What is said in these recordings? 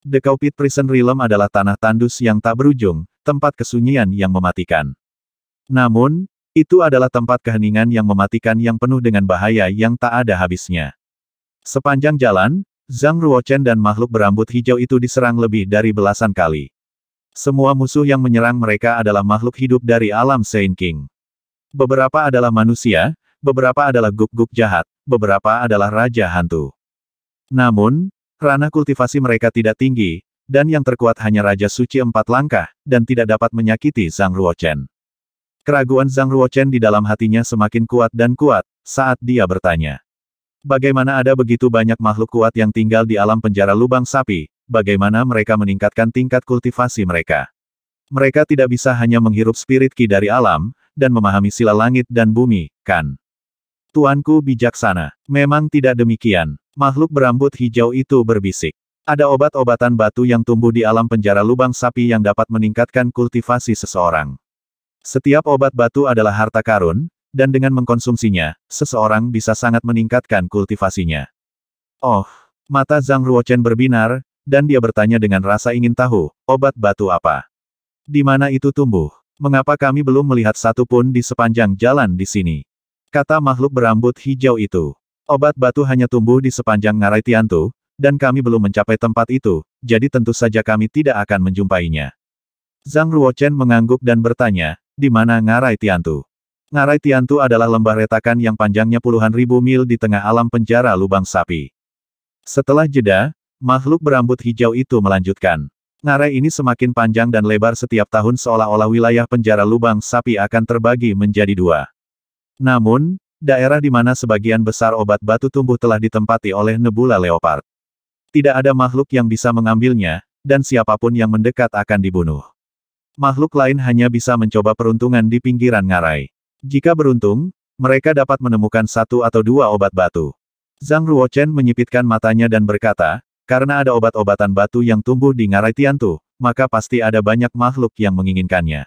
The Cowpit Prison Realm adalah tanah tandus yang tak berujung, tempat kesunyian yang mematikan. Namun, itu adalah tempat keheningan yang mematikan yang penuh dengan bahaya yang tak ada habisnya. Sepanjang jalan, Zhang Ruochen dan makhluk berambut hijau itu diserang lebih dari belasan kali. Semua musuh yang menyerang mereka adalah makhluk hidup dari alam Saint King. Beberapa adalah manusia, beberapa adalah guk-guk jahat, beberapa adalah raja hantu. Namun, Ranah kultivasi mereka tidak tinggi, dan yang terkuat hanya Raja Suci empat langkah, dan tidak dapat menyakiti Zhang Ruochen. Keraguan Zhang Ruochen di dalam hatinya semakin kuat dan kuat, saat dia bertanya. Bagaimana ada begitu banyak makhluk kuat yang tinggal di alam penjara lubang sapi, bagaimana mereka meningkatkan tingkat kultivasi mereka? Mereka tidak bisa hanya menghirup spirit ki dari alam, dan memahami sila langit dan bumi, kan? Tuanku bijaksana. Memang tidak demikian. Makhluk berambut hijau itu berbisik. Ada obat-obatan batu yang tumbuh di alam penjara lubang sapi yang dapat meningkatkan kultivasi seseorang. Setiap obat batu adalah harta karun, dan dengan mengkonsumsinya, seseorang bisa sangat meningkatkan kultivasinya. Oh, mata Zhang Ruochen berbinar, dan dia bertanya dengan rasa ingin tahu, obat batu apa? Di mana itu tumbuh? Mengapa kami belum melihat satu pun di sepanjang jalan di sini? Kata makhluk berambut hijau itu. Obat batu hanya tumbuh di sepanjang ngarai Tiantu, dan kami belum mencapai tempat itu, jadi tentu saja kami tidak akan menjumpainya. Zhang Ruochen mengangguk dan bertanya, di mana ngarai Tiantu? Ngarai Tiantu adalah lembah retakan yang panjangnya puluhan ribu mil di tengah alam penjara lubang sapi. Setelah jeda, makhluk berambut hijau itu melanjutkan. Ngarai ini semakin panjang dan lebar setiap tahun seolah-olah wilayah penjara lubang sapi akan terbagi menjadi dua. Namun, daerah di mana sebagian besar obat batu tumbuh telah ditempati oleh nebula leopard. Tidak ada makhluk yang bisa mengambilnya, dan siapapun yang mendekat akan dibunuh. Makhluk lain hanya bisa mencoba peruntungan di pinggiran ngarai. Jika beruntung, mereka dapat menemukan satu atau dua obat batu. Zhang Ruochen menyipitkan matanya dan berkata, karena ada obat-obatan batu yang tumbuh di ngarai Tiantu, maka pasti ada banyak makhluk yang menginginkannya.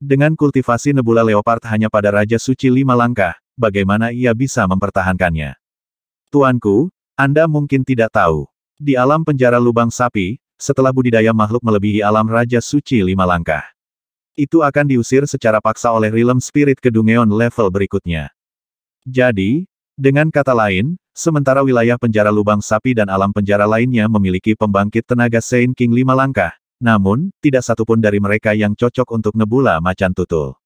Dengan kultivasi nebula leopard hanya pada Raja Suci lima langkah, bagaimana ia bisa mempertahankannya? Tuanku, Anda mungkin tidak tahu. Di alam penjara lubang sapi, setelah budidaya makhluk melebihi alam Raja Suci lima langkah. Itu akan diusir secara paksa oleh realm spirit ke Dungeon level berikutnya. Jadi, dengan kata lain, sementara wilayah penjara lubang sapi dan alam penjara lainnya memiliki pembangkit tenaga Saint King lima langkah, namun, tidak satupun dari mereka yang cocok untuk Nebula Macan Tutul.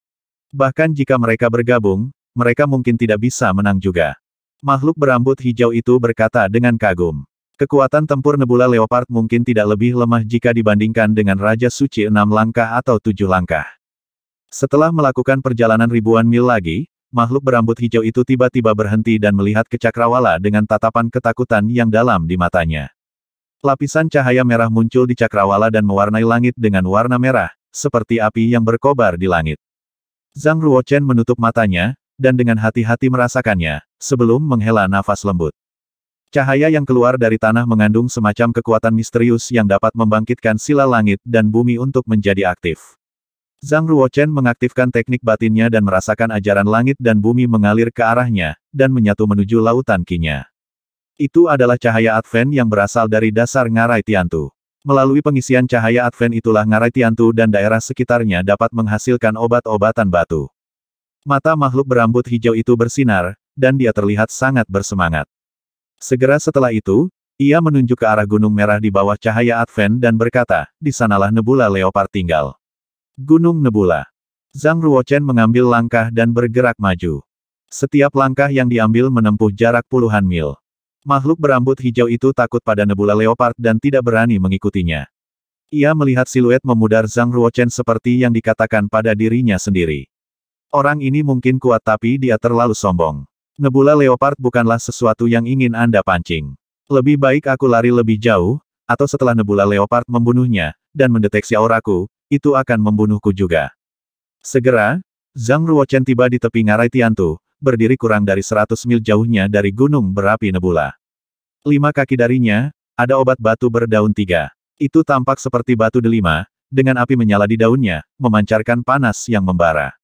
Bahkan jika mereka bergabung, mereka mungkin tidak bisa menang juga. Makhluk berambut hijau itu berkata dengan kagum. Kekuatan tempur Nebula Leopard mungkin tidak lebih lemah jika dibandingkan dengan Raja Suci enam langkah atau tujuh langkah. Setelah melakukan perjalanan ribuan mil lagi, makhluk berambut hijau itu tiba-tiba berhenti dan melihat kecakrawala dengan tatapan ketakutan yang dalam di matanya. Lapisan cahaya merah muncul di cakrawala dan mewarnai langit dengan warna merah, seperti api yang berkobar di langit. Zhang Ruochen menutup matanya, dan dengan hati-hati merasakannya, sebelum menghela nafas lembut. Cahaya yang keluar dari tanah mengandung semacam kekuatan misterius yang dapat membangkitkan sila langit dan bumi untuk menjadi aktif. Zhang Ruochen mengaktifkan teknik batinnya dan merasakan ajaran langit dan bumi mengalir ke arahnya, dan menyatu menuju lautan kinya. Itu adalah cahaya Advent yang berasal dari dasar ngarai Tiantu. Melalui pengisian cahaya Advent itulah ngarai Tiantu dan daerah sekitarnya dapat menghasilkan obat-obatan batu. Mata makhluk berambut hijau itu bersinar, dan dia terlihat sangat bersemangat. Segera setelah itu, ia menunjuk ke arah gunung merah di bawah cahaya Advent dan berkata, di sanalah Nebula Leopard tinggal. Gunung Nebula. Zhang Ruochen mengambil langkah dan bergerak maju. Setiap langkah yang diambil menempuh jarak puluhan mil. Makhluk berambut hijau itu takut pada nebula leopard dan tidak berani mengikutinya. Ia melihat siluet memudar Zhang Ruochen seperti yang dikatakan pada dirinya sendiri. Orang ini mungkin kuat tapi dia terlalu sombong. Nebula leopard bukanlah sesuatu yang ingin Anda pancing. Lebih baik aku lari lebih jauh, atau setelah nebula leopard membunuhnya, dan mendeteksi auraku, itu akan membunuhku juga. Segera, Zhang Ruochen tiba di tepi ngarai Tiantu, berdiri kurang dari 100 mil jauhnya dari gunung berapi Nebula. Lima kaki darinya, ada obat batu berdaun tiga. Itu tampak seperti batu delima, dengan api menyala di daunnya, memancarkan panas yang membara.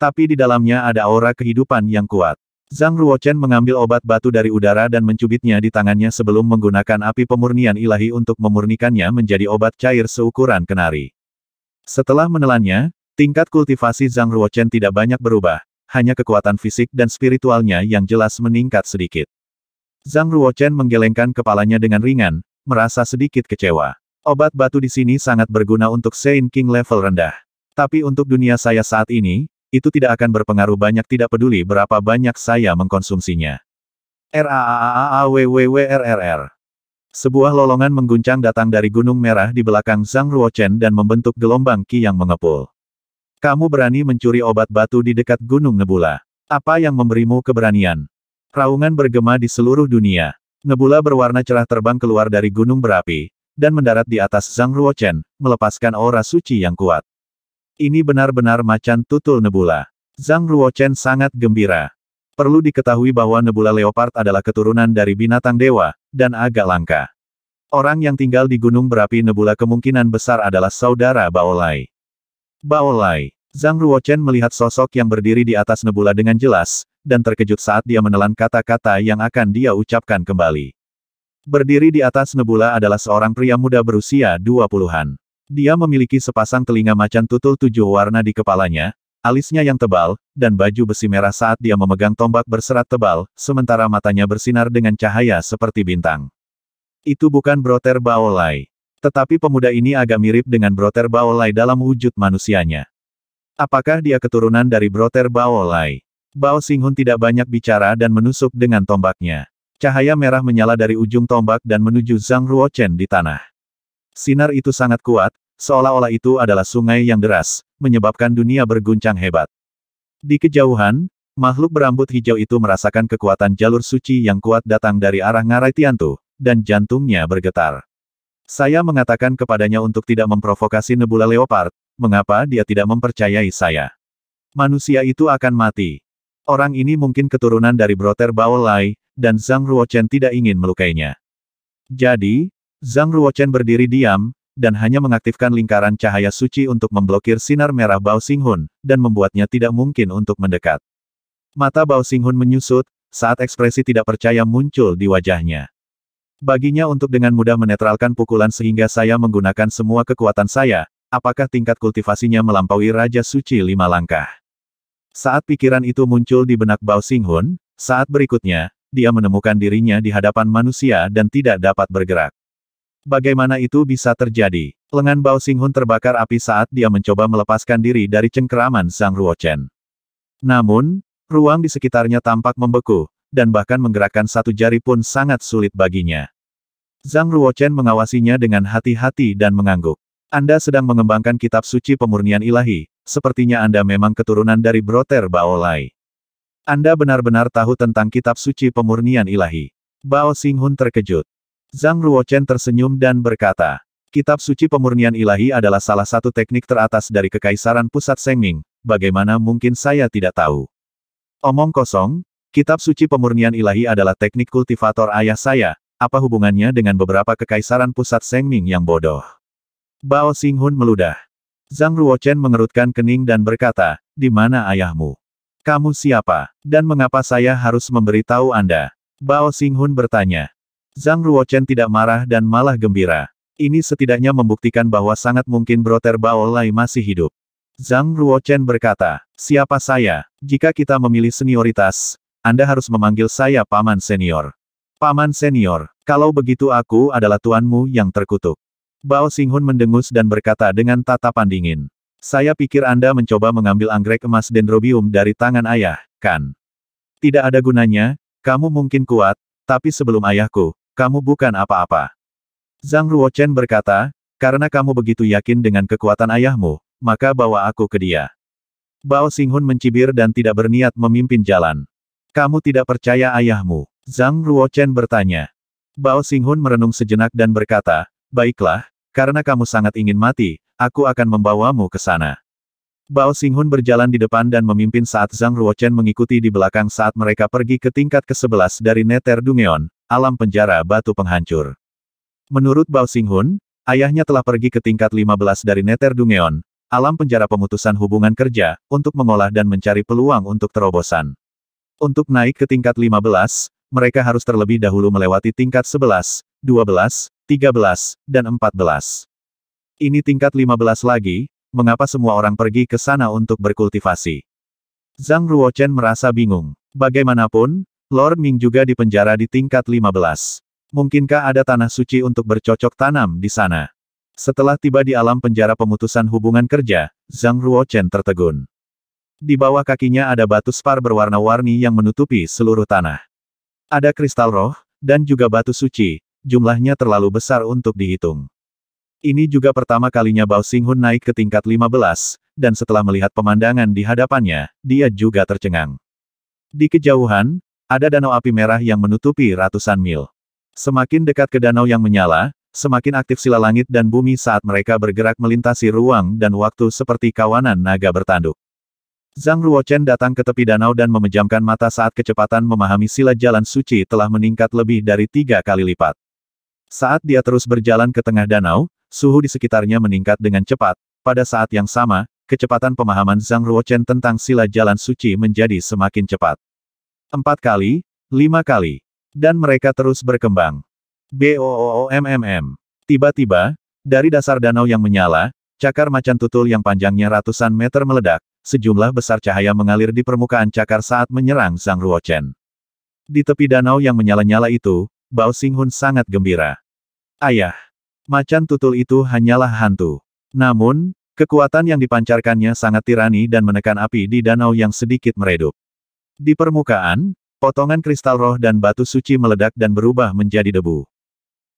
Tapi di dalamnya ada aura kehidupan yang kuat. Zhang Ruochen mengambil obat batu dari udara dan mencubitnya di tangannya sebelum menggunakan api pemurnian ilahi untuk memurnikannya menjadi obat cair seukuran kenari. Setelah menelannya, tingkat kultivasi Zhang Ruochen tidak banyak berubah, hanya kekuatan fisik dan spiritualnya yang jelas meningkat sedikit. Zhang Ruochen menggelengkan kepalanya dengan ringan, merasa sedikit kecewa. Obat batu di sini sangat berguna untuk Saint King level rendah. Tapi untuk dunia saya saat ini, itu tidak akan berpengaruh banyak tidak peduli berapa banyak saya mengkonsumsinya. RAAAAWWWRRR sebuah lolongan mengguncang datang dari Gunung Merah di belakang Zhang Ruochen dan membentuk gelombang Ki yang mengepul. Kamu berani mencuri obat batu di dekat Gunung Nebula. Apa yang memberimu keberanian? Raungan bergema di seluruh dunia. Nebula berwarna cerah terbang keluar dari gunung berapi, dan mendarat di atas Zhang Ruochen, melepaskan aura suci yang kuat. Ini benar-benar macan tutul Nebula. Zhang Ruochen sangat gembira. Perlu diketahui bahwa Nebula Leopard adalah keturunan dari binatang dewa, dan agak langka. Orang yang tinggal di gunung berapi Nebula kemungkinan besar adalah saudara Baolai. Baolai. Zhang Ruochen melihat sosok yang berdiri di atas nebula dengan jelas, dan terkejut saat dia menelan kata-kata yang akan dia ucapkan kembali. Berdiri di atas nebula adalah seorang pria muda berusia 20-an. Dia memiliki sepasang telinga macan tutul tujuh warna di kepalanya, alisnya yang tebal, dan baju besi merah saat dia memegang tombak berserat tebal, sementara matanya bersinar dengan cahaya seperti bintang. Itu bukan Broter Baolai. Tetapi pemuda ini agak mirip dengan Broter Baolai dalam wujud manusianya. Apakah dia keturunan dari Broter Baolai? Bao Singhun tidak banyak bicara dan menusuk dengan tombaknya. Cahaya merah menyala dari ujung tombak dan menuju Zhang Ruochen di tanah. Sinar itu sangat kuat, seolah-olah itu adalah sungai yang deras, menyebabkan dunia berguncang hebat. Di kejauhan, makhluk berambut hijau itu merasakan kekuatan jalur suci yang kuat datang dari arah ngarai Tiantu, dan jantungnya bergetar. Saya mengatakan kepadanya untuk tidak memprovokasi Nebula Leopard, mengapa dia tidak mempercayai saya. Manusia itu akan mati. Orang ini mungkin keturunan dari Broter Baolai, dan Zhang Ruochen tidak ingin melukainya. Jadi, Zhang Ruochen berdiri diam, dan hanya mengaktifkan lingkaran cahaya suci untuk memblokir sinar merah Bao Xinghun, dan membuatnya tidak mungkin untuk mendekat. Mata Bao Xinghun menyusut, saat ekspresi tidak percaya muncul di wajahnya. Baginya untuk dengan mudah menetralkan pukulan sehingga saya menggunakan semua kekuatan saya, apakah tingkat kultivasinya melampaui Raja Suci lima langkah. Saat pikiran itu muncul di benak Bao Singhun, saat berikutnya, dia menemukan dirinya di hadapan manusia dan tidak dapat bergerak. Bagaimana itu bisa terjadi? Lengan Bao Singhun terbakar api saat dia mencoba melepaskan diri dari cengkeraman Sang Ruochen. Namun, ruang di sekitarnya tampak membeku, dan bahkan menggerakkan satu jari pun sangat sulit baginya. Zhang Ruochen mengawasinya dengan hati-hati dan mengangguk. Anda sedang mengembangkan kitab suci pemurnian ilahi, sepertinya Anda memang keturunan dari Broter Baolai. Anda benar-benar tahu tentang kitab suci pemurnian ilahi. Bao Xinghun terkejut. Zhang Ruochen tersenyum dan berkata, Kitab suci pemurnian ilahi adalah salah satu teknik teratas dari Kekaisaran Pusat Sengming, bagaimana mungkin saya tidak tahu? Omong kosong, Kitab suci pemurnian ilahi adalah teknik kultivator ayah saya, apa hubungannya dengan beberapa kekaisaran pusat Ming yang bodoh? Bao Singhun meludah. Zhang Ruochen mengerutkan kening dan berkata, di mana ayahmu? Kamu siapa? Dan mengapa saya harus memberitahu Anda? Bao Singhun bertanya. Zhang Ruochen tidak marah dan malah gembira. Ini setidaknya membuktikan bahwa sangat mungkin Broter Bao Lai masih hidup. Zhang Ruochen berkata, siapa saya? Jika kita memilih senioritas, anda harus memanggil saya Paman Senior. Paman Senior, kalau begitu aku adalah tuanmu yang terkutuk. Bao Singhun mendengus dan berkata dengan tatapan dingin. Saya pikir Anda mencoba mengambil anggrek emas dendrobium dari tangan ayah, kan? Tidak ada gunanya, kamu mungkin kuat, tapi sebelum ayahku, kamu bukan apa-apa. Zhang Ruochen berkata, karena kamu begitu yakin dengan kekuatan ayahmu, maka bawa aku ke dia. Bao Singhun mencibir dan tidak berniat memimpin jalan. Kamu tidak percaya ayahmu? Zhang Ruochen bertanya. Bao Xinghun merenung sejenak dan berkata, Baiklah, karena kamu sangat ingin mati, aku akan membawamu ke sana. Bao Xinghun berjalan di depan dan memimpin saat Zhang Ruochen mengikuti di belakang saat mereka pergi ke tingkat ke-11 dari Nether Dungeon, alam penjara batu penghancur. Menurut Bao Xinghun, ayahnya telah pergi ke tingkat 15 dari Nether Dungeon, alam penjara pemutusan hubungan kerja, untuk mengolah dan mencari peluang untuk terobosan. Untuk naik ke tingkat 15, mereka harus terlebih dahulu melewati tingkat 11, 12, 13, dan 14. Ini tingkat 15 lagi, mengapa semua orang pergi ke sana untuk berkultivasi? Zhang Ruochen merasa bingung. Bagaimanapun, Lord Ming juga dipenjara di tingkat 15. Mungkinkah ada tanah suci untuk bercocok tanam di sana? Setelah tiba di alam penjara pemutusan hubungan kerja, Zhang Ruochen tertegun. Di bawah kakinya ada batu spar berwarna-warni yang menutupi seluruh tanah. Ada kristal roh, dan juga batu suci, jumlahnya terlalu besar untuk dihitung. Ini juga pertama kalinya Bao Singhun naik ke tingkat 15, dan setelah melihat pemandangan di hadapannya, dia juga tercengang. Di kejauhan, ada danau api merah yang menutupi ratusan mil. Semakin dekat ke danau yang menyala, semakin aktif sila langit dan bumi saat mereka bergerak melintasi ruang dan waktu seperti kawanan naga bertanduk. Zhang Ruochen datang ke tepi danau dan memejamkan mata saat kecepatan memahami sila jalan suci telah meningkat lebih dari tiga kali lipat. Saat dia terus berjalan ke tengah danau, suhu di sekitarnya meningkat dengan cepat. Pada saat yang sama, kecepatan pemahaman Zhang Ruochen tentang sila jalan suci menjadi semakin cepat. Empat kali, lima kali. Dan mereka terus berkembang. BOOMMM. Tiba-tiba, dari dasar danau yang menyala, cakar macan tutul yang panjangnya ratusan meter meledak, sejumlah besar cahaya mengalir di permukaan cakar saat menyerang Zhang Ruochen. Di tepi danau yang menyala-nyala itu, Bao Xinghun sangat gembira. Ayah, macan tutul itu hanyalah hantu. Namun, kekuatan yang dipancarkannya sangat tirani dan menekan api di danau yang sedikit meredup. Di permukaan, potongan kristal roh dan batu suci meledak dan berubah menjadi debu.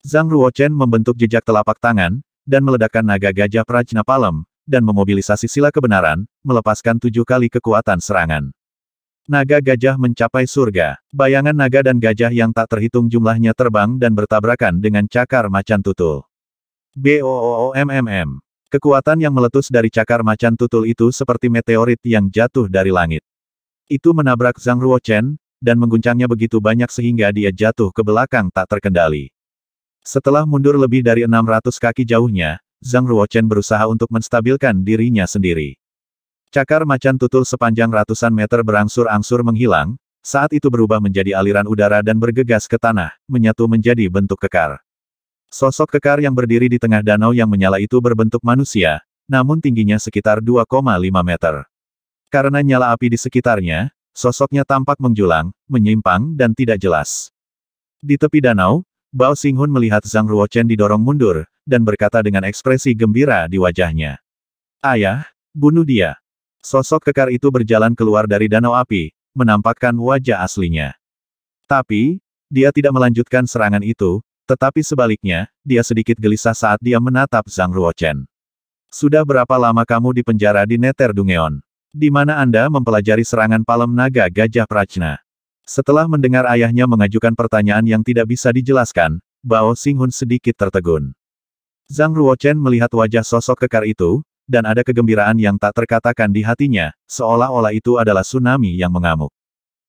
Zhang Ruochen membentuk jejak telapak tangan, dan meledakkan naga gajah Prajna Palem, dan memobilisasi sila kebenaran, melepaskan tujuh kali kekuatan serangan. Naga gajah mencapai surga. Bayangan naga dan gajah yang tak terhitung jumlahnya terbang dan bertabrakan dengan cakar macan tutul. BOOMMM. Kekuatan yang meletus dari cakar macan tutul itu seperti meteorit yang jatuh dari langit. Itu menabrak Zhang Ruochen, dan mengguncangnya begitu banyak sehingga dia jatuh ke belakang tak terkendali. Setelah mundur lebih dari 600 kaki jauhnya, Zhang Ruochen berusaha untuk menstabilkan dirinya sendiri. Cakar macan tutul sepanjang ratusan meter berangsur-angsur menghilang, saat itu berubah menjadi aliran udara dan bergegas ke tanah, menyatu menjadi bentuk kekar. Sosok kekar yang berdiri di tengah danau yang menyala itu berbentuk manusia, namun tingginya sekitar 2,5 meter. Karena nyala api di sekitarnya, sosoknya tampak menjulang, menyimpang dan tidak jelas. Di tepi danau, Bao Xinghun melihat Zhang Ruochen didorong mundur, dan berkata dengan ekspresi gembira di wajahnya. Ayah, bunuh dia. Sosok kekar itu berjalan keluar dari danau api, menampakkan wajah aslinya. Tapi, dia tidak melanjutkan serangan itu, tetapi sebaliknya, dia sedikit gelisah saat dia menatap Zhang Ruochen. Sudah berapa lama kamu di penjara di Nether Dungeon? Di mana Anda mempelajari serangan palem naga Gajah Prajna? Setelah mendengar ayahnya mengajukan pertanyaan yang tidak bisa dijelaskan, Bao Singhun sedikit tertegun. Zhang Ruochen melihat wajah sosok kekar itu, dan ada kegembiraan yang tak terkatakan di hatinya, seolah-olah itu adalah tsunami yang mengamuk.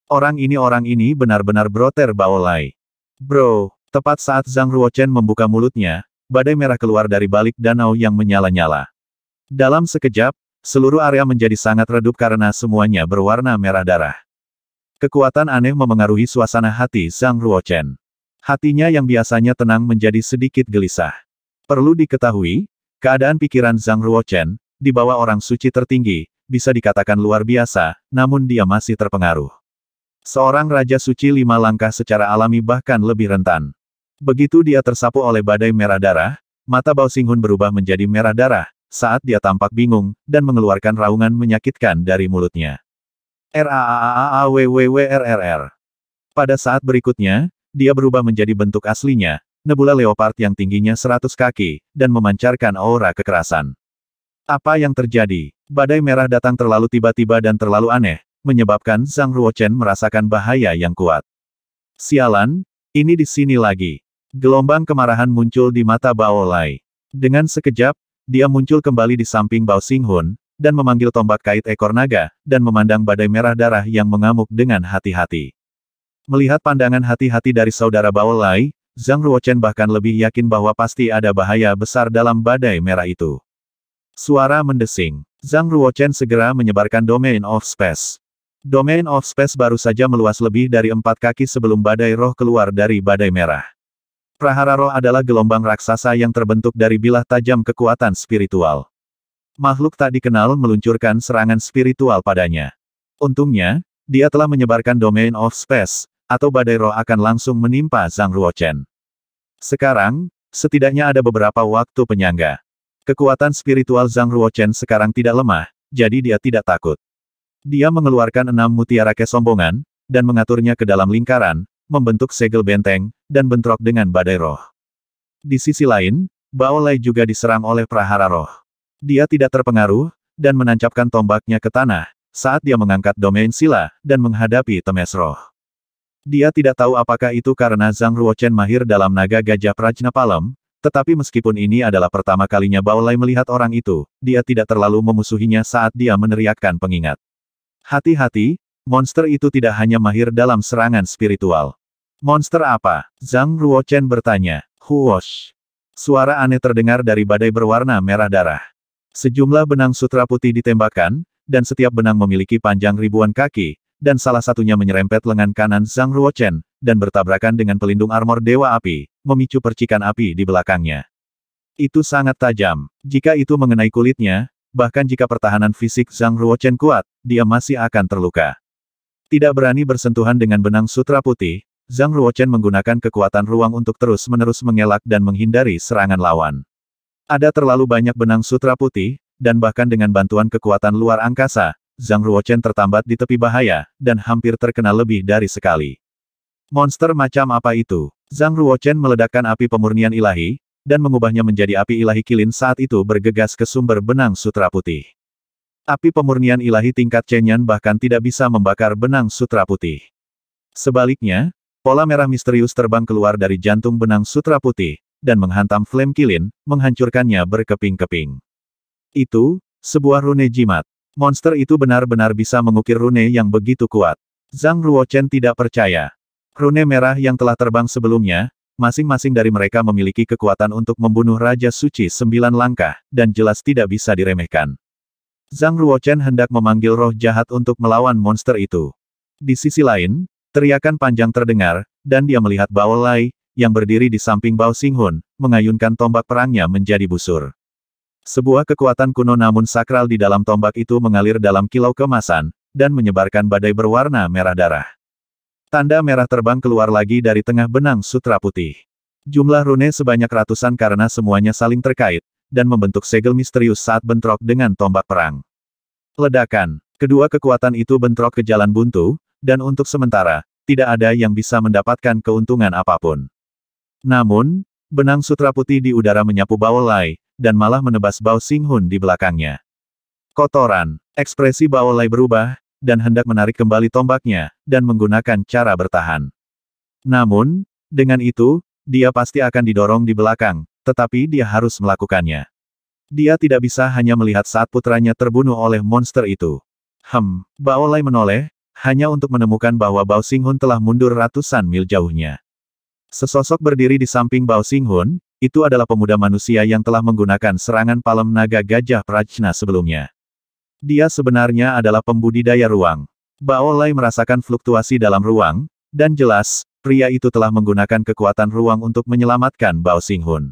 Orang ini orang ini benar-benar broter baolai. Bro, tepat saat Zhang Ruochen membuka mulutnya, badai merah keluar dari balik danau yang menyala-nyala. Dalam sekejap, seluruh area menjadi sangat redup karena semuanya berwarna merah darah. Kekuatan aneh memengaruhi suasana hati Zhang Ruochen. Hatinya yang biasanya tenang menjadi sedikit gelisah. Perlu diketahui, keadaan pikiran Zhang Ruochen, di bawah orang suci tertinggi, bisa dikatakan luar biasa, namun dia masih terpengaruh. Seorang Raja Suci lima langkah secara alami bahkan lebih rentan. Begitu dia tersapu oleh badai merah darah, mata Bao Singhun berubah menjadi merah darah, saat dia tampak bingung, dan mengeluarkan raungan menyakitkan dari mulutnya. RAAAAWWWRRR. Pada saat berikutnya, dia berubah menjadi bentuk aslinya, nebula leopard yang tingginya 100 kaki, dan memancarkan aura kekerasan. Apa yang terjadi? Badai merah datang terlalu tiba-tiba dan terlalu aneh, menyebabkan Zhang Ruochen merasakan bahaya yang kuat. Sialan, ini di sini lagi. Gelombang kemarahan muncul di mata Bao Lai. Dengan sekejap, dia muncul kembali di samping Bao Xinghun, dan memanggil tombak kait ekor naga, dan memandang badai merah darah yang mengamuk dengan hati-hati. Melihat pandangan hati-hati dari saudara Bao Lai, Zhang Ruochen bahkan lebih yakin bahwa pasti ada bahaya besar dalam badai merah itu. Suara mendesing. Zhang Ruochen segera menyebarkan Domain of Space. Domain of Space baru saja meluas lebih dari empat kaki sebelum badai roh keluar dari badai merah. Prahara roh adalah gelombang raksasa yang terbentuk dari bilah tajam kekuatan spiritual. Makhluk tak dikenal meluncurkan serangan spiritual padanya. Untungnya, dia telah menyebarkan Domain of Space, atau badai roh akan langsung menimpa Zhang Ruochen. Sekarang, setidaknya ada beberapa waktu penyangga. Kekuatan spiritual Zhang Ruochen sekarang tidak lemah, jadi dia tidak takut. Dia mengeluarkan enam mutiara kesombongan, dan mengaturnya ke dalam lingkaran, membentuk segel benteng, dan bentrok dengan badai roh. Di sisi lain, Bao juga diserang oleh prahara roh. Dia tidak terpengaruh, dan menancapkan tombaknya ke tanah, saat dia mengangkat domain sila, dan menghadapi temes roh. Dia tidak tahu apakah itu karena Zhang Ruochen mahir dalam naga gajah Prajnapalam, tetapi meskipun ini adalah pertama kalinya Baolai melihat orang itu, dia tidak terlalu memusuhinya saat dia meneriakkan pengingat. Hati-hati, monster itu tidak hanya mahir dalam serangan spiritual. Monster apa? Zhang Ruochen bertanya. Huosh. Suara aneh terdengar dari badai berwarna merah darah. Sejumlah benang sutra putih ditembakkan, dan setiap benang memiliki panjang ribuan kaki, dan salah satunya menyerempet lengan kanan Zhang Ruochen, dan bertabrakan dengan pelindung armor Dewa Api, memicu percikan api di belakangnya. Itu sangat tajam. Jika itu mengenai kulitnya, bahkan jika pertahanan fisik Zhang Ruochen kuat, dia masih akan terluka. Tidak berani bersentuhan dengan benang sutra putih, Zhang Ruochen menggunakan kekuatan ruang untuk terus-menerus mengelak dan menghindari serangan lawan. Ada terlalu banyak benang sutra putih, dan bahkan dengan bantuan kekuatan luar angkasa, Zhang Ruochen tertambat di tepi bahaya, dan hampir terkena lebih dari sekali. Monster macam apa itu? Zhang Ruochen meledakkan api pemurnian ilahi, dan mengubahnya menjadi api ilahi kilin saat itu bergegas ke sumber benang sutra putih. Api pemurnian ilahi tingkat Chenyan bahkan tidak bisa membakar benang sutra putih. Sebaliknya, pola merah misterius terbang keluar dari jantung benang sutra putih, dan menghantam flame kilin, menghancurkannya berkeping-keping. Itu, sebuah rune jimat. Monster itu benar-benar bisa mengukir rune yang begitu kuat. Zhang Ruochen tidak percaya. Rune merah yang telah terbang sebelumnya, masing-masing dari mereka memiliki kekuatan untuk membunuh Raja Suci sembilan langkah, dan jelas tidak bisa diremehkan. Zhang Ruochen hendak memanggil roh jahat untuk melawan monster itu. Di sisi lain, teriakan panjang terdengar, dan dia melihat Bao Lai, yang berdiri di samping Bao Xinghun, mengayunkan tombak perangnya menjadi busur. Sebuah kekuatan kuno namun sakral di dalam tombak itu mengalir dalam kilau kemasan, dan menyebarkan badai berwarna merah darah. Tanda merah terbang keluar lagi dari tengah benang sutra putih. Jumlah rune sebanyak ratusan karena semuanya saling terkait, dan membentuk segel misterius saat bentrok dengan tombak perang. Ledakan, kedua kekuatan itu bentrok ke jalan buntu, dan untuk sementara, tidak ada yang bisa mendapatkan keuntungan apapun. Namun, benang sutra putih di udara menyapu lai, dan malah menebas Bao Xinghun di belakangnya. Kotoran, ekspresi Bao Lai berubah, dan hendak menarik kembali tombaknya, dan menggunakan cara bertahan. Namun, dengan itu, dia pasti akan didorong di belakang, tetapi dia harus melakukannya. Dia tidak bisa hanya melihat saat putranya terbunuh oleh monster itu. Hem, Bao Lai menoleh, hanya untuk menemukan bahwa Bao Xinghun telah mundur ratusan mil jauhnya. Sesosok berdiri di samping Bao Xinghun, itu adalah pemuda manusia yang telah menggunakan serangan palem naga gajah Prajna sebelumnya. Dia sebenarnya adalah pembudidaya ruang. Baolai merasakan fluktuasi dalam ruang, dan jelas, pria itu telah menggunakan kekuatan ruang untuk menyelamatkan Bao Singhun.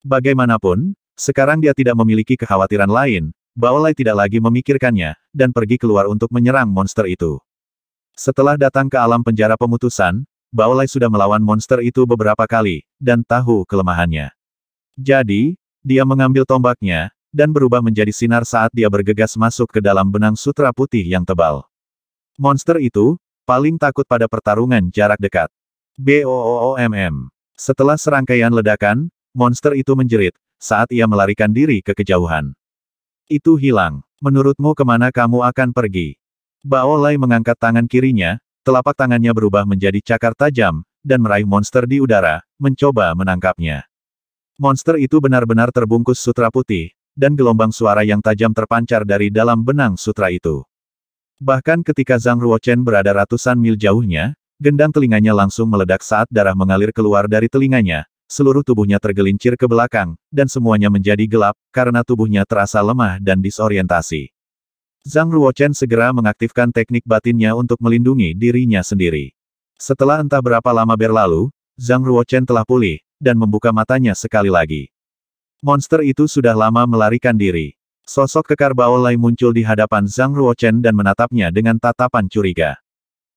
Bagaimanapun, sekarang dia tidak memiliki kekhawatiran lain, Baolai tidak lagi memikirkannya, dan pergi keluar untuk menyerang monster itu. Setelah datang ke alam penjara pemutusan, Baolai sudah melawan monster itu beberapa kali, dan tahu kelemahannya. Jadi, dia mengambil tombaknya, dan berubah menjadi sinar saat dia bergegas masuk ke dalam benang sutra putih yang tebal. Monster itu, paling takut pada pertarungan jarak dekat. BOOMM. Setelah serangkaian ledakan, monster itu menjerit, saat ia melarikan diri ke kejauhan. Itu hilang. Menurutmu kemana kamu akan pergi? Baolai mengangkat tangan kirinya, Telapak tangannya berubah menjadi cakar tajam, dan meraih monster di udara, mencoba menangkapnya. Monster itu benar-benar terbungkus sutra putih, dan gelombang suara yang tajam terpancar dari dalam benang sutra itu. Bahkan ketika Zhang Ruochen berada ratusan mil jauhnya, gendang telinganya langsung meledak saat darah mengalir keluar dari telinganya, seluruh tubuhnya tergelincir ke belakang, dan semuanya menjadi gelap, karena tubuhnya terasa lemah dan disorientasi. Zhang Ruochen segera mengaktifkan teknik batinnya untuk melindungi dirinya sendiri. Setelah entah berapa lama berlalu, Zhang Ruochen telah pulih, dan membuka matanya sekali lagi. Monster itu sudah lama melarikan diri. Sosok kekar Baolai muncul di hadapan Zhang Ruochen dan menatapnya dengan tatapan curiga.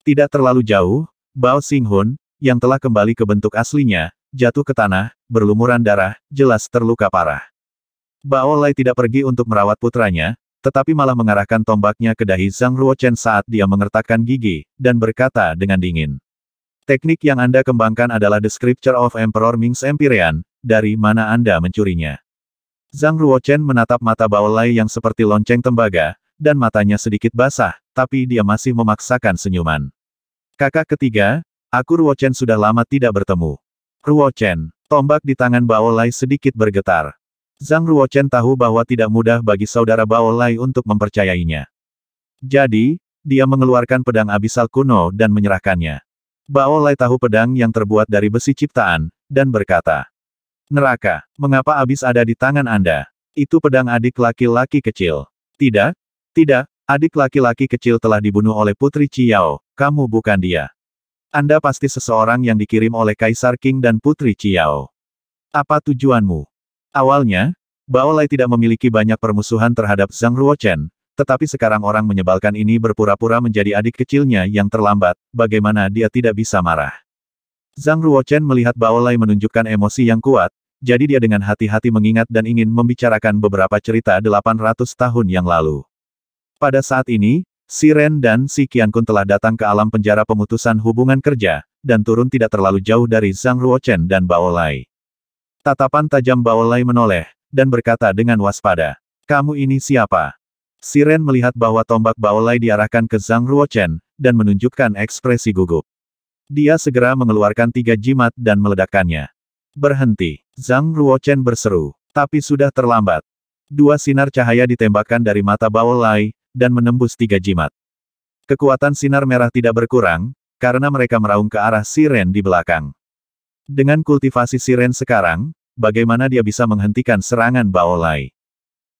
Tidak terlalu jauh, Bao Xinghun, yang telah kembali ke bentuk aslinya, jatuh ke tanah, berlumuran darah, jelas terluka parah. Baolai tidak pergi untuk merawat putranya, tetapi malah mengarahkan tombaknya ke dahi Zhang Ruochen saat dia mengertakkan gigi, dan berkata dengan dingin. Teknik yang Anda kembangkan adalah The Scripture of Emperor Ming's Empyrean, dari mana Anda mencurinya. Zhang Ruochen menatap mata Baolai yang seperti lonceng tembaga, dan matanya sedikit basah, tapi dia masih memaksakan senyuman. Kakak ketiga, aku Ruochen sudah lama tidak bertemu. Ruochen, tombak di tangan Baolai sedikit bergetar. Zhang Ruochen tahu bahwa tidak mudah bagi saudara Bao untuk mempercayainya. Jadi, dia mengeluarkan pedang abisal kuno dan menyerahkannya. Bao tahu pedang yang terbuat dari besi ciptaan, dan berkata, Neraka, mengapa abis ada di tangan Anda? Itu pedang adik laki-laki kecil. Tidak, tidak, adik laki-laki kecil telah dibunuh oleh Putri Chiao, kamu bukan dia. Anda pasti seseorang yang dikirim oleh Kaisar King dan Putri Chiao. Apa tujuanmu? Awalnya, Bao Lai tidak memiliki banyak permusuhan terhadap Zhang Ruochen, tetapi sekarang orang menyebalkan ini berpura-pura menjadi adik kecilnya yang terlambat, bagaimana dia tidak bisa marah. Zhang Ruochen melihat Bao Lai menunjukkan emosi yang kuat, jadi dia dengan hati-hati mengingat dan ingin membicarakan beberapa cerita 800 tahun yang lalu. Pada saat ini, Si Ren dan Si Qiankun telah datang ke alam penjara pemutusan hubungan kerja, dan turun tidak terlalu jauh dari Zhang Ruochen dan Bao Lai. Tatapan tajam Baolai menoleh, dan berkata dengan waspada. Kamu ini siapa? Siren melihat bahwa tombak Baolai diarahkan ke Zhang Ruochen, dan menunjukkan ekspresi gugup. Dia segera mengeluarkan tiga jimat dan meledakkannya. Berhenti, Zhang Ruochen berseru, tapi sudah terlambat. Dua sinar cahaya ditembakkan dari mata Baolai, dan menembus tiga jimat. Kekuatan sinar merah tidak berkurang, karena mereka meraung ke arah Siren di belakang. Dengan kultivasi siren sekarang, bagaimana dia bisa menghentikan serangan Baolai?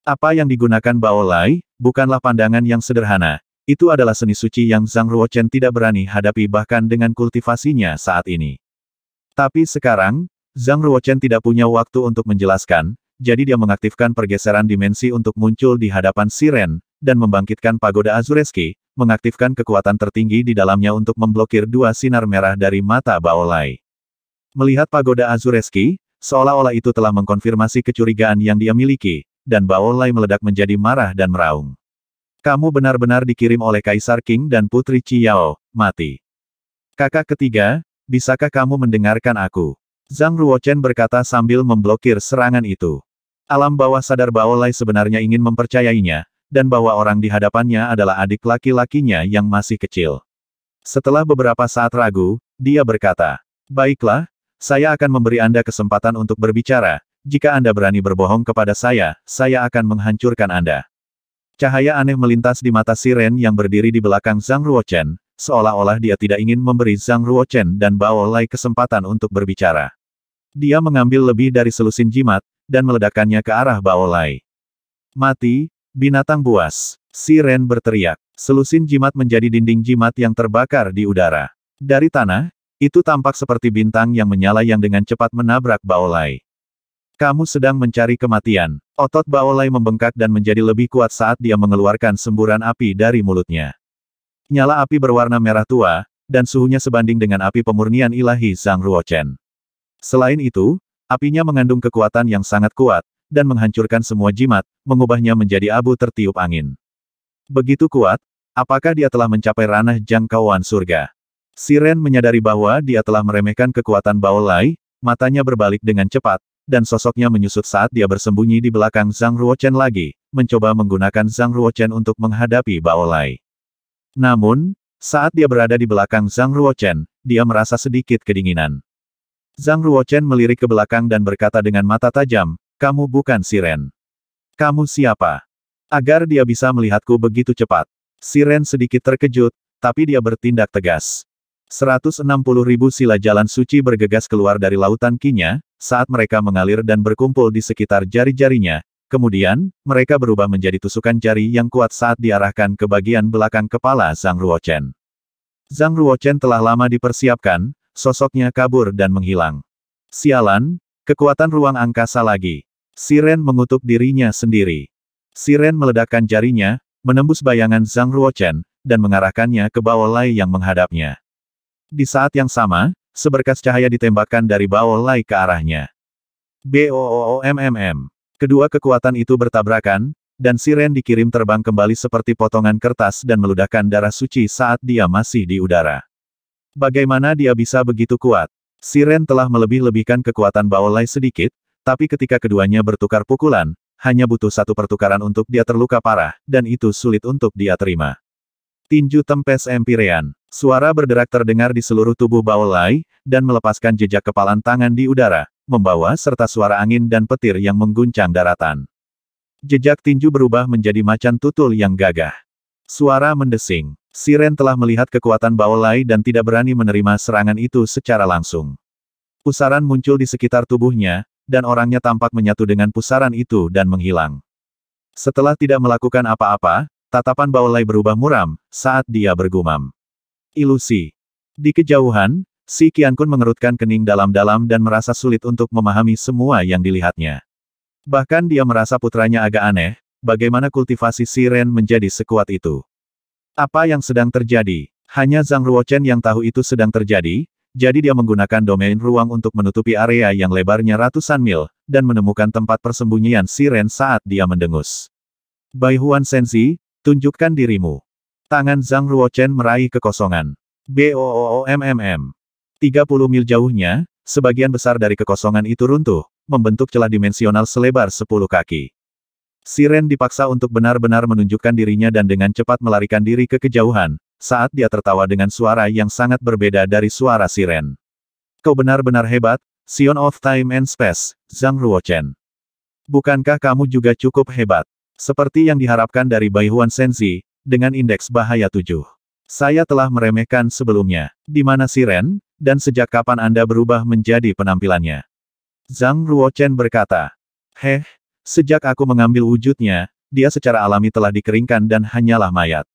Apa yang digunakan Baolai, bukanlah pandangan yang sederhana. Itu adalah seni suci yang Zhang Ruochen tidak berani hadapi bahkan dengan kultivasinya saat ini. Tapi sekarang, Zhang Ruochen tidak punya waktu untuk menjelaskan, jadi dia mengaktifkan pergeseran dimensi untuk muncul di hadapan Siren, dan membangkitkan pagoda Azureski, mengaktifkan kekuatan tertinggi di dalamnya untuk memblokir dua sinar merah dari mata Baolai. Melihat pagoda Azureski, seolah-olah itu telah mengkonfirmasi kecurigaan yang dia miliki, dan Baolai meledak menjadi marah dan meraung. Kamu benar-benar dikirim oleh Kaisar King dan Putri Chiao, mati. Kakak ketiga, bisakah kamu mendengarkan aku? Zhang Ruochen berkata sambil memblokir serangan itu. Alam bawah sadar Baolai sebenarnya ingin mempercayainya, dan bahwa orang di hadapannya adalah adik laki-lakinya yang masih kecil. Setelah beberapa saat ragu, dia berkata, Baiklah, saya akan memberi Anda kesempatan untuk berbicara, jika Anda berani berbohong kepada saya, saya akan menghancurkan Anda. Cahaya aneh melintas di mata Siren yang berdiri di belakang Zhang Ruochen, seolah-olah dia tidak ingin memberi Zhang Ruochen dan Bao Lai kesempatan untuk berbicara. Dia mengambil lebih dari selusin jimat, dan meledakkannya ke arah Bao Lai. Mati, binatang buas. Siren berteriak. Selusin jimat menjadi dinding jimat yang terbakar di udara. Dari tanah, itu tampak seperti bintang yang menyala yang dengan cepat menabrak Baolai. Kamu sedang mencari kematian. Otot Baolai membengkak dan menjadi lebih kuat saat dia mengeluarkan semburan api dari mulutnya. Nyala api berwarna merah tua, dan suhunya sebanding dengan api pemurnian ilahi Zhang Ruochen. Selain itu, apinya mengandung kekuatan yang sangat kuat, dan menghancurkan semua jimat, mengubahnya menjadi abu tertiup angin. Begitu kuat, apakah dia telah mencapai ranah jangkauan surga? Siren menyadari bahwa dia telah meremehkan kekuatan Baolai, matanya berbalik dengan cepat, dan sosoknya menyusut saat dia bersembunyi di belakang Zhang Ruochen lagi, mencoba menggunakan Zhang Ruochen untuk menghadapi Baolai. Namun, saat dia berada di belakang Zhang Ruochen, dia merasa sedikit kedinginan. Zhang Ruochen melirik ke belakang dan berkata dengan mata tajam, kamu bukan Siren. Kamu siapa? Agar dia bisa melihatku begitu cepat. Siren sedikit terkejut, tapi dia bertindak tegas. 160 ribu sila jalan suci bergegas keluar dari lautan kinya, saat mereka mengalir dan berkumpul di sekitar jari-jarinya, kemudian, mereka berubah menjadi tusukan jari yang kuat saat diarahkan ke bagian belakang kepala Zhang Ruochen. Zhang Ruochen telah lama dipersiapkan, sosoknya kabur dan menghilang. Sialan, kekuatan ruang angkasa lagi. Siren mengutuk dirinya sendiri. Siren meledakkan jarinya, menembus bayangan Zhang Ruochen, dan mengarahkannya ke bawah Lai yang menghadapnya. Di saat yang sama, seberkas cahaya ditembakkan dari bawah Lai ke arahnya. BOOMMM. Kedua kekuatan itu bertabrakan, dan Siren dikirim terbang kembali seperti potongan kertas dan meludahkan darah suci saat dia masih di udara. Bagaimana dia bisa begitu kuat? Siren telah melebih-lebihkan kekuatan Baolai sedikit, tapi ketika keduanya bertukar pukulan, hanya butuh satu pertukaran untuk dia terluka parah, dan itu sulit untuk dia terima. Tinju Tempes Empyrean. Suara berderak terdengar di seluruh tubuh Baolai, dan melepaskan jejak kepalan tangan di udara, membawa serta suara angin dan petir yang mengguncang daratan. Jejak tinju berubah menjadi macan tutul yang gagah. Suara mendesing. Siren telah melihat kekuatan Baolai dan tidak berani menerima serangan itu secara langsung. Pusaran muncul di sekitar tubuhnya, dan orangnya tampak menyatu dengan pusaran itu dan menghilang. Setelah tidak melakukan apa-apa, Tatapan Baolai berubah muram, saat dia bergumam. Ilusi. Di kejauhan, si Kian Kun mengerutkan kening dalam-dalam dan merasa sulit untuk memahami semua yang dilihatnya. Bahkan dia merasa putranya agak aneh, bagaimana kultivasi siren menjadi sekuat itu. Apa yang sedang terjadi? Hanya Zhang Ruochen yang tahu itu sedang terjadi, jadi dia menggunakan domain ruang untuk menutupi area yang lebarnya ratusan mil, dan menemukan tempat persembunyian siren saat dia mendengus. Bai Huan Senzi. Tunjukkan dirimu. Tangan Zhang Ruochen meraih kekosongan. BOOMMM. 30 mil jauhnya, sebagian besar dari kekosongan itu runtuh, membentuk celah dimensional selebar 10 kaki. Siren dipaksa untuk benar-benar menunjukkan dirinya dan dengan cepat melarikan diri ke kejauhan, saat dia tertawa dengan suara yang sangat berbeda dari suara Siren. Kau benar-benar hebat, Sion of Time and Space, Zhang Ruochen. Bukankah kamu juga cukup hebat? Seperti yang diharapkan dari Bai Huan Senzi, dengan indeks bahaya 7. Saya telah meremehkan sebelumnya, di mana si dan sejak kapan Anda berubah menjadi penampilannya. Zhang Ruochen berkata, Heh, sejak aku mengambil wujudnya, dia secara alami telah dikeringkan dan hanyalah mayat.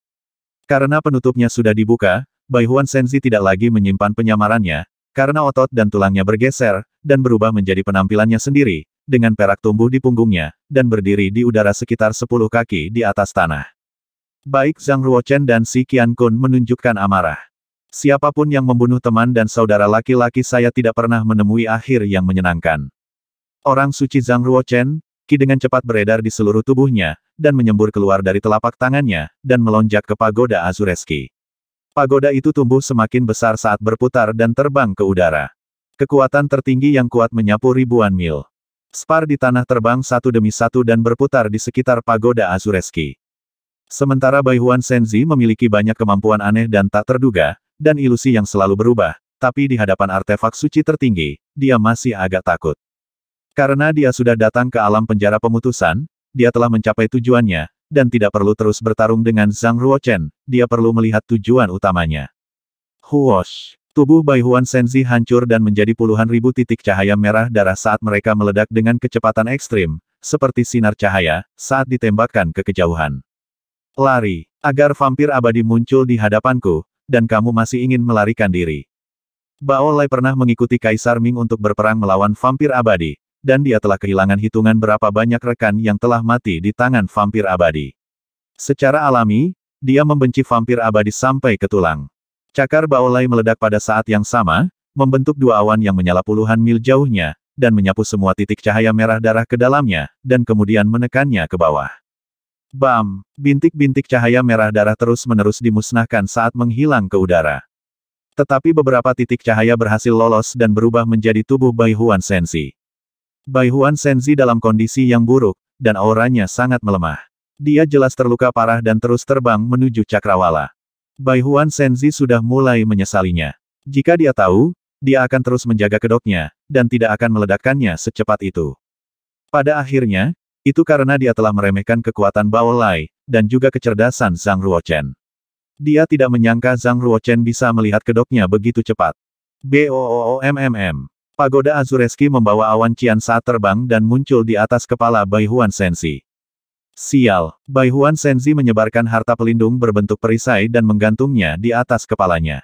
Karena penutupnya sudah dibuka, Bai Huan Senzi tidak lagi menyimpan penyamarannya, karena otot dan tulangnya bergeser, dan berubah menjadi penampilannya sendiri, dengan perak tumbuh di punggungnya, dan berdiri di udara sekitar 10 kaki di atas tanah. Baik Zhang Ruochen dan Si Qian Kun menunjukkan amarah. Siapapun yang membunuh teman dan saudara laki-laki saya tidak pernah menemui akhir yang menyenangkan. Orang suci Zhang Ruochen, Ki dengan cepat beredar di seluruh tubuhnya, dan menyembur keluar dari telapak tangannya, dan melonjak ke pagoda Azureski. Pagoda itu tumbuh semakin besar saat berputar dan terbang ke udara. Kekuatan tertinggi yang kuat menyapu ribuan mil. Spar di tanah terbang satu demi satu dan berputar di sekitar pagoda Azureski. Sementara Bai Huan Senzi memiliki banyak kemampuan aneh dan tak terduga, dan ilusi yang selalu berubah, tapi di hadapan artefak suci tertinggi, dia masih agak takut. Karena dia sudah datang ke alam penjara pemutusan, dia telah mencapai tujuannya, dan tidak perlu terus bertarung dengan Zhang Ruochen, dia perlu melihat tujuan utamanya. Huosh! Tubuh Bai Huan Senzi hancur dan menjadi puluhan ribu titik cahaya merah darah saat mereka meledak dengan kecepatan ekstrim, seperti sinar cahaya, saat ditembakkan ke kejauhan. Lari, agar vampir abadi muncul di hadapanku, dan kamu masih ingin melarikan diri. Bao Lai pernah mengikuti Kaisar Ming untuk berperang melawan vampir abadi, dan dia telah kehilangan hitungan berapa banyak rekan yang telah mati di tangan vampir abadi. Secara alami, dia membenci vampir abadi sampai ke tulang. Cakar Baolai meledak pada saat yang sama, membentuk dua awan yang menyala puluhan mil jauhnya, dan menyapu semua titik cahaya merah darah ke dalamnya, dan kemudian menekannya ke bawah. Bam! Bintik-bintik cahaya merah darah terus-menerus dimusnahkan saat menghilang ke udara. Tetapi beberapa titik cahaya berhasil lolos dan berubah menjadi tubuh Bai Huan Senzi. Bai Huan Senzi dalam kondisi yang buruk, dan auranya sangat melemah. Dia jelas terluka parah dan terus terbang menuju Cakrawala. Bai Huan Senzi sudah mulai menyesalinya. Jika dia tahu, dia akan terus menjaga kedoknya, dan tidak akan meledakkannya secepat itu. Pada akhirnya, itu karena dia telah meremehkan kekuatan Bao Lai, dan juga kecerdasan Zhang Ruochen. Dia tidak menyangka Zhang Ruochen bisa melihat kedoknya begitu cepat. BOOMMM. Pagoda Azureski membawa awan Cian saat terbang dan muncul di atas kepala Bai Huan Sensi. Sial, Bai Huan Senzi menyebarkan harta pelindung berbentuk perisai dan menggantungnya di atas kepalanya.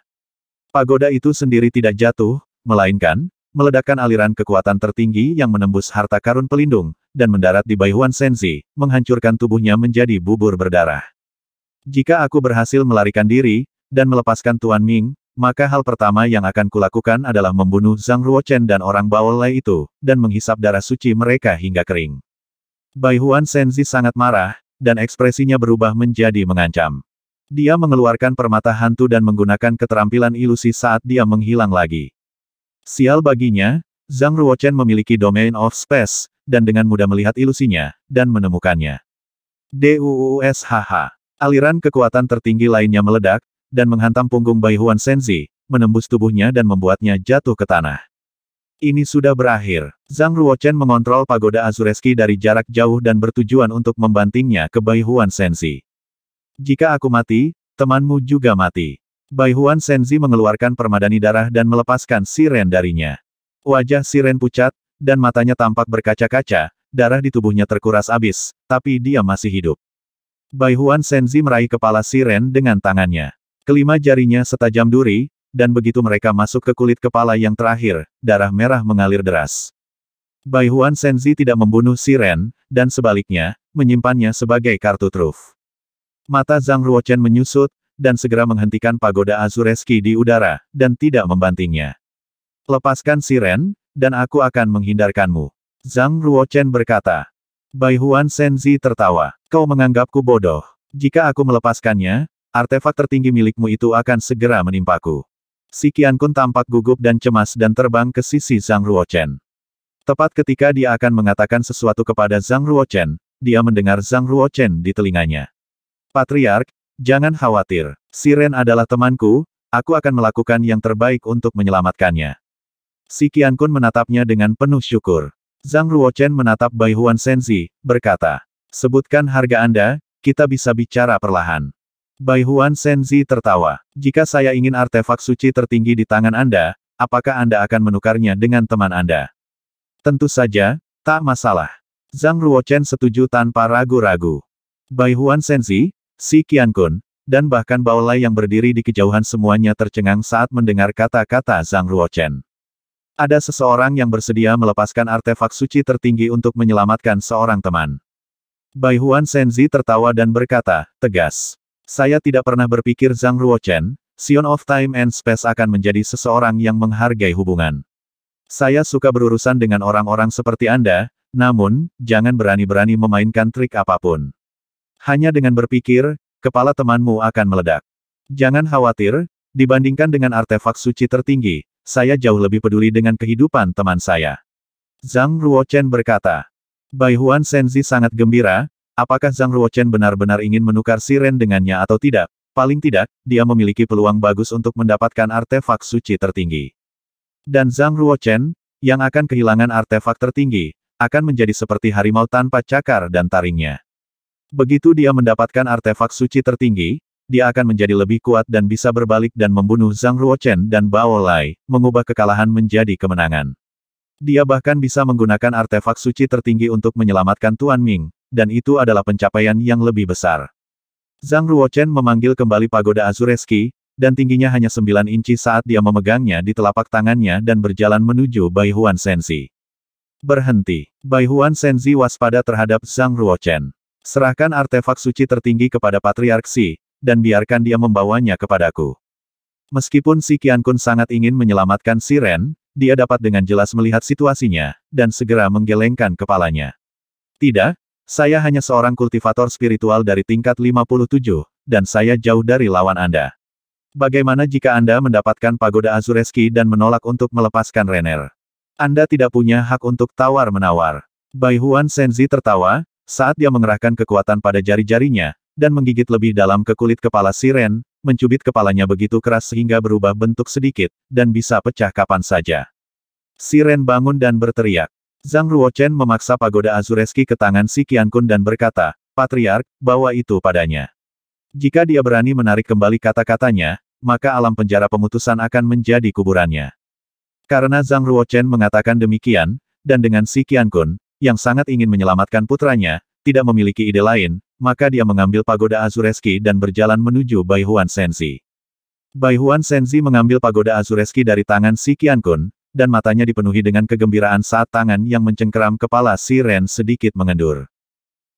Pagoda itu sendiri tidak jatuh, melainkan, meledakkan aliran kekuatan tertinggi yang menembus harta karun pelindung, dan mendarat di Bai Huan Senzi, menghancurkan tubuhnya menjadi bubur berdarah. Jika aku berhasil melarikan diri, dan melepaskan Tuan Ming, maka hal pertama yang akan kulakukan adalah membunuh Zhang Ruochen dan orang Baolai itu, dan menghisap darah suci mereka hingga kering. Bai Huan Senzi sangat marah, dan ekspresinya berubah menjadi mengancam. Dia mengeluarkan permata hantu dan menggunakan keterampilan ilusi saat dia menghilang lagi. Sial baginya, Zhang Ruochen memiliki domain of space, dan dengan mudah melihat ilusinya, dan menemukannya. DUUSHH. Aliran kekuatan tertinggi lainnya meledak, dan menghantam punggung Bai Huan Senzi, menembus tubuhnya dan membuatnya jatuh ke tanah. Ini sudah berakhir. Zhang Ruochen mengontrol pagoda Azureski dari jarak jauh dan bertujuan untuk membantingnya ke Bai Huan Senzi. Jika aku mati, temanmu juga mati. Bai Huan Senzi mengeluarkan permadani darah dan melepaskan siren darinya. Wajah siren pucat, dan matanya tampak berkaca-kaca, darah di tubuhnya terkuras abis, tapi dia masih hidup. Bai Huan Senzi meraih kepala siren dengan tangannya. Kelima jarinya setajam duri, dan begitu mereka masuk ke kulit kepala yang terakhir, darah merah mengalir deras. Bai Huan Senzi tidak membunuh Siren, dan sebaliknya, menyimpannya sebagai kartu truf. Mata Zhang Ruochen menyusut, dan segera menghentikan pagoda Azureski di udara, dan tidak membantingnya. Lepaskan Siren, dan aku akan menghindarkanmu. Zhang Ruochen berkata. Bai Huan Senzi tertawa. Kau menganggapku bodoh. Jika aku melepaskannya, artefak tertinggi milikmu itu akan segera menimpaku. Si Kun tampak gugup dan cemas dan terbang ke sisi Zhang Ruochen. Tepat ketika dia akan mengatakan sesuatu kepada Zhang Ruochen, dia mendengar Zhang Ruochen di telinganya. Patriark, jangan khawatir. Siren adalah temanku, aku akan melakukan yang terbaik untuk menyelamatkannya. Si Kun menatapnya dengan penuh syukur. Zhang Ruochen menatap Bai Huan Senzi, berkata, Sebutkan harga Anda, kita bisa bicara perlahan. Bai Huan Senzi tertawa. Jika saya ingin artefak suci tertinggi di tangan Anda, apakah Anda akan menukarnya dengan teman Anda? Tentu saja, tak masalah. Zhang Ruochen setuju tanpa ragu-ragu. Bai Huan Senzi, Si Qian Kun, dan bahkan Baolai yang berdiri di kejauhan semuanya tercengang saat mendengar kata-kata Zhang Ruochen. Ada seseorang yang bersedia melepaskan artefak suci tertinggi untuk menyelamatkan seorang teman. Bai Huan Senzi tertawa dan berkata, tegas. Saya tidak pernah berpikir Zhang Ruochen, Sion of Time and Space akan menjadi seseorang yang menghargai hubungan. Saya suka berurusan dengan orang-orang seperti Anda, namun, jangan berani-berani memainkan trik apapun. Hanya dengan berpikir, kepala temanmu akan meledak. Jangan khawatir, dibandingkan dengan artefak suci tertinggi, saya jauh lebih peduli dengan kehidupan teman saya. Zhang Ruochen berkata. Bai Huan Senzi sangat gembira, Apakah Zhang Ruochen benar-benar ingin menukar Siren dengannya atau tidak? Paling tidak, dia memiliki peluang bagus untuk mendapatkan artefak suci tertinggi. Dan Zhang Ruochen, yang akan kehilangan artefak tertinggi, akan menjadi seperti harimau tanpa cakar dan taringnya. Begitu dia mendapatkan artefak suci tertinggi, dia akan menjadi lebih kuat dan bisa berbalik dan membunuh Zhang Ruochen dan Bao Lai, mengubah kekalahan menjadi kemenangan. Dia bahkan bisa menggunakan artefak suci tertinggi untuk menyelamatkan Tuan Ming, dan itu adalah pencapaian yang lebih besar. Zhang Ruochen memanggil kembali pagoda Azureski, dan tingginya hanya 9 inci saat dia memegangnya di telapak tangannya dan berjalan menuju Bai Huan Senzi. Berhenti. Bai Huan Senzi waspada terhadap Zhang Ruochen. Serahkan artefak suci tertinggi kepada Patriark Xi, dan biarkan dia membawanya kepadaku. Meskipun si Qiankun sangat ingin menyelamatkan si Ren, dia dapat dengan jelas melihat situasinya, dan segera menggelengkan kepalanya. Tidak, saya hanya seorang kultivator spiritual dari tingkat 57, dan saya jauh dari lawan Anda. Bagaimana jika Anda mendapatkan pagoda Azureski dan menolak untuk melepaskan Renner? Anda tidak punya hak untuk tawar-menawar. Bai Huan Senzi tertawa, saat dia mengerahkan kekuatan pada jari-jarinya, dan menggigit lebih dalam ke kulit kepala Siren, mencubit kepalanya begitu keras sehingga berubah bentuk sedikit, dan bisa pecah kapan saja. Siren bangun dan berteriak. Zhang Ruochen memaksa pagoda Azureski ke tangan si Qiankun dan berkata, Patriark, bawa itu padanya. Jika dia berani menarik kembali kata-katanya, maka alam penjara pemutusan akan menjadi kuburannya. Karena Zhang Ruochen mengatakan demikian, dan dengan si Qiankun, yang sangat ingin menyelamatkan putranya, tidak memiliki ide lain, maka dia mengambil pagoda Azureski dan berjalan menuju Bai Huan Senzi. Bai Huan Senzi mengambil pagoda Azureski dari tangan si Qiankun, dan matanya dipenuhi dengan kegembiraan saat tangan yang mencengkeram kepala si Ren sedikit mengendur.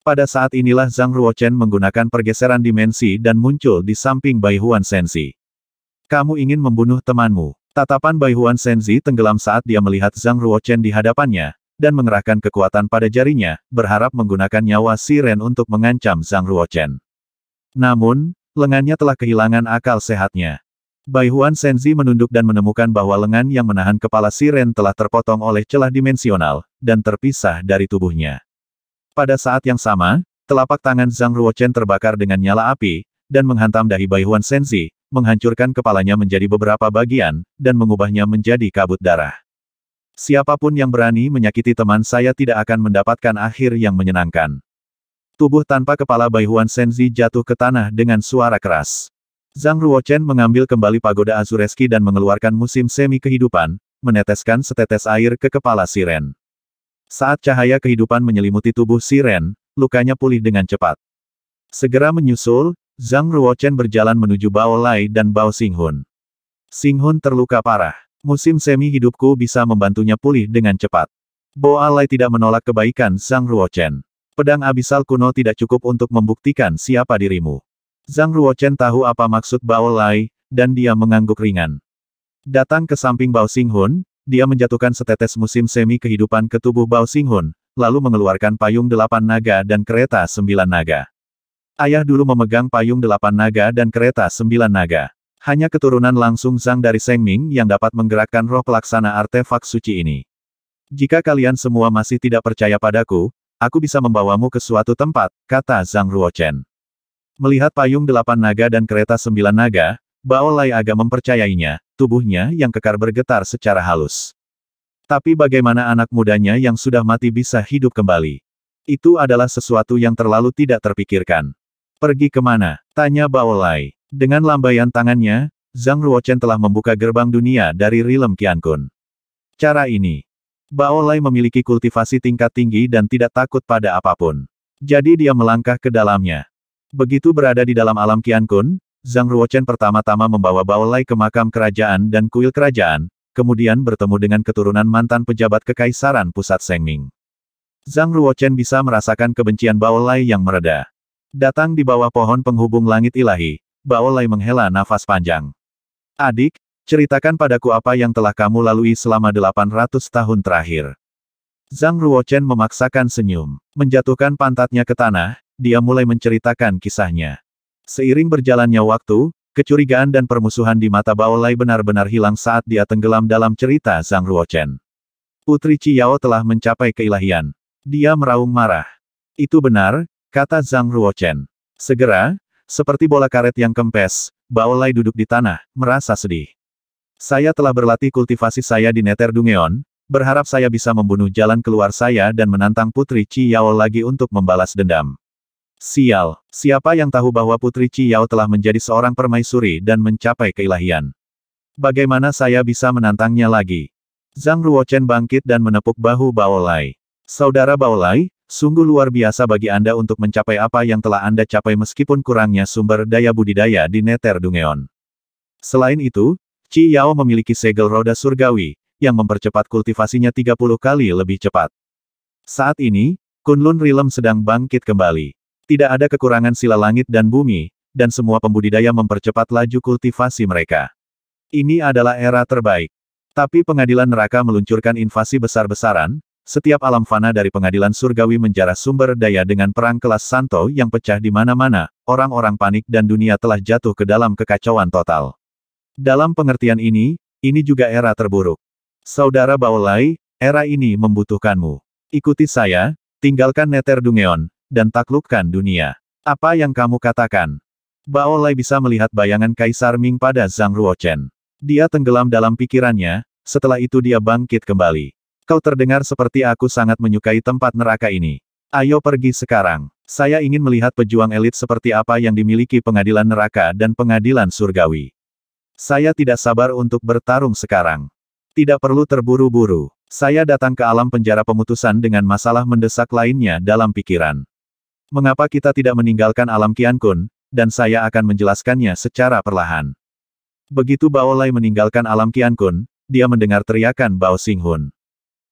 Pada saat inilah Zhang Ruochen menggunakan pergeseran dimensi dan muncul di samping Bai Huan Senzi. Kamu ingin membunuh temanmu. Tatapan Bai Huan Senzi tenggelam saat dia melihat Zhang Ruochen di hadapannya, dan mengerahkan kekuatan pada jarinya, berharap menggunakan nyawa si Ren untuk mengancam Zhang Ruochen. Namun, lengannya telah kehilangan akal sehatnya. Bai Huan Senzi menunduk dan menemukan bahwa lengan yang menahan kepala Siren telah terpotong oleh celah dimensional, dan terpisah dari tubuhnya. Pada saat yang sama, telapak tangan Zhang Ruochen terbakar dengan nyala api, dan menghantam dahi Bai Huan Senzi, menghancurkan kepalanya menjadi beberapa bagian, dan mengubahnya menjadi kabut darah. Siapapun yang berani menyakiti teman saya tidak akan mendapatkan akhir yang menyenangkan. Tubuh tanpa kepala Bai Huan Senzi jatuh ke tanah dengan suara keras. Zhang Ruochen mengambil kembali pagoda Azureski dan mengeluarkan musim semi kehidupan, meneteskan setetes air ke kepala Siren. Saat cahaya kehidupan menyelimuti tubuh Siren, lukanya pulih dengan cepat. Segera menyusul, Zhang Ruochen berjalan menuju Bao Lai dan Bao Singhun. Singhun terluka parah. Musim semi hidupku bisa membantunya pulih dengan cepat. Bao Lai tidak menolak kebaikan Zhang Ruochen. Pedang abisal kuno tidak cukup untuk membuktikan siapa dirimu. Zhang Ruochen tahu apa maksud Bao Lai, dan dia mengangguk ringan. Datang ke samping Bao Xinghun, dia menjatuhkan setetes musim semi kehidupan ke tubuh Bao Xinghun, lalu mengeluarkan payung delapan naga dan kereta sembilan naga. Ayah dulu memegang payung delapan naga dan kereta sembilan naga. Hanya keturunan langsung Zhang dari Seng Ming yang dapat menggerakkan roh pelaksana artefak suci ini. Jika kalian semua masih tidak percaya padaku, aku bisa membawamu ke suatu tempat, kata Zhang Ruochen. Melihat payung delapan naga dan kereta sembilan naga, Bao Lai agak mempercayainya, tubuhnya yang kekar bergetar secara halus. Tapi bagaimana anak mudanya yang sudah mati bisa hidup kembali? Itu adalah sesuatu yang terlalu tidak terpikirkan. Pergi kemana? Tanya Bao Dengan lambaian tangannya, Zhang Ruochen telah membuka gerbang dunia dari Rilem Qiankun. Cara ini, Bao memiliki kultivasi tingkat tinggi dan tidak takut pada apapun. Jadi dia melangkah ke dalamnya. Begitu berada di dalam alam Qiankun, Kun, Zhang Ruochen pertama-tama membawa Baolai ke makam kerajaan dan kuil kerajaan, kemudian bertemu dengan keturunan mantan pejabat kekaisaran pusat Sengming. Zhang Ruochen bisa merasakan kebencian Baolai yang mereda. Datang di bawah pohon penghubung langit ilahi, Baolai menghela nafas panjang. Adik, ceritakan padaku apa yang telah kamu lalui selama 800 tahun terakhir. Zhang Ruochen memaksakan senyum, menjatuhkan pantatnya ke tanah, dia mulai menceritakan kisahnya. Seiring berjalannya waktu, kecurigaan dan permusuhan di mata Baolai benar-benar hilang saat dia tenggelam dalam cerita Zhang Ruochen. Putri Ciao telah mencapai keilahian. Dia meraung marah. Itu benar, kata Zhang Ruochen. Segera, seperti bola karet yang kempes, Baolai duduk di tanah, merasa sedih. Saya telah berlatih kultivasi saya di Nether Dungeon, berharap saya bisa membunuh jalan keluar saya dan menantang Putri Ciao lagi untuk membalas dendam. Sial, siapa yang tahu bahwa Putri Ciyao telah menjadi seorang permaisuri dan mencapai keilahian? Bagaimana saya bisa menantangnya lagi? Zhang Ruochen bangkit dan menepuk bahu Baolai. Saudara Baolai, sungguh luar biasa bagi Anda untuk mencapai apa yang telah Anda capai meskipun kurangnya sumber daya budidaya di Nether Dungeon. Selain itu, Ci Yao memiliki segel roda surgawi, yang mempercepat kultivasinya 30 kali lebih cepat. Saat ini, Kunlun Rilem sedang bangkit kembali. Tidak ada kekurangan sila langit dan bumi, dan semua pembudidaya mempercepat laju kultivasi mereka. Ini adalah era terbaik. Tapi pengadilan neraka meluncurkan invasi besar-besaran, setiap alam fana dari pengadilan surgawi menjarah sumber daya dengan perang kelas Santo yang pecah di mana-mana, orang-orang panik dan dunia telah jatuh ke dalam kekacauan total. Dalam pengertian ini, ini juga era terburuk. Saudara Baolai, era ini membutuhkanmu. Ikuti saya, tinggalkan Neter Dungeon, dan taklukkan dunia. Apa yang kamu katakan? Bao Lai bisa melihat bayangan Kaisar Ming pada Zhang Ruochen. Dia tenggelam dalam pikirannya, setelah itu dia bangkit kembali. Kau terdengar seperti aku sangat menyukai tempat neraka ini. Ayo pergi sekarang. Saya ingin melihat pejuang elit seperti apa yang dimiliki pengadilan neraka dan pengadilan surgawi. Saya tidak sabar untuk bertarung sekarang. Tidak perlu terburu-buru. Saya datang ke alam penjara pemutusan dengan masalah mendesak lainnya dalam pikiran mengapa kita tidak meninggalkan alam Kian Kun, dan saya akan menjelaskannya secara perlahan. Begitu Bao Lai meninggalkan alam Kian Kun, dia mendengar teriakan Bao Singhun.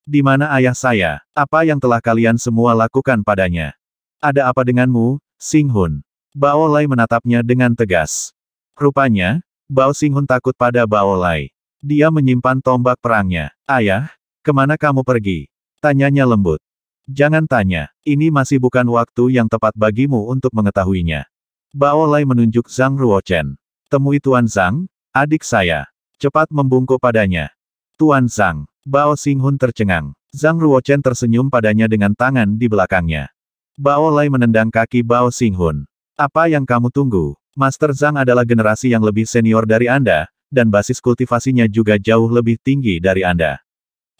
Di mana ayah saya? Apa yang telah kalian semua lakukan padanya? Ada apa denganmu, Singhun? Bao Lai menatapnya dengan tegas. Rupanya, Bao Singhun takut pada Bao Lai. Dia menyimpan tombak perangnya. Ayah, kemana kamu pergi? Tanyanya lembut. Jangan tanya, ini masih bukan waktu yang tepat bagimu untuk mengetahuinya. Bao Lai menunjuk Zhang Ruochen. Temui Tuan Zhang, adik saya. Cepat membungkuk padanya. Tuan Zhang, Bao Xinghun tercengang. Zhang Ruochen tersenyum padanya dengan tangan di belakangnya. Bao Lai menendang kaki Bao Xinghun. Apa yang kamu tunggu? Master Zhang adalah generasi yang lebih senior dari Anda, dan basis kultivasinya juga jauh lebih tinggi dari Anda.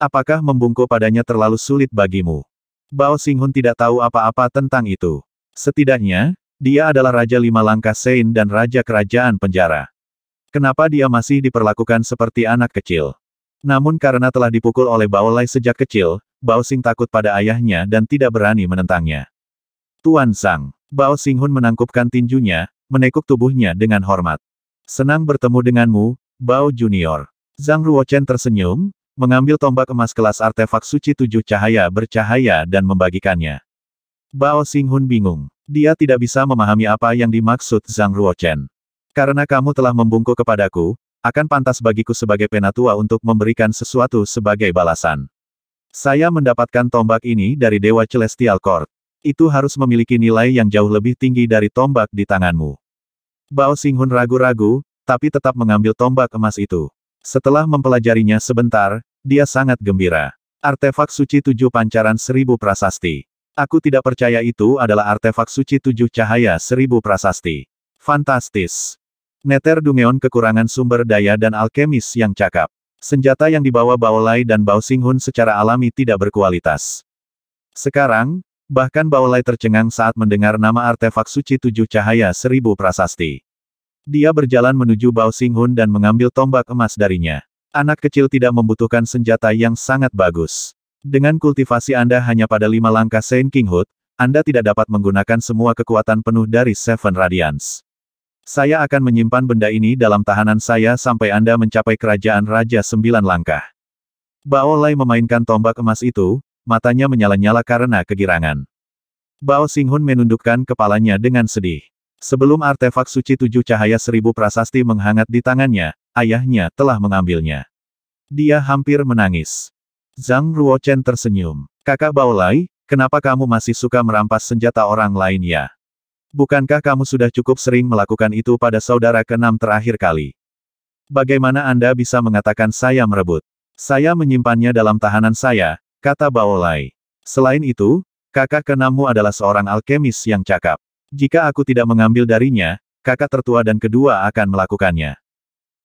Apakah membungkuk padanya terlalu sulit bagimu? Bao Singhun tidak tahu apa-apa tentang itu. Setidaknya, dia adalah Raja Lima Langkah Sein dan Raja Kerajaan Penjara. Kenapa dia masih diperlakukan seperti anak kecil? Namun karena telah dipukul oleh Bao Lai sejak kecil, Bao Sing takut pada ayahnya dan tidak berani menentangnya. Tuan Sang, Bao Singhun menangkupkan tinjunya, menekuk tubuhnya dengan hormat. Senang bertemu denganmu, Bao Junior. Zhang Ruochen tersenyum, mengambil tombak emas kelas artefak suci tujuh cahaya bercahaya dan membagikannya. Bao Xinghun bingung. Dia tidak bisa memahami apa yang dimaksud Zhang Ruochen. Karena kamu telah membungkuk kepadaku, akan pantas bagiku sebagai penatua untuk memberikan sesuatu sebagai balasan. Saya mendapatkan tombak ini dari Dewa Celestial Court. Itu harus memiliki nilai yang jauh lebih tinggi dari tombak di tanganmu. Bao Xinghun ragu-ragu, tapi tetap mengambil tombak emas itu. Setelah mempelajarinya sebentar, dia sangat gembira. Artefak suci tujuh pancaran seribu prasasti. Aku tidak percaya itu adalah artefak suci tujuh cahaya seribu prasasti. Fantastis. Neter Dungeon kekurangan sumber daya dan alkemis yang cakap. Senjata yang dibawa Baolai dan Bao Singhun secara alami tidak berkualitas. Sekarang, bahkan Baolai tercengang saat mendengar nama artefak suci tujuh cahaya seribu prasasti. Dia berjalan menuju Bao Singhun dan mengambil tombak emas darinya. Anak kecil tidak membutuhkan senjata yang sangat bagus. Dengan kultivasi Anda hanya pada lima langkah Saint Kinghood, Anda tidak dapat menggunakan semua kekuatan penuh dari Seven Radiance. Saya akan menyimpan benda ini dalam tahanan saya sampai Anda mencapai kerajaan Raja Sembilan Langkah. Bao Lai memainkan tombak emas itu, matanya menyala-nyala karena kegirangan. Bao Sing Hun menundukkan kepalanya dengan sedih. Sebelum artefak suci tujuh cahaya seribu prasasti menghangat di tangannya, Ayahnya telah mengambilnya. Dia hampir menangis. Zhang Ruochen tersenyum. Kakak Baolai, kenapa kamu masih suka merampas senjata orang lain ya? Bukankah kamu sudah cukup sering melakukan itu pada saudara keenam terakhir kali? Bagaimana Anda bisa mengatakan saya merebut? Saya menyimpannya dalam tahanan saya, kata Baolai. Selain itu, kakak keenammu adalah seorang alkemis yang cakap. Jika aku tidak mengambil darinya, kakak tertua dan kedua akan melakukannya.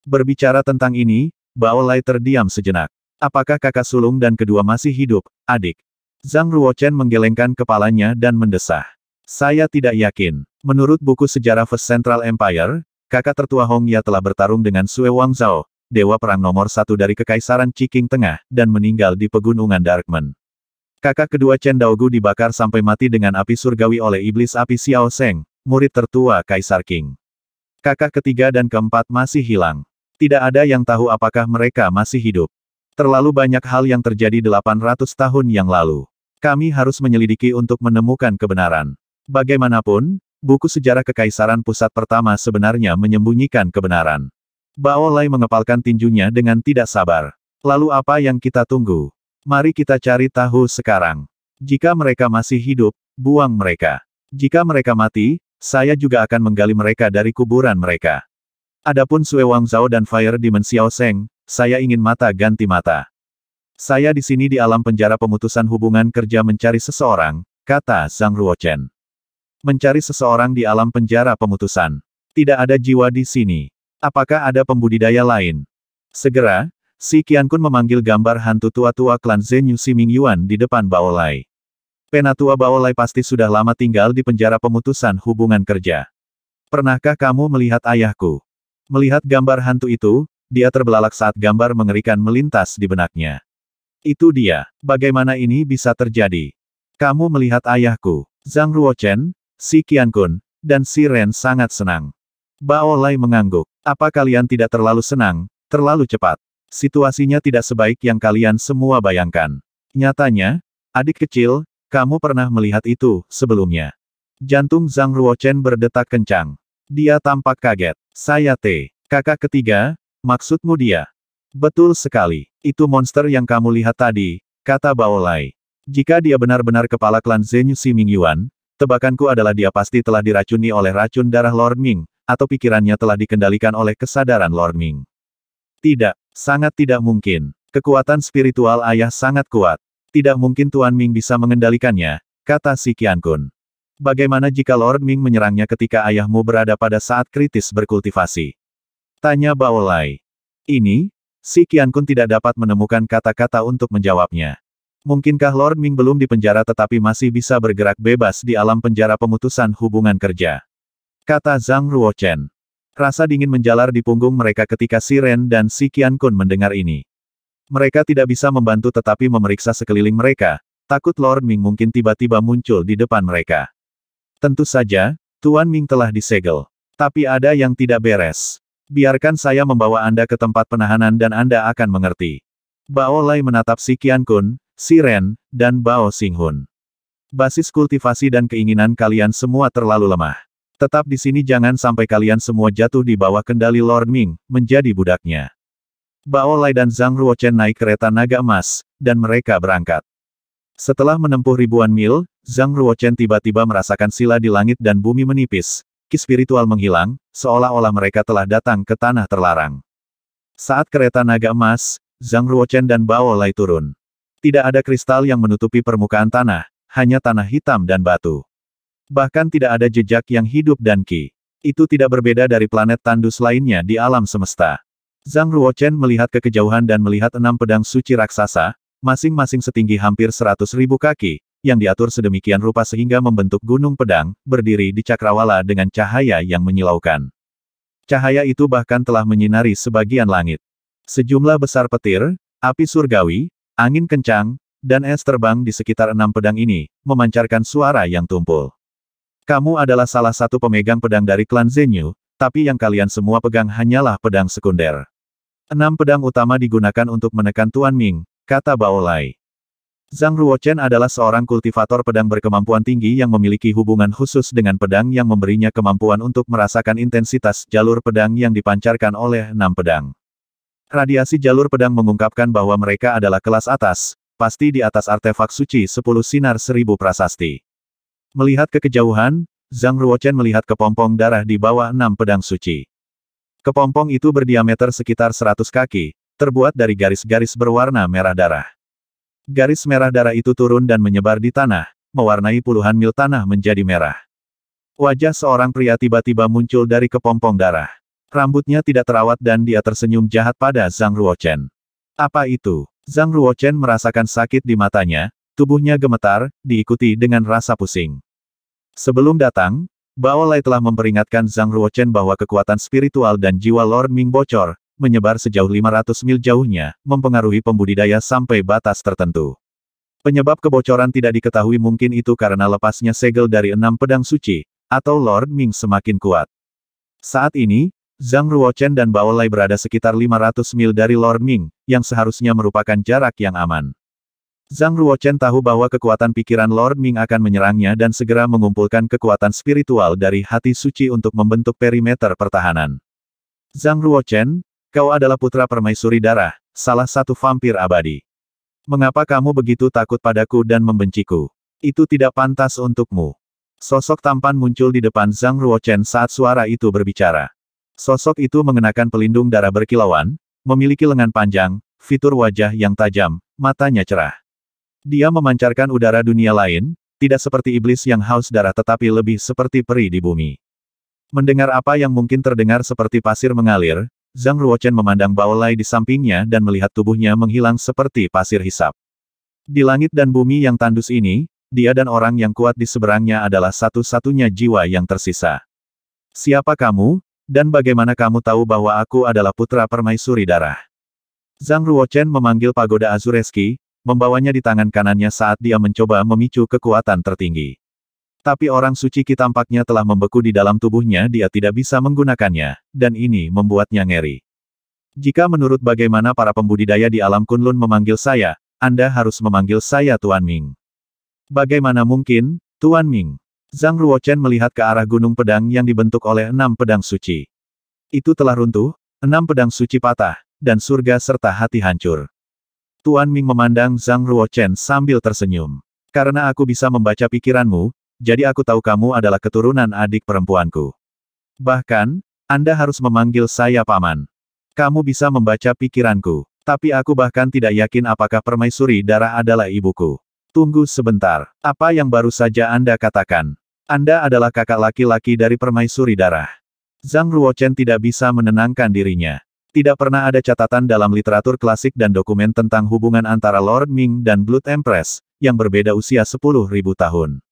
Berbicara tentang ini, Baolai terdiam sejenak. Apakah kakak sulung dan kedua masih hidup, adik? Zhang Ruochen menggelengkan kepalanya dan mendesah. Saya tidak yakin. Menurut buku sejarah First Central Empire, kakak tertua Hong Ya telah bertarung dengan Sue Wang Zhao, dewa perang nomor satu dari Kekaisaran Ciking Tengah, dan meninggal di Pegunungan Darkman. Kakak kedua Chen Daogu dibakar sampai mati dengan api surgawi oleh iblis api Xiao Seng, murid tertua Kaisar King. Kakak ketiga dan keempat masih hilang. Tidak ada yang tahu apakah mereka masih hidup. Terlalu banyak hal yang terjadi 800 tahun yang lalu. Kami harus menyelidiki untuk menemukan kebenaran. Bagaimanapun, buku sejarah kekaisaran pusat pertama sebenarnya menyembunyikan kebenaran. Baolai mengepalkan tinjunya dengan tidak sabar. Lalu apa yang kita tunggu? Mari kita cari tahu sekarang. Jika mereka masih hidup, buang mereka. Jika mereka mati, saya juga akan menggali mereka dari kuburan mereka. Adapun Sue Wang Zhao dan Fire Demon Xiao Seng, saya ingin mata ganti mata. Saya di sini di alam penjara pemutusan hubungan kerja mencari seseorang, kata Zhang Ruochen. Mencari seseorang di alam penjara pemutusan. Tidak ada jiwa di sini. Apakah ada pembudidaya lain? Segera, Si Qiankun memanggil gambar hantu tua-tua klan Zenyu Siming Yuan di depan Baolai. Penatua Baolai pasti sudah lama tinggal di penjara pemutusan hubungan kerja. Pernahkah kamu melihat ayahku? Melihat gambar hantu itu, dia terbelalak saat gambar mengerikan melintas di benaknya. Itu dia. Bagaimana ini bisa terjadi? Kamu melihat ayahku, Zhang Ruochen, si Qiankun, dan si Ren sangat senang. Bao Lai mengangguk. Apa kalian tidak terlalu senang, terlalu cepat? Situasinya tidak sebaik yang kalian semua bayangkan. Nyatanya, adik kecil, kamu pernah melihat itu sebelumnya. Jantung Zhang Ruochen berdetak kencang. Dia tampak kaget. Saya T. Kakak ketiga, maksudmu dia? Betul sekali. Itu monster yang kamu lihat tadi, kata Baolai. Jika dia benar-benar kepala klan Zenyu Si Yuan, tebakanku adalah dia pasti telah diracuni oleh racun darah Lord Ming, atau pikirannya telah dikendalikan oleh kesadaran Lord Ming. Tidak, sangat tidak mungkin. Kekuatan spiritual ayah sangat kuat. Tidak mungkin Tuan Ming bisa mengendalikannya, kata Si Qiankun. Bagaimana jika Lord Ming menyerangnya ketika ayahmu berada pada saat kritis berkultivasi? Tanya Baolai. Ini, si Kian Kun tidak dapat menemukan kata-kata untuk menjawabnya. Mungkinkah Lord Ming belum dipenjara tetapi masih bisa bergerak bebas di alam penjara pemutusan hubungan kerja? Kata Zhang Ruochen. Rasa dingin menjalar di punggung mereka ketika si Ren dan si Kian Kun mendengar ini. Mereka tidak bisa membantu tetapi memeriksa sekeliling mereka, takut Lord Ming mungkin tiba-tiba muncul di depan mereka. Tentu saja, Tuan Ming telah disegel. Tapi ada yang tidak beres. Biarkan saya membawa Anda ke tempat penahanan dan Anda akan mengerti. Bao Lai menatap si Qian Kun, si Ren, dan Bao Hun. Basis kultivasi dan keinginan kalian semua terlalu lemah. Tetap di sini jangan sampai kalian semua jatuh di bawah kendali Lord Ming, menjadi budaknya. Bao Lai dan Zhang Ruochen naik kereta naga emas, dan mereka berangkat. Setelah menempuh ribuan mil, Zhang Ruochen tiba-tiba merasakan sila di langit dan bumi menipis. Ki spiritual menghilang, seolah-olah mereka telah datang ke tanah terlarang. Saat kereta naga emas, Zhang Ruochen dan Bao Lai turun. Tidak ada kristal yang menutupi permukaan tanah, hanya tanah hitam dan batu. Bahkan tidak ada jejak yang hidup dan ki. Itu tidak berbeda dari planet tandus lainnya di alam semesta. Zhang Ruochen melihat ke kejauhan dan melihat enam pedang suci raksasa, masing-masing setinggi hampir seratus ribu kaki, yang diatur sedemikian rupa sehingga membentuk gunung pedang, berdiri di cakrawala dengan cahaya yang menyilaukan. Cahaya itu bahkan telah menyinari sebagian langit. Sejumlah besar petir, api surgawi, angin kencang, dan es terbang di sekitar enam pedang ini, memancarkan suara yang tumpul. Kamu adalah salah satu pemegang pedang dari klan Zenyu, tapi yang kalian semua pegang hanyalah pedang sekunder. Enam pedang utama digunakan untuk menekan Tuan Ming, Kata Baolai. Zhang Ruochen adalah seorang kultivator pedang berkemampuan tinggi yang memiliki hubungan khusus dengan pedang yang memberinya kemampuan untuk merasakan intensitas jalur pedang yang dipancarkan oleh enam pedang. Radiasi jalur pedang mengungkapkan bahwa mereka adalah kelas atas, pasti di atas artefak suci 10 sinar seribu prasasti. Melihat ke kejauhan, Zhang Ruochen melihat kepompong darah di bawah enam pedang suci. Kepompong itu berdiameter sekitar 100 kaki, terbuat dari garis-garis berwarna merah darah. Garis merah darah itu turun dan menyebar di tanah, mewarnai puluhan mil tanah menjadi merah. Wajah seorang pria tiba-tiba muncul dari kepompong darah. Rambutnya tidak terawat dan dia tersenyum jahat pada Zhang Ruochen. Apa itu? Zhang Ruochen merasakan sakit di matanya, tubuhnya gemetar, diikuti dengan rasa pusing. Sebelum datang, Bao Lai telah memperingatkan Zhang Ruochen bahwa kekuatan spiritual dan jiwa Lord Ming bocor, menyebar sejauh 500 mil jauhnya, mempengaruhi pembudidaya sampai batas tertentu. Penyebab kebocoran tidak diketahui mungkin itu karena lepasnya segel dari enam pedang suci, atau Lord Ming semakin kuat. Saat ini, Zhang Ruochen dan Bao Lei berada sekitar 500 mil dari Lord Ming, yang seharusnya merupakan jarak yang aman. Zhang Ruochen tahu bahwa kekuatan pikiran Lord Ming akan menyerangnya dan segera mengumpulkan kekuatan spiritual dari hati suci untuk membentuk perimeter pertahanan. Zhang Ruochen, Kau adalah putra permaisuri darah, salah satu vampir abadi. Mengapa kamu begitu takut padaku dan membenciku? Itu tidak pantas untukmu. Sosok tampan muncul di depan Zhang Ruochen saat suara itu berbicara. Sosok itu mengenakan pelindung darah berkilauan, memiliki lengan panjang, fitur wajah yang tajam, matanya cerah. Dia memancarkan udara dunia lain, tidak seperti iblis yang haus darah tetapi lebih seperti peri di bumi. Mendengar apa yang mungkin terdengar seperti pasir mengalir, Zhang Ruochen memandang Baolai di sampingnya dan melihat tubuhnya menghilang seperti pasir hisap. Di langit dan bumi yang tandus ini, dia dan orang yang kuat di seberangnya adalah satu-satunya jiwa yang tersisa. Siapa kamu, dan bagaimana kamu tahu bahwa aku adalah putra permaisuri darah? Zhang Ruochen memanggil pagoda Azureski, membawanya di tangan kanannya saat dia mencoba memicu kekuatan tertinggi. Tapi orang suci Ki tampaknya telah membeku di dalam tubuhnya dia tidak bisa menggunakannya, dan ini membuatnya ngeri. Jika menurut bagaimana para pembudidaya di alam Kunlun memanggil saya, Anda harus memanggil saya Tuan Ming. Bagaimana mungkin, Tuan Ming? Zhang Ruochen melihat ke arah gunung pedang yang dibentuk oleh enam pedang suci. Itu telah runtuh, enam pedang suci patah, dan surga serta hati hancur. Tuan Ming memandang Zhang Ruochen sambil tersenyum. Karena aku bisa membaca pikiranmu, jadi aku tahu kamu adalah keturunan adik perempuanku. Bahkan, Anda harus memanggil saya paman. Kamu bisa membaca pikiranku, tapi aku bahkan tidak yakin apakah permaisuri darah adalah ibuku. Tunggu sebentar, apa yang baru saja Anda katakan? Anda adalah kakak laki-laki dari permaisuri darah. Zhang Ruochen tidak bisa menenangkan dirinya tidak pernah ada catatan dalam literatur klasik dan dokumen tentang hubungan antara Lord Ming dan Blood Empress, yang berbeda usia 10.000 tahun.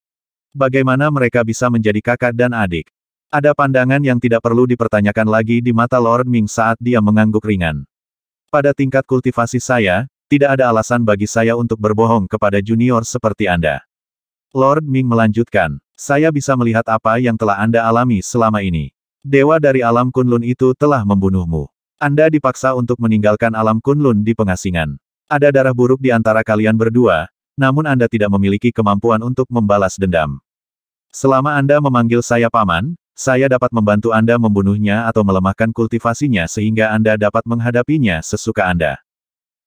Bagaimana mereka bisa menjadi kakak dan adik? Ada pandangan yang tidak perlu dipertanyakan lagi di mata Lord Ming saat dia mengangguk ringan. Pada tingkat kultivasi saya, tidak ada alasan bagi saya untuk berbohong kepada junior seperti Anda. Lord Ming melanjutkan, saya bisa melihat apa yang telah Anda alami selama ini. Dewa dari alam Kunlun itu telah membunuhmu. Anda dipaksa untuk meninggalkan alam Kunlun di pengasingan. Ada darah buruk di antara kalian berdua, namun Anda tidak memiliki kemampuan untuk membalas dendam. Selama Anda memanggil saya paman, saya dapat membantu Anda membunuhnya atau melemahkan kultivasinya sehingga Anda dapat menghadapinya sesuka Anda.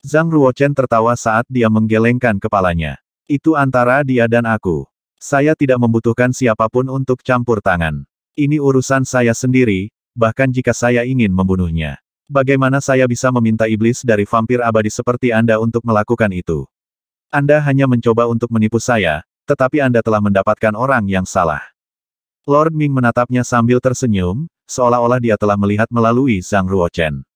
Zhang Ruochen tertawa saat dia menggelengkan kepalanya. Itu antara dia dan aku. Saya tidak membutuhkan siapapun untuk campur tangan. Ini urusan saya sendiri, bahkan jika saya ingin membunuhnya. Bagaimana saya bisa meminta iblis dari vampir abadi seperti Anda untuk melakukan itu? Anda hanya mencoba untuk menipu saya, tetapi Anda telah mendapatkan orang yang salah. Lord Ming menatapnya sambil tersenyum, seolah-olah dia telah melihat melalui Zhang Ruochen.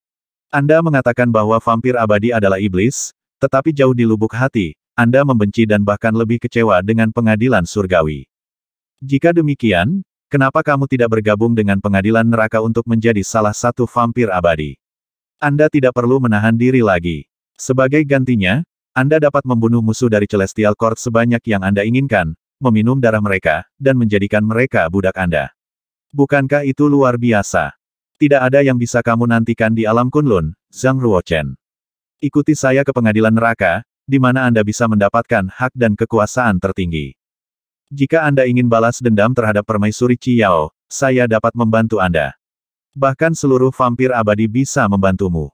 Anda mengatakan bahwa vampir abadi adalah iblis, tetapi jauh di lubuk hati, Anda membenci dan bahkan lebih kecewa dengan pengadilan surgawi. Jika demikian, kenapa kamu tidak bergabung dengan pengadilan neraka untuk menjadi salah satu vampir abadi? Anda tidak perlu menahan diri lagi. Sebagai gantinya, anda dapat membunuh musuh dari Celestial Court sebanyak yang Anda inginkan, meminum darah mereka, dan menjadikan mereka budak Anda. Bukankah itu luar biasa? Tidak ada yang bisa kamu nantikan di alam Kunlun, Zhang Ruochen. Ikuti saya ke pengadilan neraka, di mana Anda bisa mendapatkan hak dan kekuasaan tertinggi. Jika Anda ingin balas dendam terhadap permaisuri Chiao, saya dapat membantu Anda. Bahkan seluruh vampir abadi bisa membantumu.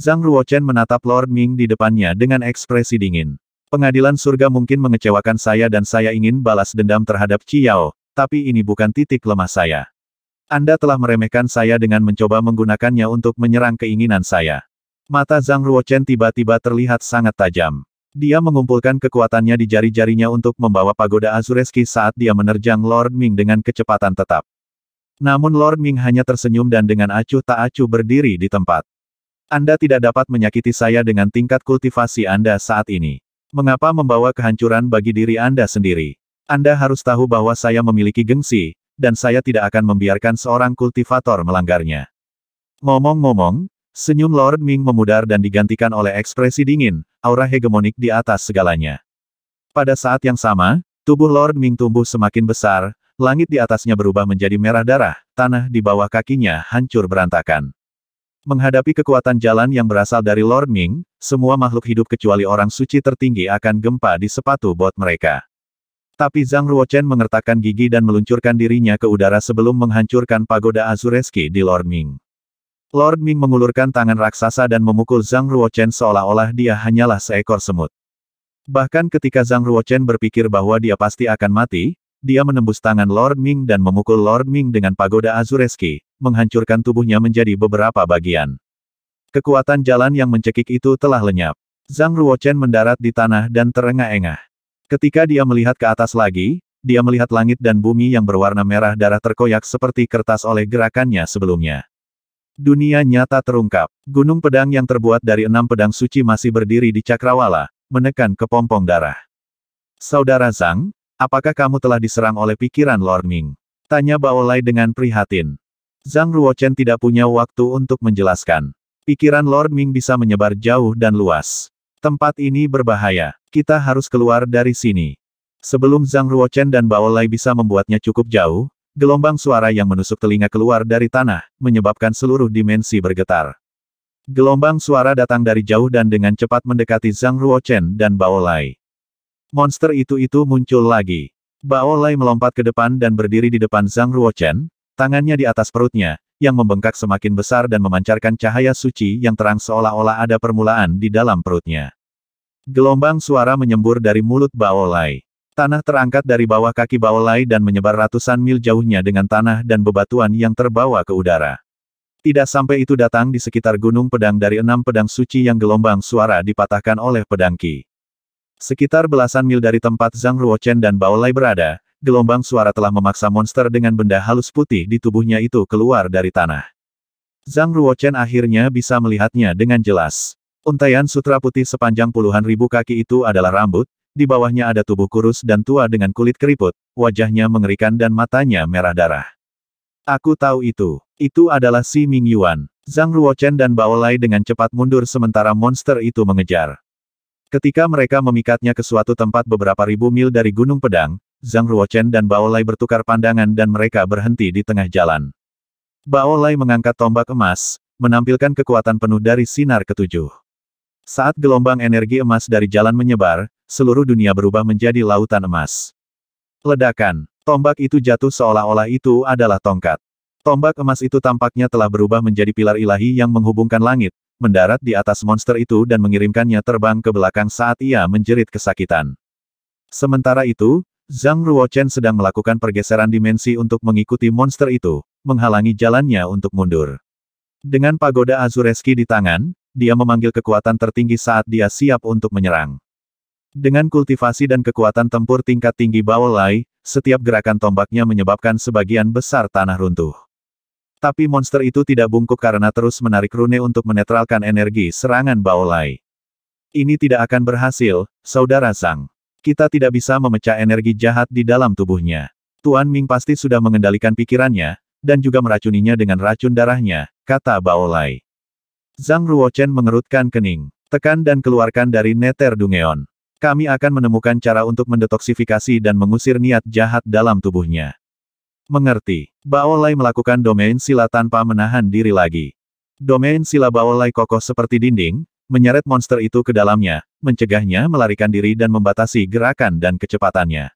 Zhang Ruochen menatap Lord Ming di depannya dengan ekspresi dingin. Pengadilan surga mungkin mengecewakan saya dan saya ingin balas dendam terhadap Qiao, tapi ini bukan titik lemah saya. Anda telah meremehkan saya dengan mencoba menggunakannya untuk menyerang keinginan saya. Mata Zhang Ruochen tiba-tiba terlihat sangat tajam. Dia mengumpulkan kekuatannya di jari-jarinya untuk membawa pagoda Azureski saat dia menerjang Lord Ming dengan kecepatan tetap. Namun Lord Ming hanya tersenyum dan dengan acuh tak acuh berdiri di tempat. Anda tidak dapat menyakiti saya dengan tingkat kultivasi Anda saat ini. Mengapa membawa kehancuran bagi diri Anda sendiri? Anda harus tahu bahwa saya memiliki gengsi, dan saya tidak akan membiarkan seorang kultivator melanggarnya. Ngomong-ngomong, senyum Lord Ming memudar dan digantikan oleh ekspresi dingin, aura hegemonik di atas segalanya. Pada saat yang sama, tubuh Lord Ming tumbuh semakin besar, langit di atasnya berubah menjadi merah darah, tanah di bawah kakinya hancur berantakan. Menghadapi kekuatan jalan yang berasal dari Lord Ming, semua makhluk hidup kecuali orang suci tertinggi akan gempa di sepatu bot mereka. Tapi Zhang Ruochen mengertakkan gigi dan meluncurkan dirinya ke udara sebelum menghancurkan pagoda Azureski di Lord Ming. Lord Ming mengulurkan tangan raksasa dan memukul Zhang Ruochen seolah-olah dia hanyalah seekor semut. Bahkan ketika Zhang Ruochen berpikir bahwa dia pasti akan mati, dia menembus tangan Lord Ming dan memukul Lord Ming dengan pagoda Azureski, menghancurkan tubuhnya menjadi beberapa bagian. Kekuatan jalan yang mencekik itu telah lenyap. Zhang Ruochen mendarat di tanah dan terengah-engah. Ketika dia melihat ke atas lagi, dia melihat langit dan bumi yang berwarna merah darah terkoyak seperti kertas oleh gerakannya sebelumnya. Dunia nyata terungkap. Gunung pedang yang terbuat dari enam pedang suci masih berdiri di cakrawala, menekan kepompong darah. Saudara Zhang, apakah kamu telah diserang oleh pikiran Lord Ming? Tanya Baolai dengan prihatin. Zhang Ruochen tidak punya waktu untuk menjelaskan. Pikiran Lord Ming bisa menyebar jauh dan luas. Tempat ini berbahaya. Kita harus keluar dari sini. Sebelum Zhang Ruochen dan Bao Lai bisa membuatnya cukup jauh, gelombang suara yang menusuk telinga keluar dari tanah, menyebabkan seluruh dimensi bergetar. Gelombang suara datang dari jauh dan dengan cepat mendekati Zhang Ruochen dan Bao Lai. Monster itu-itu muncul lagi. Bao Lai melompat ke depan dan berdiri di depan Zhang Ruochen, Tangannya di atas perutnya, yang membengkak semakin besar dan memancarkan cahaya suci yang terang seolah-olah ada permulaan di dalam perutnya. Gelombang suara menyembur dari mulut Baolai. Tanah terangkat dari bawah kaki Baolai dan menyebar ratusan mil jauhnya dengan tanah dan bebatuan yang terbawa ke udara. Tidak sampai itu datang di sekitar gunung pedang dari enam pedang suci yang gelombang suara dipatahkan oleh pedangki. Sekitar belasan mil dari tempat Zhang Ruochen dan Baolai berada, gelombang suara telah memaksa monster dengan benda halus putih di tubuhnya itu keluar dari tanah. Zhang Ruochen akhirnya bisa melihatnya dengan jelas. Untaian sutra putih sepanjang puluhan ribu kaki itu adalah rambut, di bawahnya ada tubuh kurus dan tua dengan kulit keriput, wajahnya mengerikan dan matanya merah darah. Aku tahu itu. Itu adalah si Ming Yuan. Zhang Ruochen dan Baolai dengan cepat mundur sementara monster itu mengejar. Ketika mereka memikatnya ke suatu tempat beberapa ribu mil dari Gunung Pedang, Zhang Ruochen dan Bao Baolai bertukar pandangan dan mereka berhenti di tengah jalan. Bao Baolai mengangkat tombak emas, menampilkan kekuatan penuh dari sinar ketujuh. Saat gelombang energi emas dari jalan menyebar, seluruh dunia berubah menjadi lautan emas. Ledakan, tombak itu jatuh seolah-olah itu adalah tongkat. Tombak emas itu tampaknya telah berubah menjadi pilar ilahi yang menghubungkan langit, mendarat di atas monster itu dan mengirimkannya terbang ke belakang saat ia menjerit kesakitan. Sementara itu, Zhang Ruochen sedang melakukan pergeseran dimensi untuk mengikuti monster itu, menghalangi jalannya untuk mundur. Dengan pagoda Azureski di tangan, dia memanggil kekuatan tertinggi saat dia siap untuk menyerang. Dengan kultivasi dan kekuatan tempur tingkat tinggi Baolai, setiap gerakan tombaknya menyebabkan sebagian besar tanah runtuh. Tapi monster itu tidak bungkuk karena terus menarik rune untuk menetralkan energi serangan Baolai. Ini tidak akan berhasil, Saudara Zhang. Kita tidak bisa memecah energi jahat di dalam tubuhnya. Tuan Ming pasti sudah mengendalikan pikirannya, dan juga meracuninya dengan racun darahnya, kata Baolai. Zhang Ruochen mengerutkan kening. Tekan dan keluarkan dari neter Dungeon. Kami akan menemukan cara untuk mendetoksifikasi dan mengusir niat jahat dalam tubuhnya. Mengerti. Baolai melakukan domain sila tanpa menahan diri lagi. Domain sila Baolai kokoh seperti dinding, menyeret monster itu ke dalamnya, mencegahnya melarikan diri dan membatasi gerakan dan kecepatannya.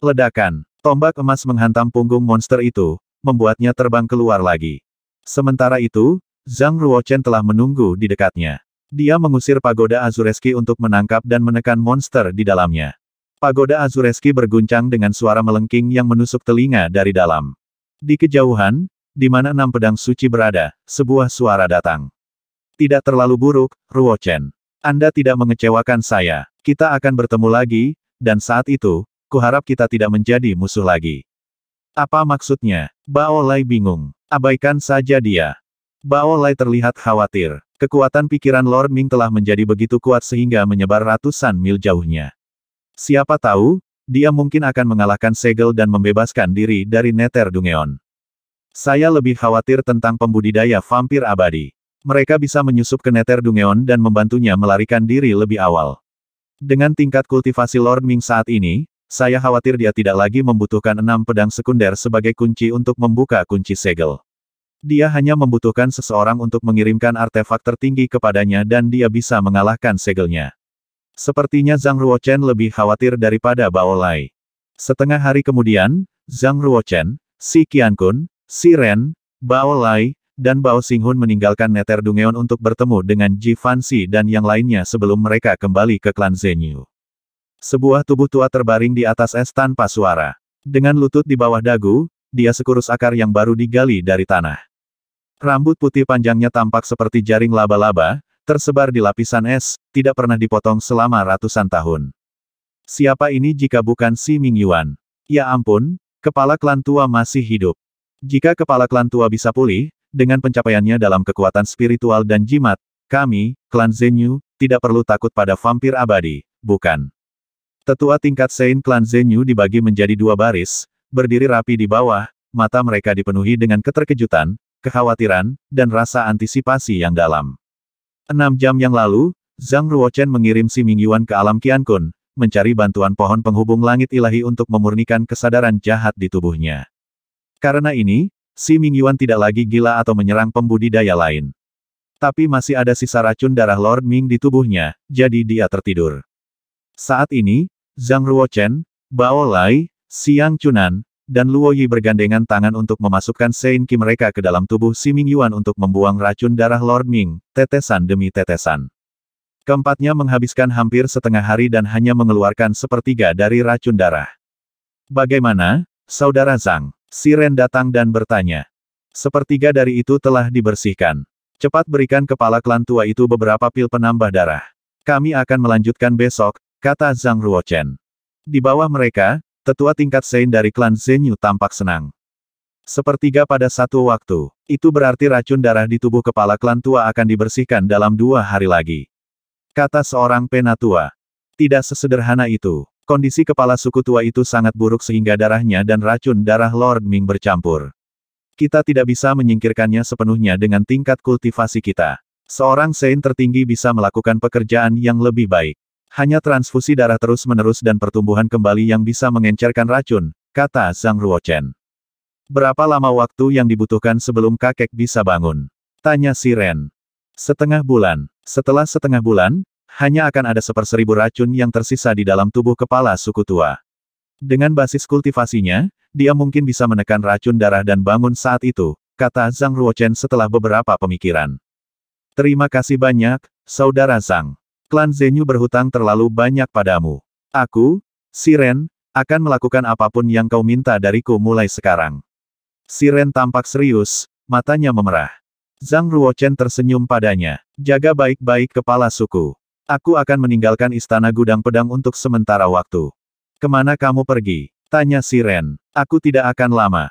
Ledakan, tombak emas menghantam punggung monster itu, membuatnya terbang keluar lagi. Sementara itu, Zhang Ruochen telah menunggu di dekatnya. Dia mengusir pagoda Azureski untuk menangkap dan menekan monster di dalamnya. Pagoda Azureski berguncang dengan suara melengking yang menusuk telinga dari dalam. Di kejauhan, di mana enam pedang suci berada, sebuah suara datang. Tidak terlalu buruk, Ruo Chen. Anda tidak mengecewakan saya. Kita akan bertemu lagi, dan saat itu, kuharap kita tidak menjadi musuh lagi. Apa maksudnya? Bao Lai bingung. Abaikan saja dia. Bao Lai terlihat khawatir. Kekuatan pikiran Lord Ming telah menjadi begitu kuat sehingga menyebar ratusan mil jauhnya. Siapa tahu, dia mungkin akan mengalahkan Segel dan membebaskan diri dari Neter Dungeon. Saya lebih khawatir tentang pembudidaya vampir abadi. Mereka bisa menyusup ke Nether Dungeon dan membantunya melarikan diri lebih awal. Dengan tingkat kultivasi Lord Ming saat ini, saya khawatir dia tidak lagi membutuhkan enam pedang sekunder sebagai kunci untuk membuka kunci segel. Dia hanya membutuhkan seseorang untuk mengirimkan artefak tertinggi kepadanya dan dia bisa mengalahkan segelnya. Sepertinya Zhang Ruochen lebih khawatir daripada Bao Lai. Setengah hari kemudian, Zhang Ruochen, Si Qiankun, Si Ren, Bao Lai, dan Bao Xinghun meninggalkan Nether Dungeon untuk bertemu dengan Ji Fanxi dan yang lainnya sebelum mereka kembali ke klan Zenyu. Sebuah tubuh tua terbaring di atas es tanpa suara. Dengan lutut di bawah dagu, dia sekurus akar yang baru digali dari tanah. Rambut putih panjangnya tampak seperti jaring laba-laba, tersebar di lapisan es, tidak pernah dipotong selama ratusan tahun. Siapa ini jika bukan si Ming Yuan? Ya ampun, kepala klan tua masih hidup. Jika kepala klan tua bisa pulih, dengan pencapaiannya dalam kekuatan spiritual dan jimat, kami, klan Zenyu, tidak perlu takut pada vampir abadi, bukan? Tetua tingkat Saint klan Zenyu dibagi menjadi dua baris, berdiri rapi di bawah, mata mereka dipenuhi dengan keterkejutan, kekhawatiran, dan rasa antisipasi yang dalam. Enam jam yang lalu, Zhang Ruochen mengirim si Mingyuan ke alam Qiankun, mencari bantuan pohon penghubung langit ilahi untuk memurnikan kesadaran jahat di tubuhnya. Karena ini, Si Mingyuan tidak lagi gila atau menyerang pembudidaya lain. Tapi masih ada sisa racun darah Lord Ming di tubuhnya, jadi dia tertidur. Saat ini, Zhang Ruochen, Bao Lai, Xiang Chunan, dan Luo Yi bergandengan tangan untuk memasukkan Sein Qi mereka ke dalam tubuh Si Mingyuan untuk membuang racun darah Lord Ming, tetesan demi tetesan. Keempatnya menghabiskan hampir setengah hari dan hanya mengeluarkan sepertiga dari racun darah. Bagaimana, Saudara Zhang? Siren datang dan bertanya. Sepertiga dari itu telah dibersihkan. Cepat berikan kepala klan tua itu beberapa pil penambah darah. Kami akan melanjutkan besok, kata Zhang Ruochen. Di bawah mereka, tetua tingkat Sein dari klan Zenyu tampak senang. Sepertiga pada satu waktu, itu berarti racun darah di tubuh kepala klan tua akan dibersihkan dalam dua hari lagi. Kata seorang penatua. Tidak sesederhana itu. Kondisi kepala suku tua itu sangat buruk sehingga darahnya dan racun darah Lord Ming bercampur. Kita tidak bisa menyingkirkannya sepenuhnya dengan tingkat kultivasi kita. Seorang saint tertinggi bisa melakukan pekerjaan yang lebih baik. Hanya transfusi darah terus-menerus dan pertumbuhan kembali yang bisa mengencerkan racun, kata Zhang Ruochen. Berapa lama waktu yang dibutuhkan sebelum kakek bisa bangun? Tanya Siren. Setengah bulan. Setelah setengah bulan, hanya akan ada seperseribu racun yang tersisa di dalam tubuh kepala suku tua. Dengan basis kultivasinya, dia mungkin bisa menekan racun darah dan bangun saat itu, kata Zhang Ruochen setelah beberapa pemikiran. Terima kasih banyak, Saudara Zhang. Klan Zenyu berhutang terlalu banyak padamu. Aku, Siren, akan melakukan apapun yang kau minta dariku mulai sekarang. Siren tampak serius, matanya memerah. Zhang Ruochen tersenyum padanya. Jaga baik-baik kepala suku. Aku akan meninggalkan istana gudang pedang untuk sementara waktu. Kemana kamu pergi? Tanya si Ren. Aku tidak akan lama.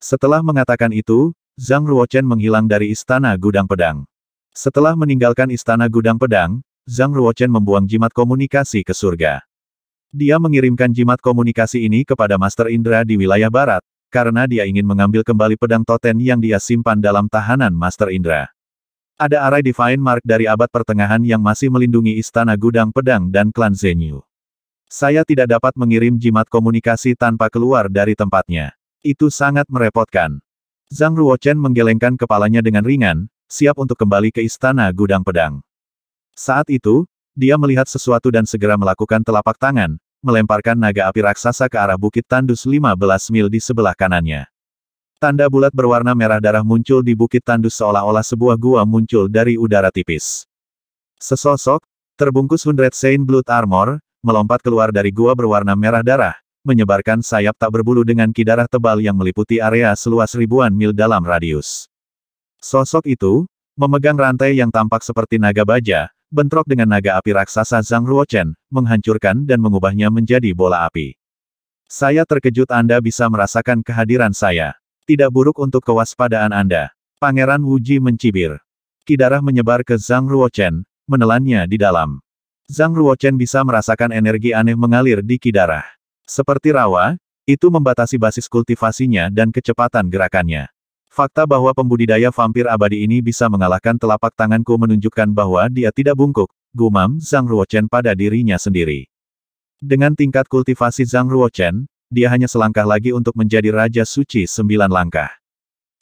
Setelah mengatakan itu, Zhang Ruochen menghilang dari istana gudang pedang. Setelah meninggalkan istana gudang pedang, Zhang Ruochen membuang jimat komunikasi ke surga. Dia mengirimkan jimat komunikasi ini kepada Master Indra di wilayah barat, karena dia ingin mengambil kembali pedang toten yang dia simpan dalam tahanan Master Indra. Ada arai Divine Mark dari abad pertengahan yang masih melindungi Istana Gudang Pedang dan klan Zenyu. Saya tidak dapat mengirim jimat komunikasi tanpa keluar dari tempatnya. Itu sangat merepotkan. Zhang Ruochen menggelengkan kepalanya dengan ringan, siap untuk kembali ke Istana Gudang Pedang. Saat itu, dia melihat sesuatu dan segera melakukan telapak tangan, melemparkan naga api raksasa ke arah Bukit Tandus 15 mil di sebelah kanannya. Tanda bulat berwarna merah darah muncul di bukit tandus seolah-olah sebuah gua muncul dari udara tipis. Sesosok, terbungkus Hundred Saint Blood Armor, melompat keluar dari gua berwarna merah darah, menyebarkan sayap tak berbulu dengan kidarah tebal yang meliputi area seluas ribuan mil dalam radius. Sosok itu, memegang rantai yang tampak seperti naga baja, bentrok dengan naga api raksasa Zhang Ruochen, menghancurkan dan mengubahnya menjadi bola api. Saya terkejut Anda bisa merasakan kehadiran saya. Tidak buruk untuk kewaspadaan Anda. Pangeran Wuji mencibir. Kidarah menyebar ke Zhang Ruochen, menelannya di dalam. Zhang Ruochen bisa merasakan energi aneh mengalir di Kidarah. Seperti rawa, itu membatasi basis kultivasinya dan kecepatan gerakannya. Fakta bahwa pembudidaya vampir abadi ini bisa mengalahkan telapak tanganku menunjukkan bahwa dia tidak bungkuk, gumam Zhang Ruochen pada dirinya sendiri. Dengan tingkat kultivasi Zhang Ruochen, dia hanya selangkah lagi untuk menjadi Raja Suci sembilan langkah.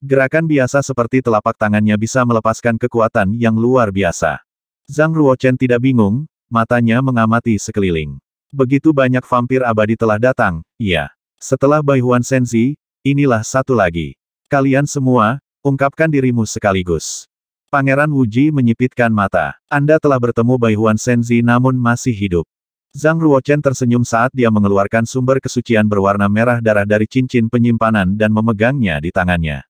Gerakan biasa seperti telapak tangannya bisa melepaskan kekuatan yang luar biasa. Zhang Ruochen tidak bingung, matanya mengamati sekeliling. Begitu banyak vampir abadi telah datang, iya. Setelah Bai Huan Senzi, inilah satu lagi. Kalian semua, ungkapkan dirimu sekaligus. Pangeran Wuji menyipitkan mata. Anda telah bertemu Bai Huan Senzi namun masih hidup. Zhang Ruochen tersenyum saat dia mengeluarkan sumber kesucian berwarna merah darah dari cincin penyimpanan dan memegangnya di tangannya.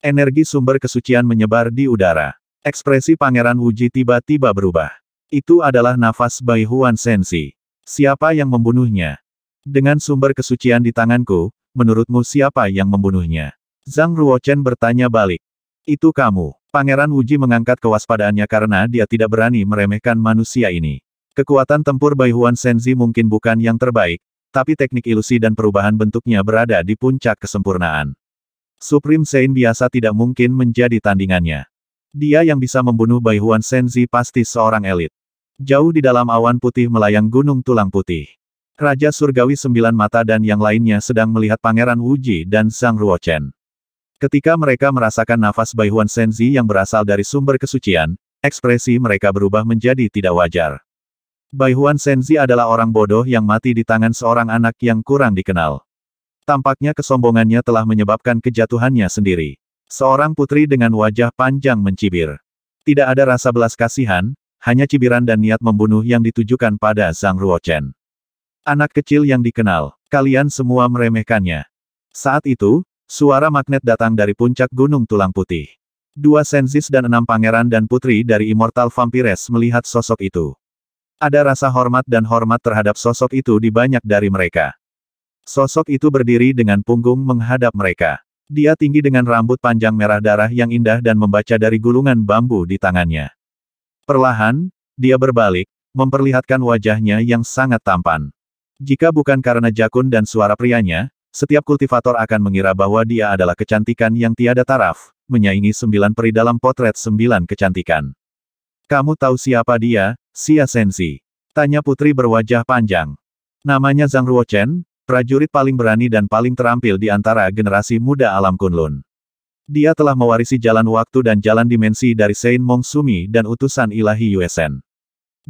Energi sumber kesucian menyebar di udara. Ekspresi Pangeran Wuji tiba-tiba berubah. Itu adalah nafas Bai Huan Sensi. Siapa yang membunuhnya? Dengan sumber kesucian di tanganku, menurutmu siapa yang membunuhnya? Zhang Ruochen bertanya balik. Itu kamu. Pangeran Wuji mengangkat kewaspadaannya karena dia tidak berani meremehkan manusia ini. Kekuatan tempur Bai Huan Senzi mungkin bukan yang terbaik, tapi teknik ilusi dan perubahan bentuknya berada di puncak kesempurnaan. Supreme Sein biasa tidak mungkin menjadi tandingannya. Dia yang bisa membunuh Bai Huan Senzi pasti seorang elit. Jauh di dalam awan putih melayang gunung tulang putih. Raja Surgawi Sembilan Mata dan yang lainnya sedang melihat Pangeran Wuji dan Sang Ruochen. Ketika mereka merasakan nafas Bai Huan Senzi yang berasal dari sumber kesucian, ekspresi mereka berubah menjadi tidak wajar. Bai Huan Senzi adalah orang bodoh yang mati di tangan seorang anak yang kurang dikenal. Tampaknya kesombongannya telah menyebabkan kejatuhannya sendiri. Seorang putri dengan wajah panjang mencibir. Tidak ada rasa belas kasihan, hanya cibiran dan niat membunuh yang ditujukan pada Zhang Ruochen. Anak kecil yang dikenal, kalian semua meremehkannya. Saat itu, suara magnet datang dari puncak gunung tulang putih. Dua sensis dan enam pangeran dan putri dari Immortal Vampires melihat sosok itu. Ada rasa hormat dan hormat terhadap sosok itu di banyak dari mereka. Sosok itu berdiri dengan punggung menghadap mereka. Dia tinggi dengan rambut panjang merah darah yang indah dan membaca dari gulungan bambu di tangannya. Perlahan, dia berbalik, memperlihatkan wajahnya yang sangat tampan. Jika bukan karena jakun dan suara prianya, setiap kultivator akan mengira bahwa dia adalah kecantikan yang tiada taraf, menyaingi sembilan peri dalam potret sembilan kecantikan. Kamu tahu siapa dia, Xia Sensi? Tanya putri berwajah panjang. Namanya Zhang Ruochen, prajurit paling berani dan paling terampil di antara generasi muda alam Kunlun. Dia telah mewarisi jalan waktu dan jalan dimensi dari Saint Mong Sumi dan utusan ilahi Yuesen.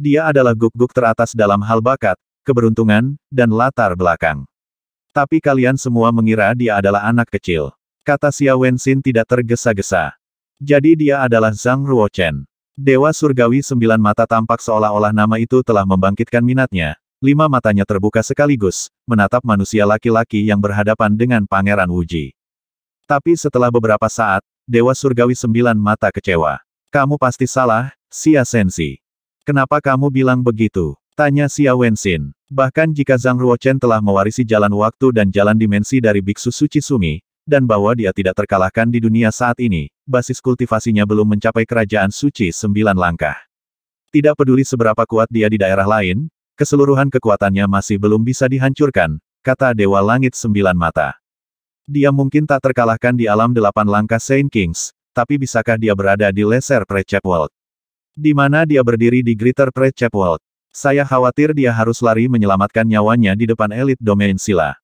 Dia adalah guk-guk teratas dalam hal bakat, keberuntungan, dan latar belakang. Tapi kalian semua mengira dia adalah anak kecil. Kata Xia Wenxin tidak tergesa-gesa. Jadi dia adalah Zhang Ruochen. Dewa Surgawi Sembilan Mata tampak seolah-olah nama itu telah membangkitkan minatnya. Lima matanya terbuka sekaligus, menatap manusia laki-laki yang berhadapan dengan Pangeran Wuji. Tapi setelah beberapa saat, Dewa Surgawi Sembilan Mata kecewa. Kamu pasti salah, Sia Sensi. Kenapa kamu bilang begitu? Tanya Xia Wenxin. Bahkan jika Zhang Ruochen telah mewarisi jalan waktu dan jalan dimensi dari Biksu Suci Sumi, dan bahwa dia tidak terkalahkan di dunia saat ini, basis kultivasinya belum mencapai kerajaan suci sembilan langkah. Tidak peduli seberapa kuat dia di daerah lain, keseluruhan kekuatannya masih belum bisa dihancurkan, kata Dewa Langit Sembilan Mata. Dia mungkin tak terkalahkan di alam delapan langkah Saint Kings, tapi bisakah dia berada di Lesser Precep World? Di mana dia berdiri di Greater Precep World? Saya khawatir dia harus lari menyelamatkan nyawanya di depan elit domain sila.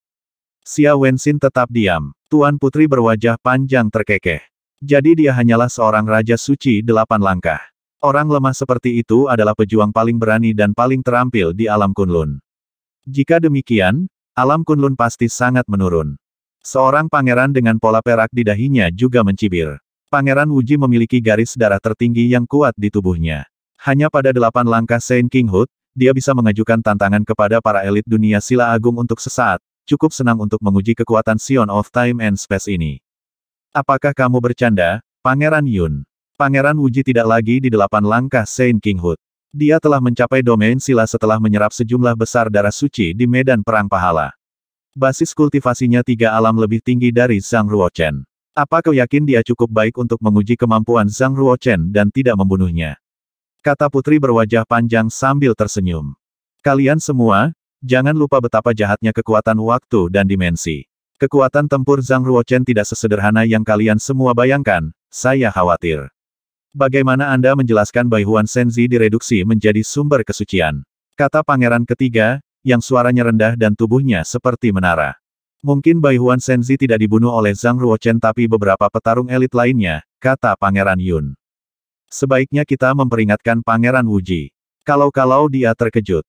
Xia Wenxin tetap diam. Tuan Putri berwajah panjang terkekeh. Jadi dia hanyalah seorang raja suci delapan langkah. Orang lemah seperti itu adalah pejuang paling berani dan paling terampil di alam Kunlun. Jika demikian, alam Kunlun pasti sangat menurun. Seorang pangeran dengan pola perak di dahinya juga mencibir. Pangeran Wuji memiliki garis darah tertinggi yang kuat di tubuhnya. Hanya pada delapan langkah Saint King Hood, dia bisa mengajukan tantangan kepada para elit dunia sila agung untuk sesaat, cukup senang untuk menguji kekuatan Sion of Time and Space ini. Apakah kamu bercanda, Pangeran Yun? Pangeran Wuji tidak lagi di delapan langkah Saint Kinghood. Dia telah mencapai domain sila setelah menyerap sejumlah besar darah suci di medan perang pahala. Basis kultivasinya tiga alam lebih tinggi dari Zhang Ruochen. Apa kau yakin dia cukup baik untuk menguji kemampuan Zhang Ruochen dan tidak membunuhnya? Kata putri berwajah panjang sambil tersenyum. Kalian semua, Jangan lupa betapa jahatnya kekuatan waktu dan dimensi. Kekuatan tempur Zhang Ruochen tidak sesederhana yang kalian semua bayangkan, saya khawatir. Bagaimana Anda menjelaskan Bai Huan Senzi direduksi menjadi sumber kesucian? Kata pangeran ketiga, yang suaranya rendah dan tubuhnya seperti menara. Mungkin Bai Huan Senzi tidak dibunuh oleh Zhang Ruochen tapi beberapa petarung elit lainnya, kata pangeran Yun. Sebaiknya kita memperingatkan pangeran Wuji. Kalau-kalau dia terkejut.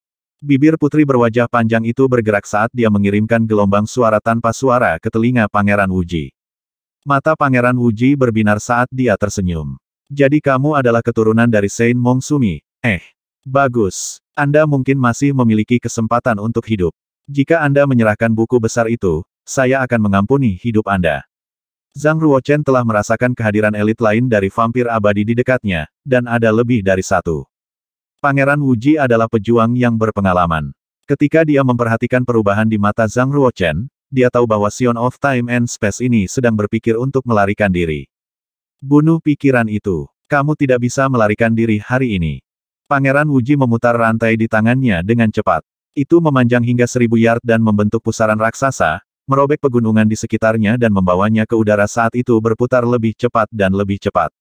Bibir putri berwajah panjang itu bergerak saat dia mengirimkan gelombang suara tanpa suara ke telinga Pangeran Wuji. Mata Pangeran Wuji berbinar saat dia tersenyum. Jadi kamu adalah keturunan dari Saint Mongsumi. Eh, bagus. Anda mungkin masih memiliki kesempatan untuk hidup. Jika Anda menyerahkan buku besar itu, saya akan mengampuni hidup Anda. Zhang Ruochen telah merasakan kehadiran elit lain dari vampir abadi di dekatnya, dan ada lebih dari satu. Pangeran Wuji adalah pejuang yang berpengalaman. Ketika dia memperhatikan perubahan di mata Zhang Ruochen, dia tahu bahwa Sion of Time and Space ini sedang berpikir untuk melarikan diri. Bunuh pikiran itu. Kamu tidak bisa melarikan diri hari ini. Pangeran Wuji memutar rantai di tangannya dengan cepat. Itu memanjang hingga seribu yard dan membentuk pusaran raksasa, merobek pegunungan di sekitarnya dan membawanya ke udara saat itu berputar lebih cepat dan lebih cepat.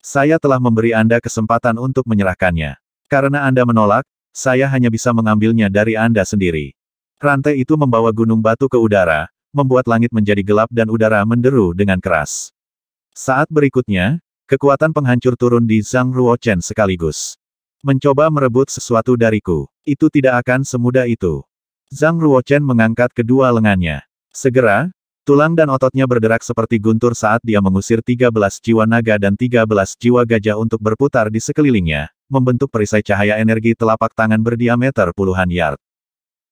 Saya telah memberi Anda kesempatan untuk menyerahkannya. Karena Anda menolak, saya hanya bisa mengambilnya dari Anda sendiri. Rantai itu membawa gunung batu ke udara, membuat langit menjadi gelap dan udara menderu dengan keras. Saat berikutnya, kekuatan penghancur turun di Zhang Ruochen sekaligus. Mencoba merebut sesuatu dariku. Itu tidak akan semudah itu. Zhang Ruochen mengangkat kedua lengannya. Segera, Tulang dan ototnya berderak seperti guntur saat dia mengusir 13 jiwa naga dan 13 jiwa gajah untuk berputar di sekelilingnya, membentuk perisai cahaya energi telapak tangan berdiameter puluhan yard.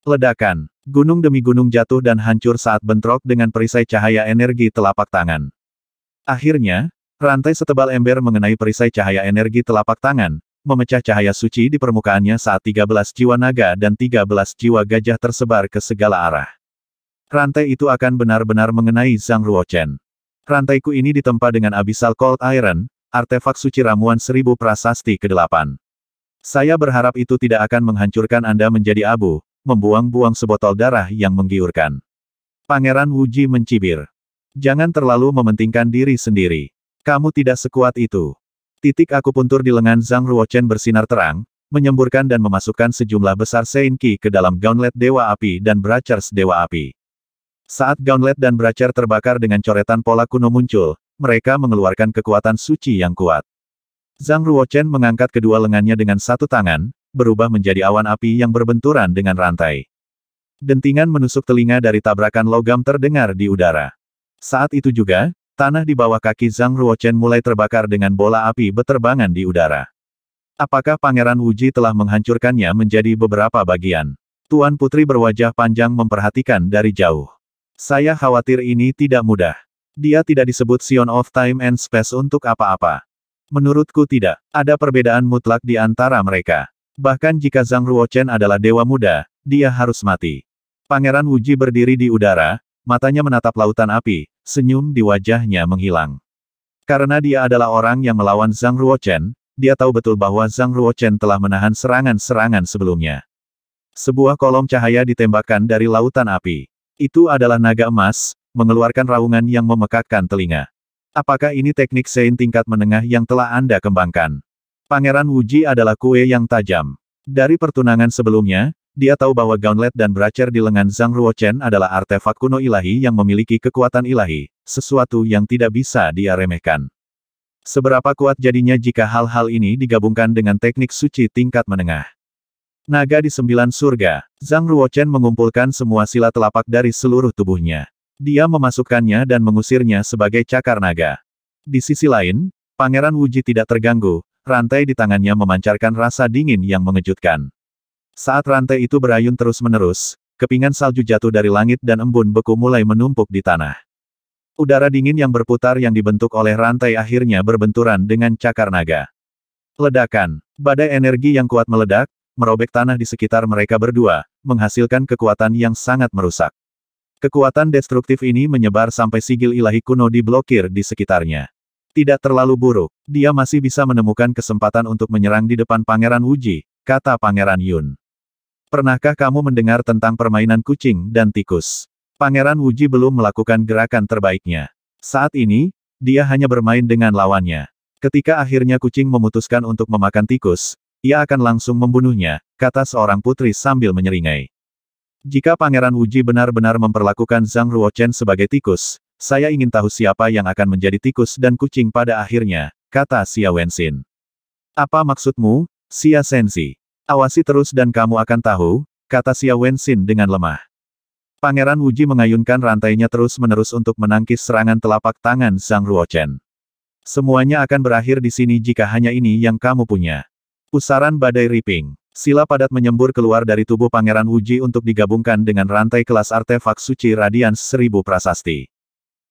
Ledakan, gunung demi gunung jatuh dan hancur saat bentrok dengan perisai cahaya energi telapak tangan. Akhirnya, rantai setebal ember mengenai perisai cahaya energi telapak tangan, memecah cahaya suci di permukaannya saat 13 jiwa naga dan 13 jiwa gajah tersebar ke segala arah. Rantai itu akan benar-benar mengenai Zhang Ruochen. Rantaiku ini ditempa dengan abisal Cold Iron, artefak suci ramuan seribu prasasti ke-8. Saya berharap itu tidak akan menghancurkan Anda menjadi abu, membuang-buang sebotol darah yang menggiurkan. Pangeran Wuji mencibir. Jangan terlalu mementingkan diri sendiri. Kamu tidak sekuat itu. Titik aku puntur di lengan Zhang Ruochen bersinar terang, menyemburkan dan memasukkan sejumlah besar Sein Qi ke dalam gauntlet Dewa Api dan Bracers Dewa Api. Saat gauntlet dan bracer terbakar dengan coretan pola kuno muncul, mereka mengeluarkan kekuatan suci yang kuat. Zhang Ruochen mengangkat kedua lengannya dengan satu tangan, berubah menjadi awan api yang berbenturan dengan rantai. Dentingan menusuk telinga dari tabrakan logam terdengar di udara. Saat itu juga, tanah di bawah kaki Zhang Ruochen mulai terbakar dengan bola api beterbangan di udara. Apakah Pangeran Wuji telah menghancurkannya menjadi beberapa bagian? Tuan Putri berwajah panjang memperhatikan dari jauh. Saya khawatir ini tidak mudah. Dia tidak disebut Sion of Time and Space untuk apa-apa. Menurutku tidak. Ada perbedaan mutlak di antara mereka. Bahkan jika Zhang Ruochen adalah dewa muda, dia harus mati. Pangeran Wuji berdiri di udara, matanya menatap lautan api, senyum di wajahnya menghilang. Karena dia adalah orang yang melawan Zhang Ruochen, dia tahu betul bahwa Zhang Ruochen telah menahan serangan-serangan sebelumnya. Sebuah kolom cahaya ditembakkan dari lautan api. Itu adalah naga emas, mengeluarkan raungan yang memekakkan telinga. Apakah ini teknik Sein tingkat menengah yang telah Anda kembangkan? Pangeran Wuji adalah kue yang tajam. Dari pertunangan sebelumnya, dia tahu bahwa gauntlet dan bracer di lengan Zhang Ruochen adalah artefak kuno ilahi yang memiliki kekuatan ilahi, sesuatu yang tidak bisa dia remehkan. Seberapa kuat jadinya jika hal-hal ini digabungkan dengan teknik suci tingkat menengah? Naga di sembilan surga, Zhang Ruochen mengumpulkan semua sila telapak dari seluruh tubuhnya. Dia memasukkannya dan mengusirnya sebagai cakar naga. Di sisi lain, Pangeran Wuji tidak terganggu, rantai di tangannya memancarkan rasa dingin yang mengejutkan. Saat rantai itu berayun terus-menerus, kepingan salju jatuh dari langit dan embun beku mulai menumpuk di tanah. Udara dingin yang berputar yang dibentuk oleh rantai akhirnya berbenturan dengan cakar naga. Ledakan, badai energi yang kuat meledak, merobek tanah di sekitar mereka berdua, menghasilkan kekuatan yang sangat merusak. Kekuatan destruktif ini menyebar sampai sigil ilahi kuno diblokir di sekitarnya. Tidak terlalu buruk, dia masih bisa menemukan kesempatan untuk menyerang di depan Pangeran Wuji, kata Pangeran Yun. Pernahkah kamu mendengar tentang permainan kucing dan tikus? Pangeran Wuji belum melakukan gerakan terbaiknya. Saat ini, dia hanya bermain dengan lawannya. Ketika akhirnya kucing memutuskan untuk memakan tikus, ia akan langsung membunuhnya, kata seorang putri sambil menyeringai. Jika Pangeran Wuji benar-benar memperlakukan Zhang Ruochen sebagai tikus, saya ingin tahu siapa yang akan menjadi tikus dan kucing pada akhirnya, kata Xia Wenxin. Apa maksudmu, Xia Senzi? Awasi terus dan kamu akan tahu, kata Xia Wenxin dengan lemah. Pangeran Wuji mengayunkan rantainya terus-menerus untuk menangkis serangan telapak tangan Zhang Ruochen. Semuanya akan berakhir di sini jika hanya ini yang kamu punya. Pusaran badai riping. Sila padat menyembur keluar dari tubuh Pangeran Wuji untuk digabungkan dengan rantai kelas artefak suci Radians Seribu Prasasti.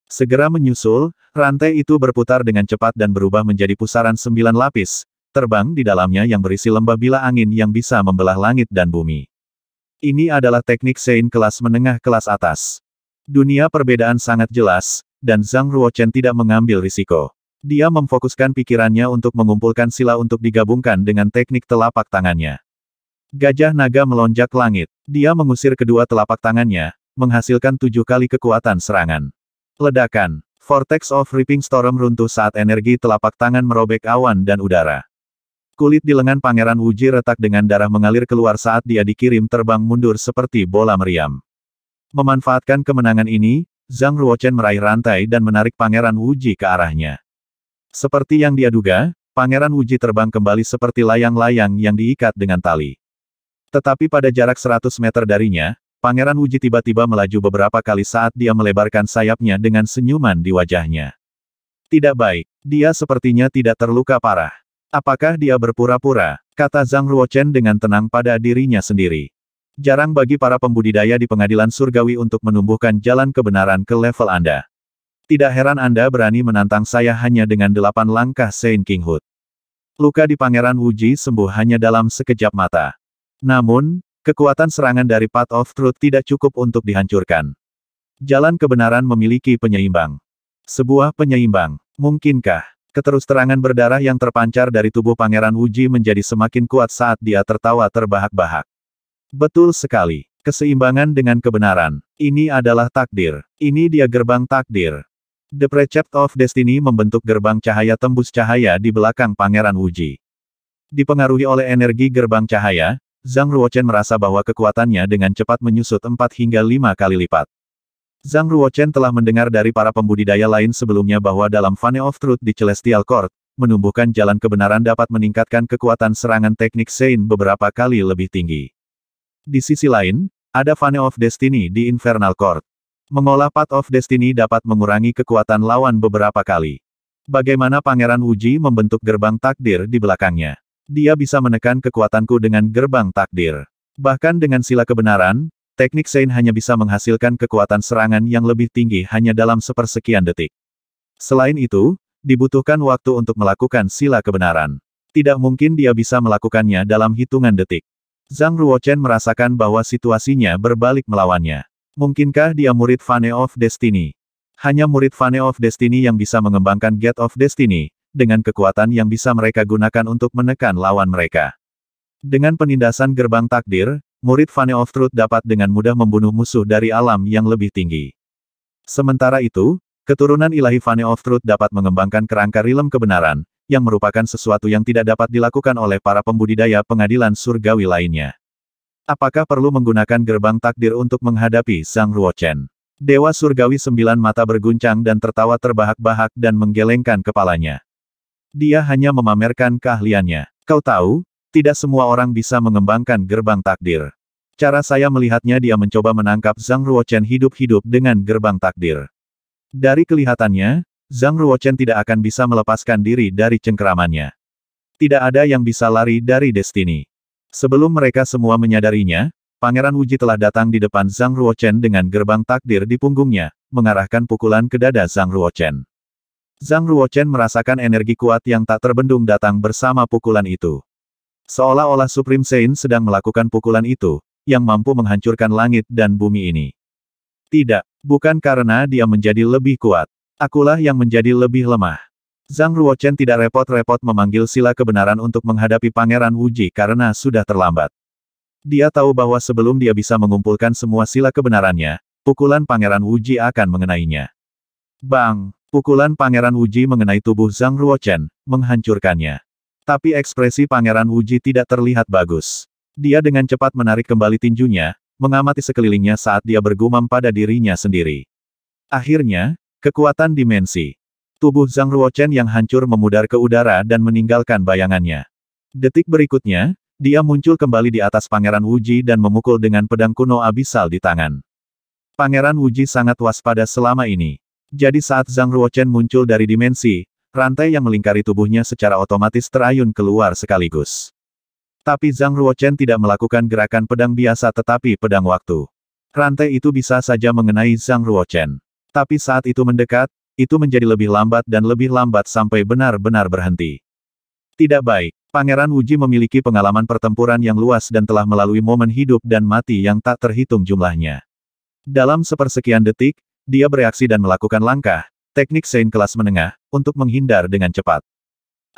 Segera menyusul, rantai itu berputar dengan cepat dan berubah menjadi pusaran sembilan lapis, terbang di dalamnya yang berisi lembah bila angin yang bisa membelah langit dan bumi. Ini adalah teknik Sein kelas menengah kelas atas. Dunia perbedaan sangat jelas, dan Zhang Ruochen tidak mengambil risiko. Dia memfokuskan pikirannya untuk mengumpulkan sila untuk digabungkan dengan teknik telapak tangannya. Gajah naga melonjak langit. Dia mengusir kedua telapak tangannya, menghasilkan tujuh kali kekuatan serangan. Ledakan. Vortex of Ripping Storm runtuh saat energi telapak tangan merobek awan dan udara. Kulit di lengan Pangeran Wuji retak dengan darah mengalir keluar saat dia dikirim terbang mundur seperti bola meriam. Memanfaatkan kemenangan ini, Zhang Ruochen meraih rantai dan menarik Pangeran Wuji ke arahnya. Seperti yang dia duga, Pangeran Wuji terbang kembali seperti layang-layang yang diikat dengan tali. Tetapi pada jarak 100 meter darinya, Pangeran Wuji tiba-tiba melaju beberapa kali saat dia melebarkan sayapnya dengan senyuman di wajahnya. Tidak baik, dia sepertinya tidak terluka parah. Apakah dia berpura-pura? Kata Zhang Ruochen dengan tenang pada dirinya sendiri. Jarang bagi para pembudidaya di pengadilan surgawi untuk menumbuhkan jalan kebenaran ke level Anda. Tidak heran Anda berani menantang saya hanya dengan delapan langkah Saint King Hood. Luka di Pangeran Wuji sembuh hanya dalam sekejap mata. Namun, kekuatan serangan dari Path of Truth tidak cukup untuk dihancurkan. Jalan kebenaran memiliki penyeimbang. Sebuah penyeimbang. Mungkinkah, keterusterangan berdarah yang terpancar dari tubuh Pangeran Wuji menjadi semakin kuat saat dia tertawa terbahak-bahak. Betul sekali. Keseimbangan dengan kebenaran. Ini adalah takdir. Ini dia gerbang takdir. The Precept of Destiny membentuk gerbang cahaya tembus cahaya di belakang Pangeran Wuji. Dipengaruhi oleh energi gerbang cahaya, Zhang Ruochen merasa bahwa kekuatannya dengan cepat menyusut 4 hingga 5 kali lipat. Zhang Ruochen telah mendengar dari para pembudidaya lain sebelumnya bahwa dalam Vane of Truth di Celestial Court, menumbuhkan jalan kebenaran dapat meningkatkan kekuatan serangan teknik Sein beberapa kali lebih tinggi. Di sisi lain, ada Vane of Destiny di Infernal Court. Mengolah Path of Destiny dapat mengurangi kekuatan lawan beberapa kali. Bagaimana Pangeran Uji membentuk gerbang takdir di belakangnya? Dia bisa menekan kekuatanku dengan gerbang takdir. Bahkan dengan sila kebenaran, teknik Sein hanya bisa menghasilkan kekuatan serangan yang lebih tinggi hanya dalam sepersekian detik. Selain itu, dibutuhkan waktu untuk melakukan sila kebenaran. Tidak mungkin dia bisa melakukannya dalam hitungan detik. Zhang Ruochen merasakan bahwa situasinya berbalik melawannya. Mungkinkah dia murid Vane of Destiny? Hanya murid Vane of Destiny yang bisa mengembangkan Gate of Destiny, dengan kekuatan yang bisa mereka gunakan untuk menekan lawan mereka. Dengan penindasan gerbang takdir, murid Vane of Truth dapat dengan mudah membunuh musuh dari alam yang lebih tinggi. Sementara itu, keturunan ilahi Vane of Truth dapat mengembangkan kerangka rilem kebenaran, yang merupakan sesuatu yang tidak dapat dilakukan oleh para pembudidaya pengadilan surgawi lainnya. Apakah perlu menggunakan gerbang takdir untuk menghadapi Sang Ruochen? Dewa Surgawi Sembilan Mata berguncang dan tertawa terbahak-bahak dan menggelengkan kepalanya. Dia hanya memamerkan keahliannya. Kau tahu, tidak semua orang bisa mengembangkan gerbang takdir. Cara saya melihatnya dia mencoba menangkap Zhang Ruochen hidup-hidup dengan gerbang takdir. Dari kelihatannya, Zhang Ruochen tidak akan bisa melepaskan diri dari cengkeramannya. Tidak ada yang bisa lari dari destini. Sebelum mereka semua menyadarinya, Pangeran Wuji telah datang di depan Zhang Ruochen dengan gerbang takdir di punggungnya, mengarahkan pukulan ke dada Zhang Ruochen. Zhang Ruochen merasakan energi kuat yang tak terbendung datang bersama pukulan itu. Seolah-olah Supreme Sein sedang melakukan pukulan itu, yang mampu menghancurkan langit dan bumi ini. Tidak, bukan karena dia menjadi lebih kuat. Akulah yang menjadi lebih lemah. Zhang Ruochen tidak repot-repot memanggil sila kebenaran untuk menghadapi Pangeran Wuji karena sudah terlambat. Dia tahu bahwa sebelum dia bisa mengumpulkan semua sila kebenarannya, pukulan Pangeran Wuji akan mengenainya. Bang! Pukulan Pangeran Wuji mengenai tubuh Zhang Ruochen, menghancurkannya. Tapi ekspresi Pangeran Wuji tidak terlihat bagus. Dia dengan cepat menarik kembali tinjunya, mengamati sekelilingnya saat dia bergumam pada dirinya sendiri. Akhirnya, kekuatan dimensi. Tubuh Zhang Ruochen yang hancur memudar ke udara dan meninggalkan bayangannya. Detik berikutnya, dia muncul kembali di atas Pangeran Wuji dan memukul dengan pedang kuno abisal di tangan. Pangeran Wuji sangat waspada selama ini. Jadi saat Zhang Ruochen muncul dari dimensi, rantai yang melingkari tubuhnya secara otomatis terayun keluar sekaligus. Tapi Zhang Ruochen tidak melakukan gerakan pedang biasa tetapi pedang waktu. Rantai itu bisa saja mengenai Zhang Ruochen. Tapi saat itu mendekat, itu menjadi lebih lambat dan lebih lambat sampai benar-benar berhenti. Tidak baik, Pangeran Wuji memiliki pengalaman pertempuran yang luas dan telah melalui momen hidup dan mati yang tak terhitung jumlahnya. Dalam sepersekian detik, dia bereaksi dan melakukan langkah, teknik Sein kelas menengah, untuk menghindar dengan cepat.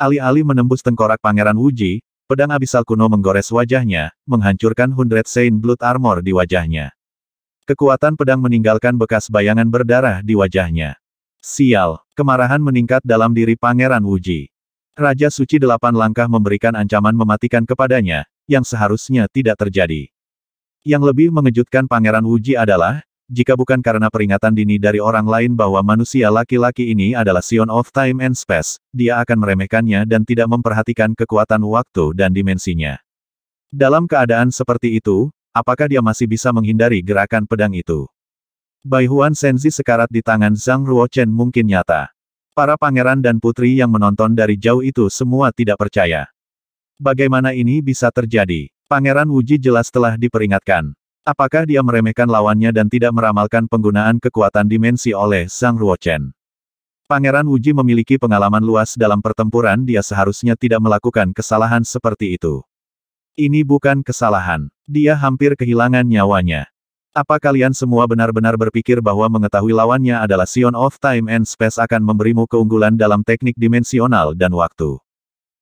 Alih-alih menembus tengkorak Pangeran Wuji, pedang abisal kuno menggores wajahnya, menghancurkan Hundred Sein Blood Armor di wajahnya. Kekuatan pedang meninggalkan bekas bayangan berdarah di wajahnya. Sial, kemarahan meningkat dalam diri Pangeran Wuji. Raja Suci delapan langkah memberikan ancaman mematikan kepadanya, yang seharusnya tidak terjadi. Yang lebih mengejutkan Pangeran Wuji adalah, jika bukan karena peringatan dini dari orang lain bahwa manusia laki-laki ini adalah Sion of Time and Space, dia akan meremehkannya dan tidak memperhatikan kekuatan waktu dan dimensinya. Dalam keadaan seperti itu, apakah dia masih bisa menghindari gerakan pedang itu? Bai Huan Senzi sekarat di tangan Zhang Ruochen mungkin nyata. Para pangeran dan putri yang menonton dari jauh itu semua tidak percaya. Bagaimana ini bisa terjadi? Pangeran Wuji jelas telah diperingatkan. Apakah dia meremehkan lawannya dan tidak meramalkan penggunaan kekuatan dimensi oleh Zhang Ruochen? Pangeran Wuji memiliki pengalaman luas dalam pertempuran dia seharusnya tidak melakukan kesalahan seperti itu. Ini bukan kesalahan. Dia hampir kehilangan nyawanya. Apa kalian semua benar-benar berpikir bahwa mengetahui lawannya adalah Sion of Time and Space akan memberimu keunggulan dalam teknik dimensional dan waktu?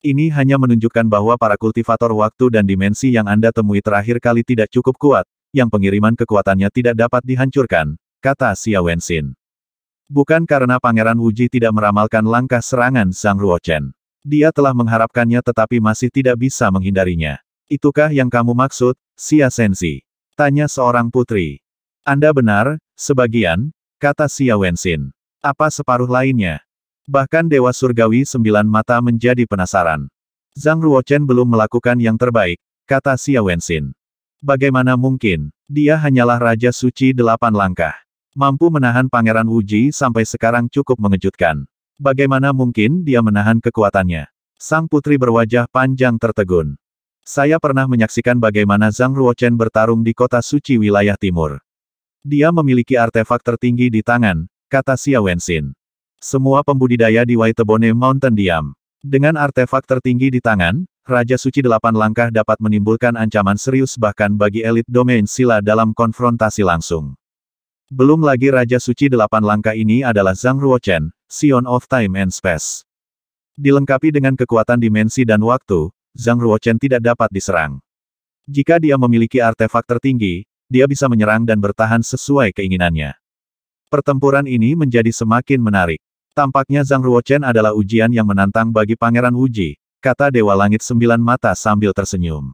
Ini hanya menunjukkan bahwa para kultivator waktu dan dimensi yang Anda temui terakhir kali tidak cukup kuat, yang pengiriman kekuatannya tidak dapat dihancurkan, kata Xia Wenxin. Bukan karena Pangeran Wuji tidak meramalkan langkah serangan Zhang Ruochen. Dia telah mengharapkannya tetapi masih tidak bisa menghindarinya. Itukah yang kamu maksud, Xia Sensi? Tanya seorang putri. Anda benar, sebagian, kata Xia Wenxin. Apa separuh lainnya? Bahkan Dewa Surgawi Sembilan Mata menjadi penasaran. Zhang Ruochen belum melakukan yang terbaik, kata Xia Wenxin. Bagaimana mungkin, dia hanyalah Raja Suci Delapan Langkah. Mampu menahan Pangeran Wuji sampai sekarang cukup mengejutkan. Bagaimana mungkin dia menahan kekuatannya? Sang putri berwajah panjang tertegun. Saya pernah menyaksikan bagaimana Zhang Ruochen bertarung di kota suci wilayah timur. Dia memiliki artefak tertinggi di tangan, kata Xia Wenxin. Semua pembudidaya di Waitebone Mountain diam. Dengan artefak tertinggi di tangan, Raja Suci Delapan Langkah dapat menimbulkan ancaman serius bahkan bagi elit domain sila dalam konfrontasi langsung. Belum lagi Raja Suci Delapan Langkah ini adalah Zhang Ruochen, Sion of Time and Space. Dilengkapi dengan kekuatan dimensi dan waktu, Zhang Ruochen tidak dapat diserang. Jika dia memiliki artefak tertinggi, dia bisa menyerang dan bertahan sesuai keinginannya. Pertempuran ini menjadi semakin menarik. Tampaknya Zhang Ruochen adalah ujian yang menantang bagi Pangeran Wuji, kata Dewa Langit Sembilan Mata sambil tersenyum.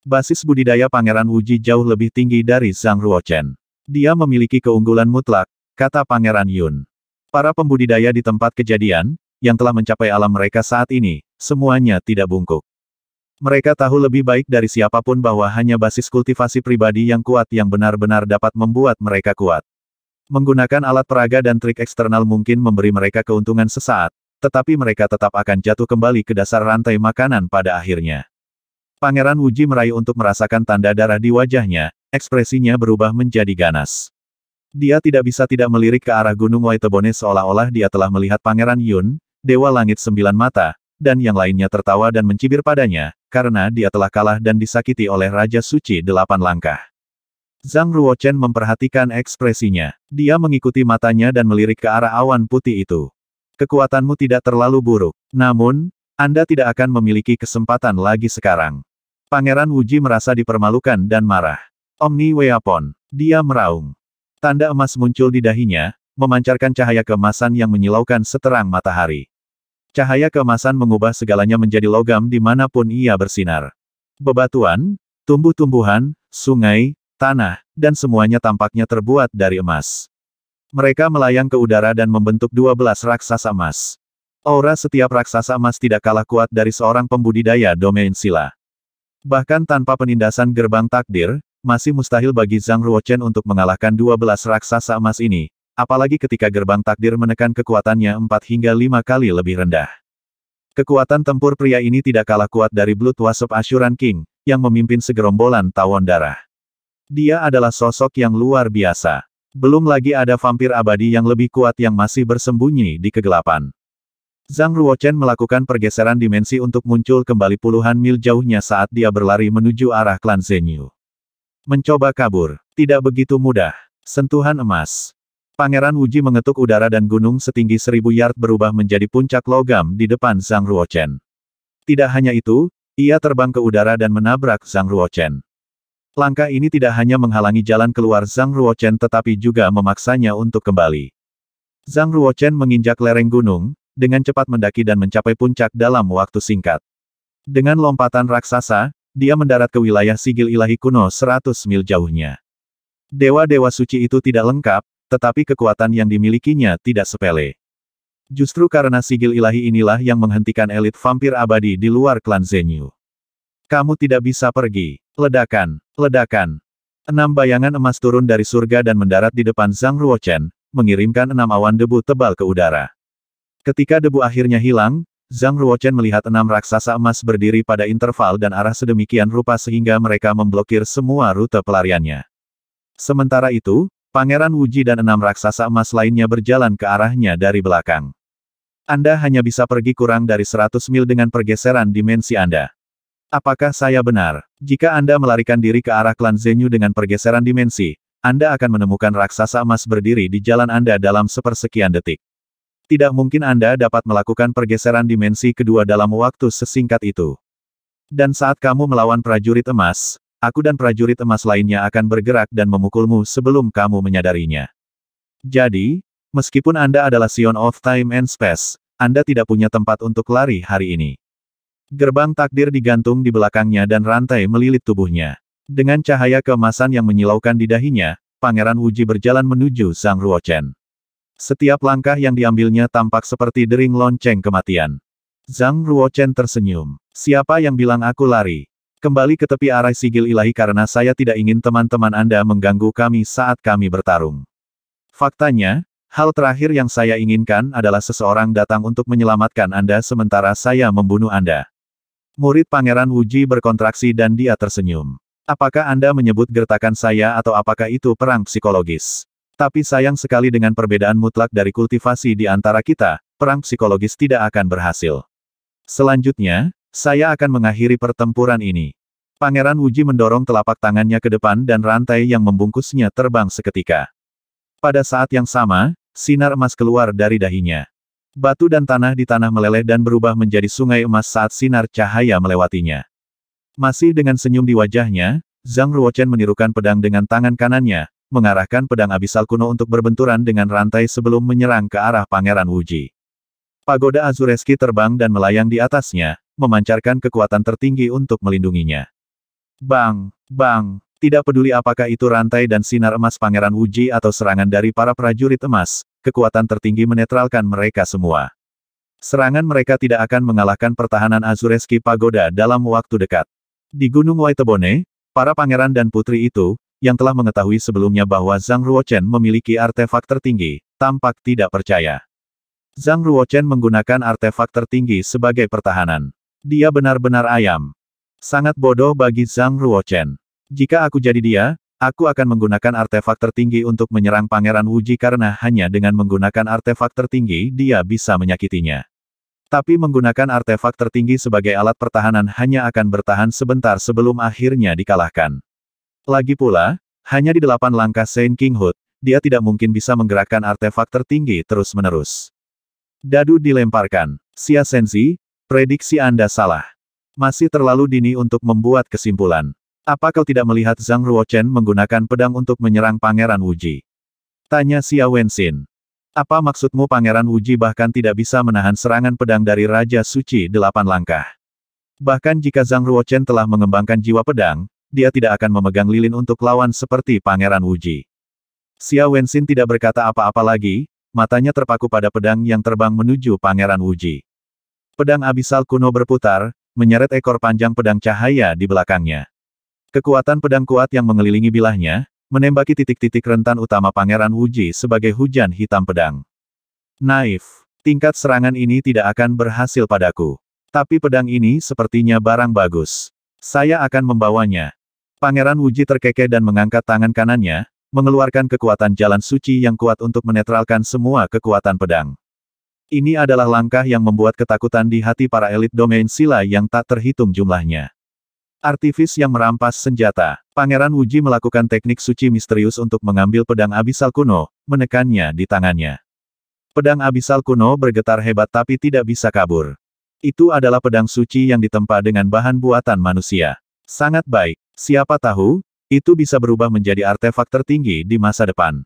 Basis budidaya Pangeran Wuji jauh lebih tinggi dari Zhang Ruochen. Dia memiliki keunggulan mutlak, kata Pangeran Yun. Para pembudidaya di tempat kejadian, yang telah mencapai alam mereka saat ini, semuanya tidak bungkuk. Mereka tahu lebih baik dari siapapun bahwa hanya basis kultivasi pribadi yang kuat yang benar-benar dapat membuat mereka kuat. Menggunakan alat peraga dan trik eksternal mungkin memberi mereka keuntungan sesaat, tetapi mereka tetap akan jatuh kembali ke dasar rantai makanan pada akhirnya. Pangeran Wuji meraih untuk merasakan tanda darah di wajahnya, ekspresinya berubah menjadi ganas. Dia tidak bisa tidak melirik ke arah Gunung Waitebone seolah-olah dia telah melihat Pangeran Yun, Dewa Langit Sembilan Mata, dan yang lainnya tertawa dan mencibir padanya, karena dia telah kalah dan disakiti oleh Raja Suci delapan langkah. Zhang Ruochen memperhatikan ekspresinya. Dia mengikuti matanya dan melirik ke arah awan putih itu. Kekuatanmu tidak terlalu buruk. Namun, Anda tidak akan memiliki kesempatan lagi sekarang. Pangeran Wuji merasa dipermalukan dan marah. Omni Weapon. Dia meraung. Tanda emas muncul di dahinya, memancarkan cahaya keemasan yang menyilaukan seterang matahari. Cahaya kemasan mengubah segalanya menjadi logam di dimanapun ia bersinar. Bebatuan, tumbuh-tumbuhan, sungai, tanah, dan semuanya tampaknya terbuat dari emas. Mereka melayang ke udara dan membentuk dua belas raksasa emas. Aura setiap raksasa emas tidak kalah kuat dari seorang pembudidaya domain sila. Bahkan tanpa penindasan gerbang takdir, masih mustahil bagi Zhang Ruochen untuk mengalahkan dua belas raksasa emas ini, apalagi ketika gerbang takdir menekan kekuatannya 4 hingga lima kali lebih rendah. Kekuatan tempur pria ini tidak kalah kuat dari Blood Wasp Ashuran King, yang memimpin segerombolan tawon darah. Dia adalah sosok yang luar biasa. Belum lagi ada vampir abadi yang lebih kuat yang masih bersembunyi di kegelapan. Zhang Ruochen melakukan pergeseran dimensi untuk muncul kembali puluhan mil jauhnya saat dia berlari menuju arah klan Zenyu. Mencoba kabur, tidak begitu mudah. Sentuhan emas, Pangeran Wuji mengetuk udara dan gunung setinggi seribu yard berubah menjadi puncak logam di depan Zhang Ruochen. Tidak hanya itu, ia terbang ke udara dan menabrak Zhang Ruochen. Langkah ini tidak hanya menghalangi jalan keluar Zhang Ruochen tetapi juga memaksanya untuk kembali. Zhang Ruochen menginjak lereng gunung, dengan cepat mendaki dan mencapai puncak dalam waktu singkat. Dengan lompatan raksasa, dia mendarat ke wilayah sigil ilahi kuno 100 mil jauhnya. Dewa-dewa suci itu tidak lengkap, tetapi kekuatan yang dimilikinya tidak sepele. Justru karena sigil ilahi inilah yang menghentikan elit vampir abadi di luar klan Zenyu. Kamu tidak bisa pergi. Ledakan, ledakan. Enam bayangan emas turun dari surga dan mendarat di depan Zhang Ruochen, mengirimkan enam awan debu tebal ke udara. Ketika debu akhirnya hilang, Zhang Ruochen melihat enam raksasa emas berdiri pada interval dan arah sedemikian rupa sehingga mereka memblokir semua rute pelariannya. Sementara itu, Pangeran Wuji dan enam raksasa emas lainnya berjalan ke arahnya dari belakang. Anda hanya bisa pergi kurang dari 100 mil dengan pergeseran dimensi Anda. Apakah saya benar? Jika Anda melarikan diri ke arah klan Zenyu dengan pergeseran dimensi, Anda akan menemukan raksasa emas berdiri di jalan Anda dalam sepersekian detik. Tidak mungkin Anda dapat melakukan pergeseran dimensi kedua dalam waktu sesingkat itu. Dan saat kamu melawan prajurit emas, aku dan prajurit emas lainnya akan bergerak dan memukulmu sebelum kamu menyadarinya. Jadi, meskipun Anda adalah Sion of Time and Space, Anda tidak punya tempat untuk lari hari ini. Gerbang takdir digantung di belakangnya dan rantai melilit tubuhnya. Dengan cahaya kemasan yang menyilaukan di dahinya, Pangeran Wuji berjalan menuju Zhang Ruochen. Setiap langkah yang diambilnya tampak seperti dering lonceng kematian. Zhang Ruochen tersenyum. Siapa yang bilang aku lari? Kembali ke tepi arah sigil ilahi karena saya tidak ingin teman-teman Anda mengganggu kami saat kami bertarung. Faktanya, hal terakhir yang saya inginkan adalah seseorang datang untuk menyelamatkan Anda sementara saya membunuh Anda. Murid Pangeran Wuji berkontraksi dan dia tersenyum. Apakah Anda menyebut gertakan saya atau apakah itu perang psikologis? Tapi sayang sekali dengan perbedaan mutlak dari kultivasi di antara kita, perang psikologis tidak akan berhasil. Selanjutnya, saya akan mengakhiri pertempuran ini. Pangeran Wuji mendorong telapak tangannya ke depan dan rantai yang membungkusnya terbang seketika. Pada saat yang sama, sinar emas keluar dari dahinya. Batu dan tanah di tanah meleleh dan berubah menjadi sungai emas saat sinar cahaya melewatinya. Masih dengan senyum di wajahnya, Zhang Ruochen menirukan pedang dengan tangan kanannya, mengarahkan pedang abisal kuno untuk berbenturan dengan rantai sebelum menyerang ke arah Pangeran Wuji. Pagoda Azureski terbang dan melayang di atasnya, memancarkan kekuatan tertinggi untuk melindunginya. Bang, bang, tidak peduli apakah itu rantai dan sinar emas Pangeran Wuji atau serangan dari para prajurit emas, kekuatan tertinggi menetralkan mereka semua. Serangan mereka tidak akan mengalahkan pertahanan Azureski Pagoda dalam waktu dekat. Di Gunung Waitebone, para pangeran dan putri itu, yang telah mengetahui sebelumnya bahwa Zhang Ruochen memiliki artefak tertinggi, tampak tidak percaya. Zhang Ruochen menggunakan artefak tertinggi sebagai pertahanan. Dia benar-benar ayam. Sangat bodoh bagi Zhang Ruochen. Jika aku jadi dia, aku akan menggunakan artefak tertinggi untuk menyerang Pangeran Wuji karena hanya dengan menggunakan artefak tertinggi dia bisa menyakitinya. Tapi menggunakan artefak tertinggi sebagai alat pertahanan hanya akan bertahan sebentar sebelum akhirnya dikalahkan. Lagi pula, hanya di delapan langkah Saint King Hood, dia tidak mungkin bisa menggerakkan artefak tertinggi terus-menerus. Dadu dilemparkan. Sia Senzi, prediksi Anda salah. Masih terlalu dini untuk membuat kesimpulan. Apa kau tidak melihat Zhang Ruochen menggunakan pedang untuk menyerang Pangeran Wuji? Tanya Xia Wenxin. Apa maksudmu Pangeran Wuji bahkan tidak bisa menahan serangan pedang dari Raja Suci delapan langkah? Bahkan jika Zhang Ruochen telah mengembangkan jiwa pedang, dia tidak akan memegang lilin untuk lawan seperti Pangeran Wuji. Xia Wenxin tidak berkata apa-apa lagi, matanya terpaku pada pedang yang terbang menuju Pangeran Wuji. Pedang abisal kuno berputar, menyeret ekor panjang pedang cahaya di belakangnya. Kekuatan pedang kuat yang mengelilingi bilahnya, menembaki titik-titik rentan utama Pangeran Wuji sebagai hujan hitam pedang. Naif, tingkat serangan ini tidak akan berhasil padaku. Tapi pedang ini sepertinya barang bagus. Saya akan membawanya. Pangeran Wuji terkekeh dan mengangkat tangan kanannya, mengeluarkan kekuatan jalan suci yang kuat untuk menetralkan semua kekuatan pedang. Ini adalah langkah yang membuat ketakutan di hati para elit domain sila yang tak terhitung jumlahnya. Artifis yang merampas senjata. Pangeran Wuji melakukan teknik suci misterius untuk mengambil pedang abisal kuno, menekannya di tangannya. Pedang abisal kuno bergetar hebat tapi tidak bisa kabur. Itu adalah pedang suci yang ditempa dengan bahan buatan manusia. Sangat baik. Siapa tahu, itu bisa berubah menjadi artefak tertinggi di masa depan.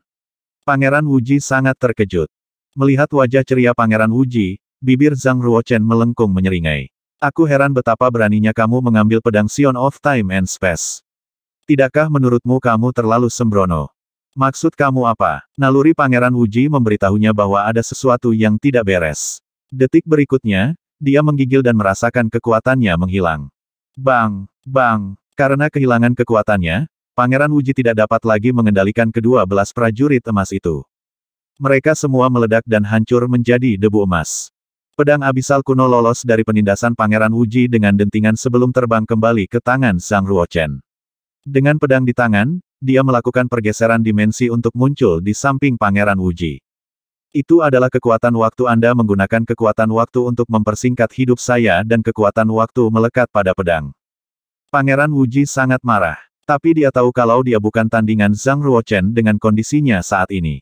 Pangeran Wuji sangat terkejut. Melihat wajah ceria Pangeran Wuji, bibir Zhang Ruochen melengkung menyeringai. Aku heran betapa beraninya kamu mengambil pedang Sion of Time and Space. Tidakkah menurutmu kamu terlalu sembrono? Maksud kamu apa? Naluri Pangeran Wuji memberitahunya bahwa ada sesuatu yang tidak beres. Detik berikutnya, dia menggigil dan merasakan kekuatannya menghilang. Bang, bang, karena kehilangan kekuatannya, Pangeran Wuji tidak dapat lagi mengendalikan kedua belas prajurit emas itu. Mereka semua meledak dan hancur menjadi debu emas. Pedang abisal kuno lolos dari penindasan Pangeran Wuji dengan dentingan sebelum terbang kembali ke tangan Zhang Ruochen. Dengan pedang di tangan, dia melakukan pergeseran dimensi untuk muncul di samping Pangeran Wuji. Itu adalah kekuatan waktu Anda menggunakan kekuatan waktu untuk mempersingkat hidup saya dan kekuatan waktu melekat pada pedang. Pangeran Wuji sangat marah. Tapi dia tahu kalau dia bukan tandingan Zhang Ruochen dengan kondisinya saat ini.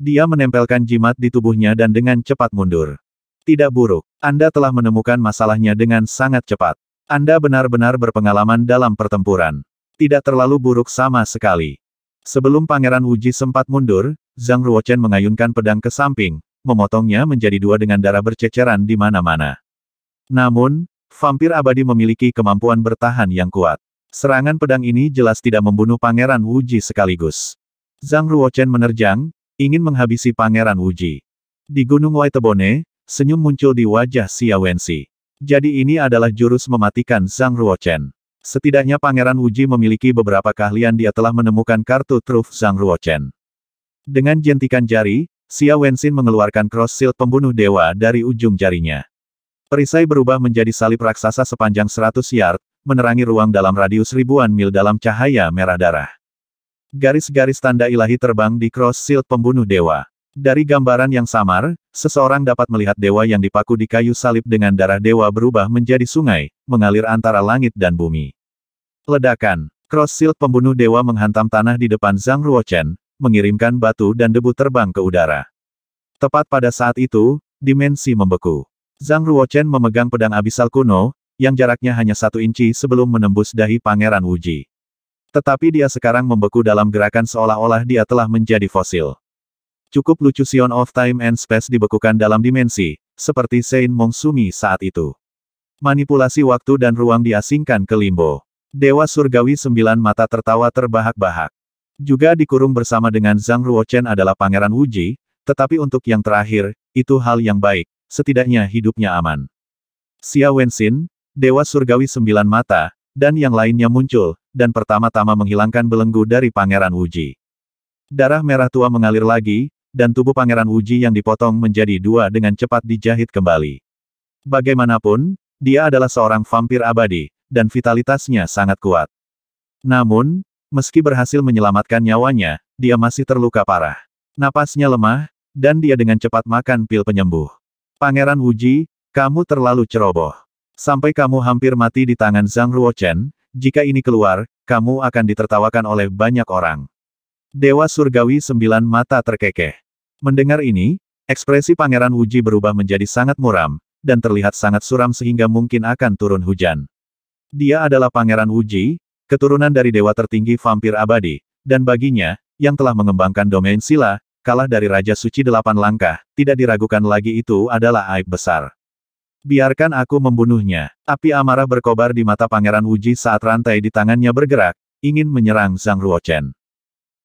Dia menempelkan jimat di tubuhnya dan dengan cepat mundur. Tidak buruk, Anda telah menemukan masalahnya dengan sangat cepat. Anda benar-benar berpengalaman dalam pertempuran. Tidak terlalu buruk sama sekali. Sebelum Pangeran Wuji sempat mundur, Zhang Ruochen mengayunkan pedang ke samping, memotongnya menjadi dua dengan darah berceceran di mana-mana. Namun, vampir abadi memiliki kemampuan bertahan yang kuat. Serangan pedang ini jelas tidak membunuh Pangeran Wuji sekaligus. Zhang Ruochen menerjang, Ingin menghabisi Pangeran Wuji. Di Gunung Waitebone, senyum muncul di wajah Xia Wenxi. Jadi ini adalah jurus mematikan Zhang Ruochen. Setidaknya Pangeran Wuji memiliki beberapa keahlian dia telah menemukan kartu truf Zhang Ruochen. Dengan jentikan jari, Xia Wenxin mengeluarkan cross shield pembunuh dewa dari ujung jarinya. Perisai berubah menjadi salib raksasa sepanjang 100 yard, menerangi ruang dalam radius ribuan mil dalam cahaya merah darah. Garis-garis tanda ilahi terbang di cross shield pembunuh dewa. Dari gambaran yang samar, seseorang dapat melihat dewa yang dipaku di kayu salib dengan darah dewa berubah menjadi sungai, mengalir antara langit dan bumi. Ledakan, cross shield pembunuh dewa menghantam tanah di depan Zhang Ruochen, mengirimkan batu dan debu terbang ke udara. Tepat pada saat itu, dimensi membeku. Zhang Ruochen memegang pedang abisal kuno, yang jaraknya hanya satu inci sebelum menembus dahi Pangeran Wuji. Tetapi dia sekarang membeku dalam gerakan seolah-olah dia telah menjadi fosil. Cukup lucu Sion of Time and Space dibekukan dalam dimensi, seperti Sein Saint Sumi saat itu. Manipulasi waktu dan ruang diasingkan ke limbo. Dewa Surgawi Sembilan Mata tertawa terbahak-bahak. Juga dikurung bersama dengan Zhang Ruochen adalah Pangeran Wuji, tetapi untuk yang terakhir, itu hal yang baik, setidaknya hidupnya aman. Xia Wenxin, Dewa Surgawi Sembilan Mata, dan yang lainnya muncul, dan pertama-tama menghilangkan belenggu dari Pangeran Uji. Darah merah tua mengalir lagi, dan tubuh Pangeran Uji yang dipotong menjadi dua dengan cepat dijahit kembali. Bagaimanapun, dia adalah seorang vampir abadi, dan vitalitasnya sangat kuat. Namun, meski berhasil menyelamatkan nyawanya, dia masih terluka parah. Napasnya lemah, dan dia dengan cepat makan pil penyembuh. Pangeran Wuji, kamu terlalu ceroboh. Sampai kamu hampir mati di tangan Zhang Ruochen, jika ini keluar, kamu akan ditertawakan oleh banyak orang. Dewa Surgawi Sembilan Mata terkekeh. Mendengar ini, ekspresi Pangeran Wuji berubah menjadi sangat muram, dan terlihat sangat suram sehingga mungkin akan turun hujan. Dia adalah Pangeran Wuji, keturunan dari Dewa Tertinggi Vampir Abadi, dan baginya, yang telah mengembangkan domain sila, kalah dari Raja Suci Delapan Langkah, tidak diragukan lagi itu adalah aib besar. Biarkan aku membunuhnya. Api amarah berkobar di mata Pangeran Wuji saat rantai di tangannya bergerak, ingin menyerang Zhang Ruochen.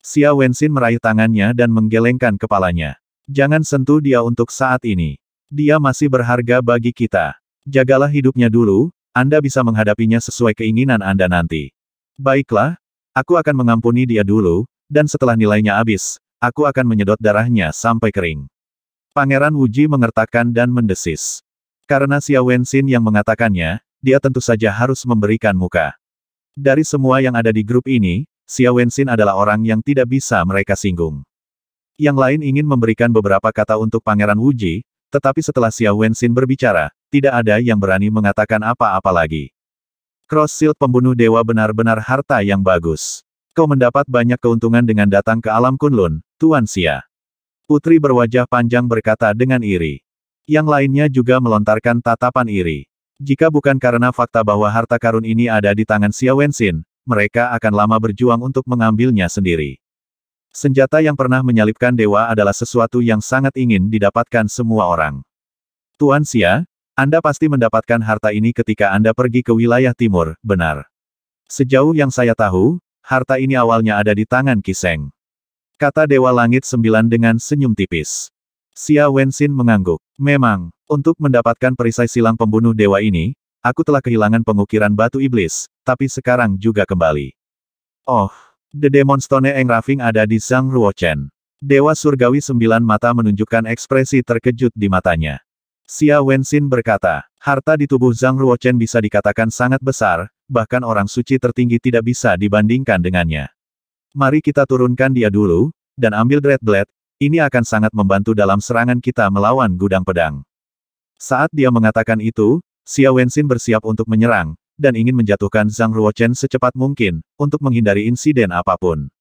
Xia Wenxin meraih tangannya dan menggelengkan kepalanya. Jangan sentuh dia untuk saat ini. Dia masih berharga bagi kita. Jagalah hidupnya dulu, Anda bisa menghadapinya sesuai keinginan Anda nanti. Baiklah, aku akan mengampuni dia dulu, dan setelah nilainya habis, aku akan menyedot darahnya sampai kering. Pangeran Wuji mengertakkan dan mendesis. Karena Xia Wenxin yang mengatakannya, dia tentu saja harus memberikan muka. Dari semua yang ada di grup ini, Xia Wenxin adalah orang yang tidak bisa mereka singgung. Yang lain ingin memberikan beberapa kata untuk Pangeran Wuji, tetapi setelah Xia Wenxin berbicara, tidak ada yang berani mengatakan apa-apa lagi. Cross Shield pembunuh dewa benar-benar harta yang bagus. Kau mendapat banyak keuntungan dengan datang ke alam Kunlun, Tuan Xia. Putri berwajah panjang berkata dengan iri. Yang lainnya juga melontarkan tatapan iri. Jika bukan karena fakta bahwa harta karun ini ada di tangan Xia Wenxin, mereka akan lama berjuang untuk mengambilnya sendiri. Senjata yang pernah menyalipkan dewa adalah sesuatu yang sangat ingin didapatkan semua orang. Tuan Xia, Anda pasti mendapatkan harta ini ketika Anda pergi ke wilayah timur, benar. Sejauh yang saya tahu, harta ini awalnya ada di tangan Kiseng. Kata Dewa Langit Sembilan dengan senyum tipis. Xia Wenxin mengangguk. Memang, untuk mendapatkan perisai silang pembunuh dewa ini, aku telah kehilangan pengukiran batu iblis, tapi sekarang juga kembali. Oh, The Demon Stone Raffing ada di Zhang Ruochen. Dewa Surgawi Sembilan Mata menunjukkan ekspresi terkejut di matanya. Xia Wenxin berkata, harta di tubuh Zhang Ruochen bisa dikatakan sangat besar, bahkan orang suci tertinggi tidak bisa dibandingkan dengannya. Mari kita turunkan dia dulu, dan ambil Dreadblade, ini akan sangat membantu dalam serangan kita melawan gudang pedang. Saat dia mengatakan itu, Xia Wenxin bersiap untuk menyerang, dan ingin menjatuhkan Zhang Ruochen secepat mungkin, untuk menghindari insiden apapun.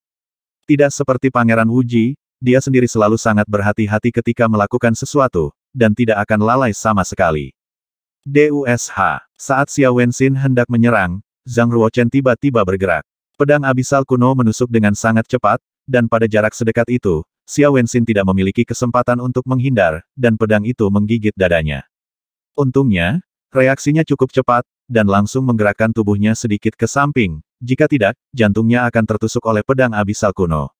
Tidak seperti Pangeran Wuji, dia sendiri selalu sangat berhati-hati ketika melakukan sesuatu, dan tidak akan lalai sama sekali. DUSH, saat Xia Wenxin hendak menyerang, Zhang Ruochen tiba-tiba bergerak. Pedang abisal kuno menusuk dengan sangat cepat, dan pada jarak sedekat itu, Xiao Wenxin tidak memiliki kesempatan untuk menghindar, dan pedang itu menggigit dadanya. Untungnya, reaksinya cukup cepat, dan langsung menggerakkan tubuhnya sedikit ke samping, jika tidak, jantungnya akan tertusuk oleh pedang abisal kuno.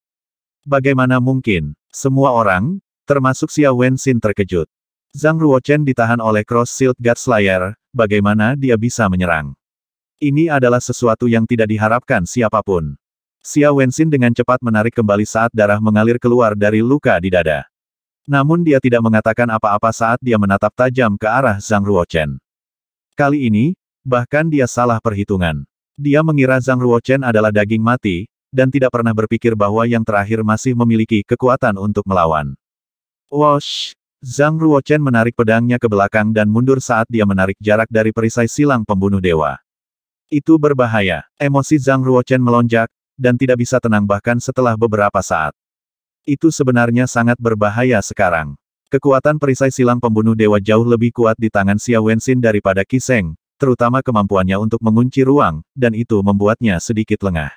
Bagaimana mungkin, semua orang, termasuk Xiao Wenxin terkejut. Zhang Ruochen ditahan oleh Cross Shield God Slayer, bagaimana dia bisa menyerang? Ini adalah sesuatu yang tidak diharapkan siapapun. Xia Wenxin dengan cepat menarik kembali saat darah mengalir keluar dari luka di dada. Namun dia tidak mengatakan apa-apa saat dia menatap tajam ke arah Zhang Ruochen. Kali ini, bahkan dia salah perhitungan. Dia mengira Zhang Ruochen adalah daging mati, dan tidak pernah berpikir bahwa yang terakhir masih memiliki kekuatan untuk melawan. Wash! Zhang Ruochen menarik pedangnya ke belakang dan mundur saat dia menarik jarak dari perisai silang pembunuh dewa. Itu berbahaya. Emosi Zhang Ruochen melonjak, dan tidak bisa tenang bahkan setelah beberapa saat. Itu sebenarnya sangat berbahaya sekarang. Kekuatan perisai silang pembunuh dewa jauh lebih kuat di tangan Xia Wenxin daripada Kiseng, terutama kemampuannya untuk mengunci ruang, dan itu membuatnya sedikit lengah.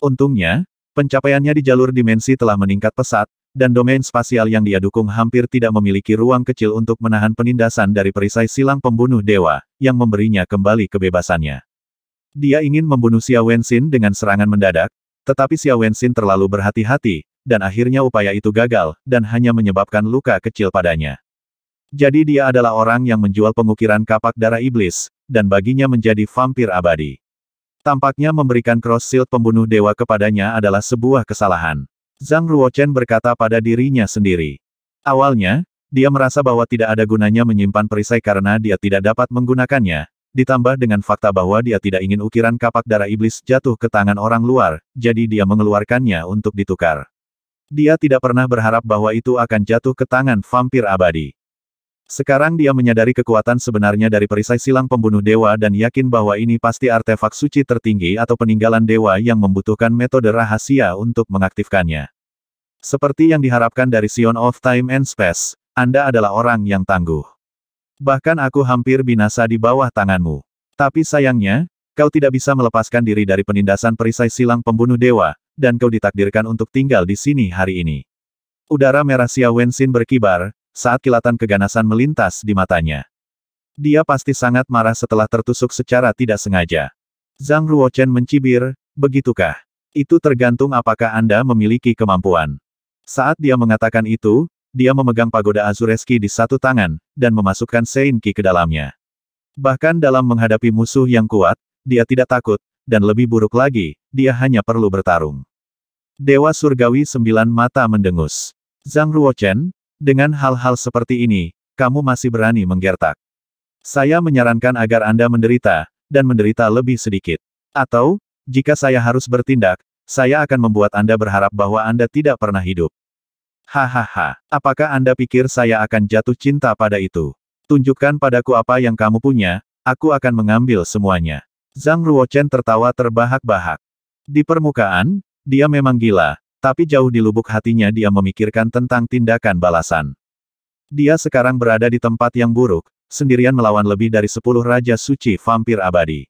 Untungnya, pencapaiannya di jalur dimensi telah meningkat pesat, dan domain spasial yang dia dukung hampir tidak memiliki ruang kecil untuk menahan penindasan dari perisai silang pembunuh dewa, yang memberinya kembali kebebasannya. Dia ingin membunuh Xia Wenxin dengan serangan mendadak, tetapi Xia Wenxin terlalu berhati-hati, dan akhirnya upaya itu gagal, dan hanya menyebabkan luka kecil padanya. Jadi dia adalah orang yang menjual pengukiran kapak darah iblis, dan baginya menjadi vampir abadi. Tampaknya memberikan cross shield pembunuh dewa kepadanya adalah sebuah kesalahan. Zhang Ruochen berkata pada dirinya sendiri. Awalnya, dia merasa bahwa tidak ada gunanya menyimpan perisai karena dia tidak dapat menggunakannya, ditambah dengan fakta bahwa dia tidak ingin ukiran kapak darah iblis jatuh ke tangan orang luar, jadi dia mengeluarkannya untuk ditukar. Dia tidak pernah berharap bahwa itu akan jatuh ke tangan vampir abadi. Sekarang dia menyadari kekuatan sebenarnya dari perisai silang pembunuh dewa dan yakin bahwa ini pasti artefak suci tertinggi atau peninggalan dewa yang membutuhkan metode rahasia untuk mengaktifkannya. Seperti yang diharapkan dari Sion of Time and Space, Anda adalah orang yang tangguh. Bahkan aku hampir binasa di bawah tanganmu. Tapi sayangnya, kau tidak bisa melepaskan diri dari penindasan perisai silang pembunuh dewa, dan kau ditakdirkan untuk tinggal di sini hari ini. Udara merah Xia Wenxin berkibar, saat kilatan keganasan melintas di matanya. Dia pasti sangat marah setelah tertusuk secara tidak sengaja. Zhang Ruochen mencibir, begitukah? Itu tergantung apakah Anda memiliki kemampuan. Saat dia mengatakan itu, dia memegang pagoda Azureski di satu tangan, dan memasukkan Seinki ke dalamnya. Bahkan dalam menghadapi musuh yang kuat, dia tidak takut, dan lebih buruk lagi, dia hanya perlu bertarung. Dewa Surgawi Sembilan Mata mendengus. Zhang Ruochen, dengan hal-hal seperti ini, kamu masih berani menggertak. Saya menyarankan agar Anda menderita, dan menderita lebih sedikit. Atau, jika saya harus bertindak, saya akan membuat Anda berharap bahwa Anda tidak pernah hidup. Hahaha, apakah Anda pikir saya akan jatuh cinta pada itu? Tunjukkan padaku apa yang kamu punya, aku akan mengambil semuanya. Zhang Ruochen tertawa terbahak-bahak. Di permukaan, dia memang gila, tapi jauh di lubuk hatinya dia memikirkan tentang tindakan balasan. Dia sekarang berada di tempat yang buruk, sendirian melawan lebih dari sepuluh Raja Suci Vampir Abadi.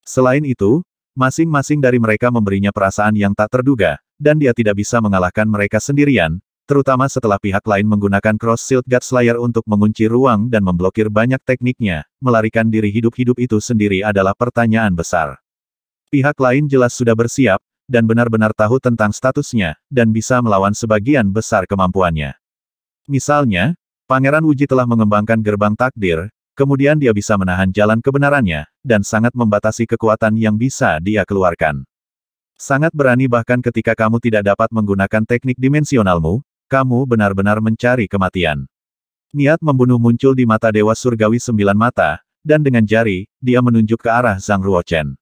Selain itu, masing-masing dari mereka memberinya perasaan yang tak terduga, dan dia tidak bisa mengalahkan mereka sendirian, terutama setelah pihak lain menggunakan Cross Shield God Slayer untuk mengunci ruang dan memblokir banyak tekniknya, melarikan diri hidup-hidup itu sendiri adalah pertanyaan besar. Pihak lain jelas sudah bersiap, dan benar-benar tahu tentang statusnya, dan bisa melawan sebagian besar kemampuannya. Misalnya, Pangeran Wuji telah mengembangkan gerbang takdir, kemudian dia bisa menahan jalan kebenarannya, dan sangat membatasi kekuatan yang bisa dia keluarkan. Sangat berani bahkan ketika kamu tidak dapat menggunakan teknik dimensionalmu, kamu benar-benar mencari kematian. Niat membunuh muncul di mata Dewa Surgawi Sembilan Mata, dan dengan jari, dia menunjuk ke arah Zhang Ruochen.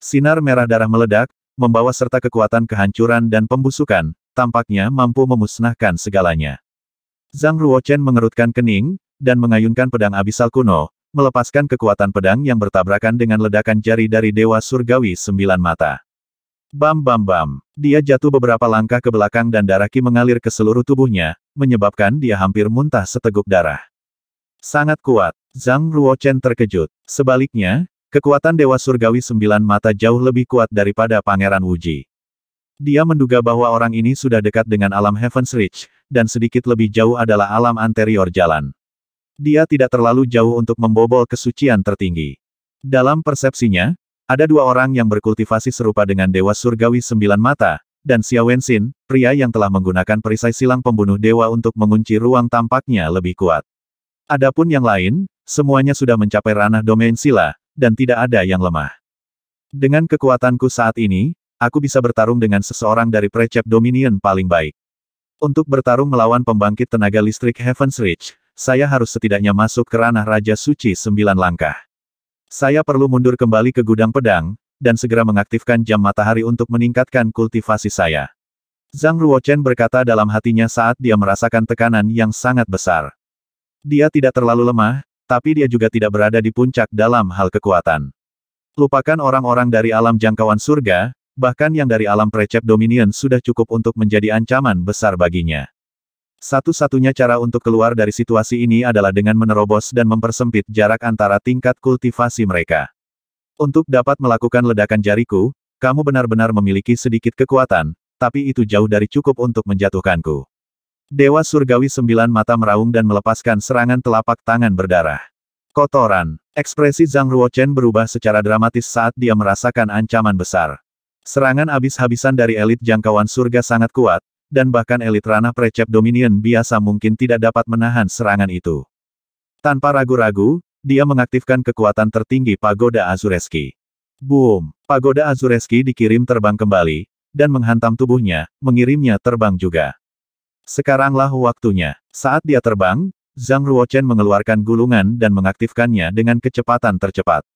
Sinar merah darah meledak, membawa serta kekuatan kehancuran dan pembusukan, tampaknya mampu memusnahkan segalanya. Zhang Ruochen mengerutkan kening, dan mengayunkan pedang abisal kuno, melepaskan kekuatan pedang yang bertabrakan dengan ledakan jari dari Dewa Surgawi Sembilan Mata. Bam bam bam. Dia jatuh beberapa langkah ke belakang dan darah ki mengalir ke seluruh tubuhnya, menyebabkan dia hampir muntah seteguk darah. Sangat kuat. Zhang Ruochen terkejut. Sebaliknya, kekuatan Dewa Surgawi Sembilan Mata jauh lebih kuat daripada Pangeran Wuji. Dia menduga bahwa orang ini sudah dekat dengan alam Heaven's Reach, dan sedikit lebih jauh adalah alam anterior jalan. Dia tidak terlalu jauh untuk membobol kesucian tertinggi. Dalam persepsinya, ada dua orang yang berkultivasi serupa dengan Dewa Surgawi Sembilan Mata, dan Xiao Wenxin, pria yang telah menggunakan perisai silang pembunuh dewa untuk mengunci ruang tampaknya lebih kuat. Adapun yang lain, semuanya sudah mencapai ranah domain sila, dan tidak ada yang lemah. Dengan kekuatanku saat ini, aku bisa bertarung dengan seseorang dari Precep Dominion paling baik. Untuk bertarung melawan pembangkit tenaga listrik Heaven's Reach, saya harus setidaknya masuk ke ranah Raja Suci sembilan langkah. Saya perlu mundur kembali ke gudang pedang, dan segera mengaktifkan jam matahari untuk meningkatkan kultivasi saya. Zhang Ruochen berkata dalam hatinya saat dia merasakan tekanan yang sangat besar. Dia tidak terlalu lemah, tapi dia juga tidak berada di puncak dalam hal kekuatan. Lupakan orang-orang dari alam jangkauan surga, bahkan yang dari alam precep dominion sudah cukup untuk menjadi ancaman besar baginya. Satu-satunya cara untuk keluar dari situasi ini adalah dengan menerobos dan mempersempit jarak antara tingkat kultivasi mereka. Untuk dapat melakukan ledakan jariku, kamu benar-benar memiliki sedikit kekuatan, tapi itu jauh dari cukup untuk menjatuhkanku. Dewa Surgawi Sembilan Mata meraung dan melepaskan serangan telapak tangan berdarah. Kotoran. Ekspresi Zhang Ruochen berubah secara dramatis saat dia merasakan ancaman besar. Serangan abis-habisan dari elit jangkauan surga sangat kuat, dan bahkan elit ranah precep Dominion biasa mungkin tidak dapat menahan serangan itu. Tanpa ragu-ragu, dia mengaktifkan kekuatan tertinggi Pagoda Azureski. Boom! Pagoda Azureski dikirim terbang kembali, dan menghantam tubuhnya, mengirimnya terbang juga. Sekaranglah waktunya. Saat dia terbang, Zhang Ruochen mengeluarkan gulungan dan mengaktifkannya dengan kecepatan tercepat.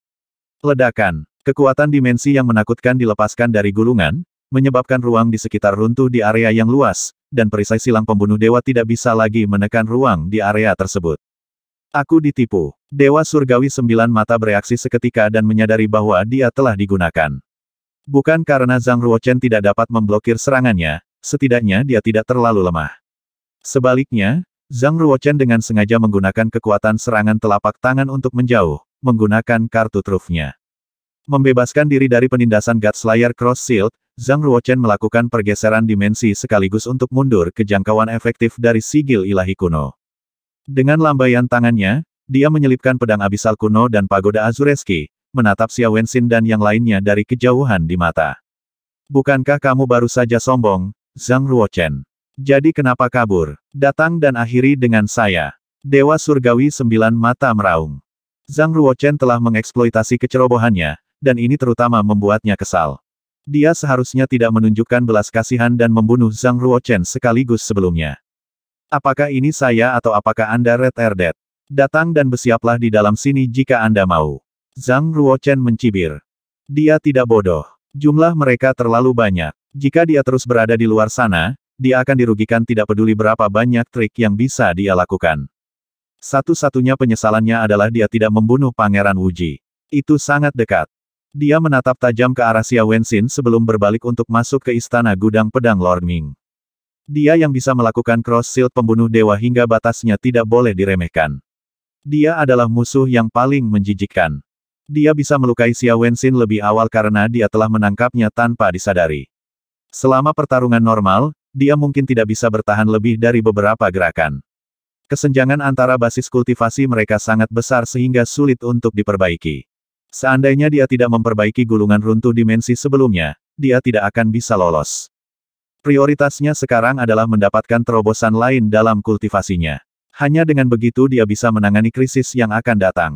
Ledakan, kekuatan dimensi yang menakutkan dilepaskan dari gulungan, menyebabkan ruang di sekitar runtuh di area yang luas, dan perisai silang pembunuh dewa tidak bisa lagi menekan ruang di area tersebut. Aku ditipu. Dewa Surgawi Sembilan Mata bereaksi seketika dan menyadari bahwa dia telah digunakan. Bukan karena Zhang Ruochen tidak dapat memblokir serangannya, setidaknya dia tidak terlalu lemah. Sebaliknya, Zhang Ruochen dengan sengaja menggunakan kekuatan serangan telapak tangan untuk menjauh, menggunakan kartu trufnya. Membebaskan diri dari penindasan God Slayer Cross Shield, Zhang Ruochen melakukan pergeseran dimensi sekaligus untuk mundur ke jangkauan efektif dari sigil ilahi kuno. Dengan lambaian tangannya, dia menyelipkan pedang abisal kuno dan pagoda Azureski, menatap Xia Wenxin dan yang lainnya dari kejauhan di mata. Bukankah kamu baru saja sombong, Zhang Ruochen? Jadi kenapa kabur? Datang dan akhiri dengan saya. Dewa Surgawi Sembilan Mata Meraung. Zhang Ruochen telah mengeksploitasi kecerobohannya, dan ini terutama membuatnya kesal. Dia seharusnya tidak menunjukkan belas kasihan dan membunuh Zhang Ruochen sekaligus sebelumnya. Apakah ini saya atau apakah Anda Red Erdet? Datang dan bersiaplah di dalam sini jika Anda mau. Zhang Ruochen mencibir. Dia tidak bodoh. Jumlah mereka terlalu banyak. Jika dia terus berada di luar sana, dia akan dirugikan tidak peduli berapa banyak trik yang bisa dia lakukan. Satu-satunya penyesalannya adalah dia tidak membunuh Pangeran Wuji. Itu sangat dekat. Dia menatap tajam ke arah Xia Wenxin sebelum berbalik untuk masuk ke istana gudang pedang Lord Ming. Dia yang bisa melakukan cross shield pembunuh dewa hingga batasnya tidak boleh diremehkan. Dia adalah musuh yang paling menjijikkan. Dia bisa melukai Xia Wenxin lebih awal karena dia telah menangkapnya tanpa disadari. Selama pertarungan normal, dia mungkin tidak bisa bertahan lebih dari beberapa gerakan. Kesenjangan antara basis kultivasi mereka sangat besar sehingga sulit untuk diperbaiki. Seandainya dia tidak memperbaiki gulungan runtuh dimensi sebelumnya, dia tidak akan bisa lolos. Prioritasnya sekarang adalah mendapatkan terobosan lain dalam kultivasinya. Hanya dengan begitu dia bisa menangani krisis yang akan datang.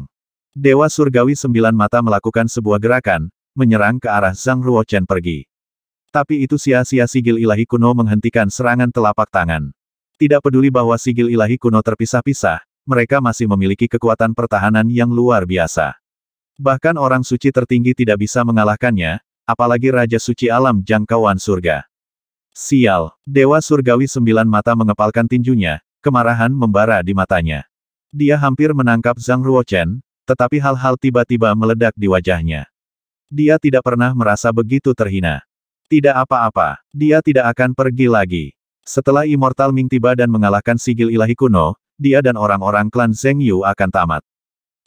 Dewa Surgawi Sembilan Mata melakukan sebuah gerakan, menyerang ke arah Zhang Ruochen pergi. Tapi itu sia-sia sigil ilahi kuno menghentikan serangan telapak tangan. Tidak peduli bahwa sigil ilahi kuno terpisah-pisah, mereka masih memiliki kekuatan pertahanan yang luar biasa. Bahkan orang suci tertinggi tidak bisa mengalahkannya, apalagi Raja Suci Alam Jangkauan Surga. Sial, Dewa Surgawi Sembilan Mata mengepalkan tinjunya, kemarahan membara di matanya. Dia hampir menangkap Zhang Ruochen, tetapi hal-hal tiba-tiba meledak di wajahnya. Dia tidak pernah merasa begitu terhina. Tidak apa-apa, dia tidak akan pergi lagi. Setelah Immortal Ming tiba dan mengalahkan sigil ilahi kuno, dia dan orang-orang klan Zheng Yu akan tamat.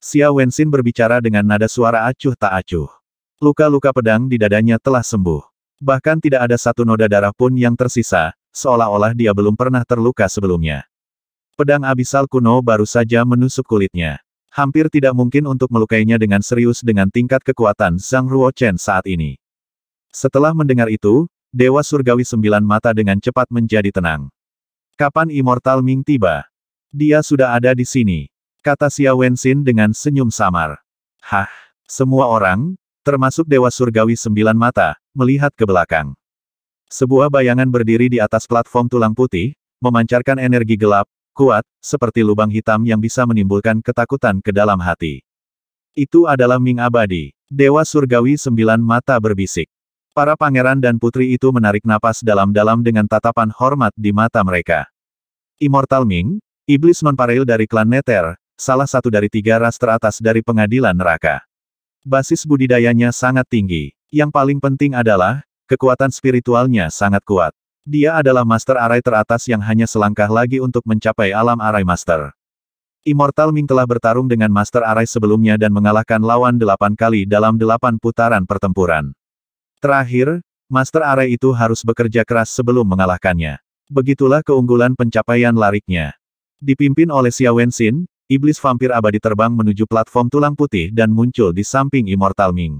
Xia Wenxin berbicara dengan nada suara acuh tak acuh. Luka-luka pedang di dadanya telah sembuh. Bahkan tidak ada satu noda darah pun yang tersisa, seolah-olah dia belum pernah terluka sebelumnya. Pedang abisal kuno baru saja menusuk kulitnya. Hampir tidak mungkin untuk melukainya dengan serius dengan tingkat kekuatan Zhang Ruochen saat ini. Setelah mendengar itu, Dewa Surgawi Sembilan Mata dengan cepat menjadi tenang. Kapan Immortal Ming tiba? Dia sudah ada di sini. Kata Xia Wenxin dengan senyum samar. Hah, semua orang, termasuk Dewa Surgawi Sembilan Mata, melihat ke belakang. Sebuah bayangan berdiri di atas platform tulang putih, memancarkan energi gelap, kuat, seperti lubang hitam yang bisa menimbulkan ketakutan ke dalam hati. Itu adalah Ming Abadi, Dewa Surgawi Sembilan Mata berbisik. Para pangeran dan putri itu menarik napas dalam-dalam dengan tatapan hormat di mata mereka. Immortal Ming, iblis nonpareil dari klan Neter, salah satu dari tiga ras teratas dari pengadilan neraka. Basis budidayanya sangat tinggi. Yang paling penting adalah, kekuatan spiritualnya sangat kuat. Dia adalah master arai teratas yang hanya selangkah lagi untuk mencapai alam arai master. Immortal Ming telah bertarung dengan Master Arai sebelumnya dan mengalahkan lawan delapan kali dalam delapan putaran pertempuran. Terakhir, Master Arai itu harus bekerja keras sebelum mengalahkannya. Begitulah keunggulan pencapaian lariknya. Dipimpin oleh Xiao Wenxin, iblis vampir abadi terbang menuju platform tulang putih dan muncul di samping Immortal Ming.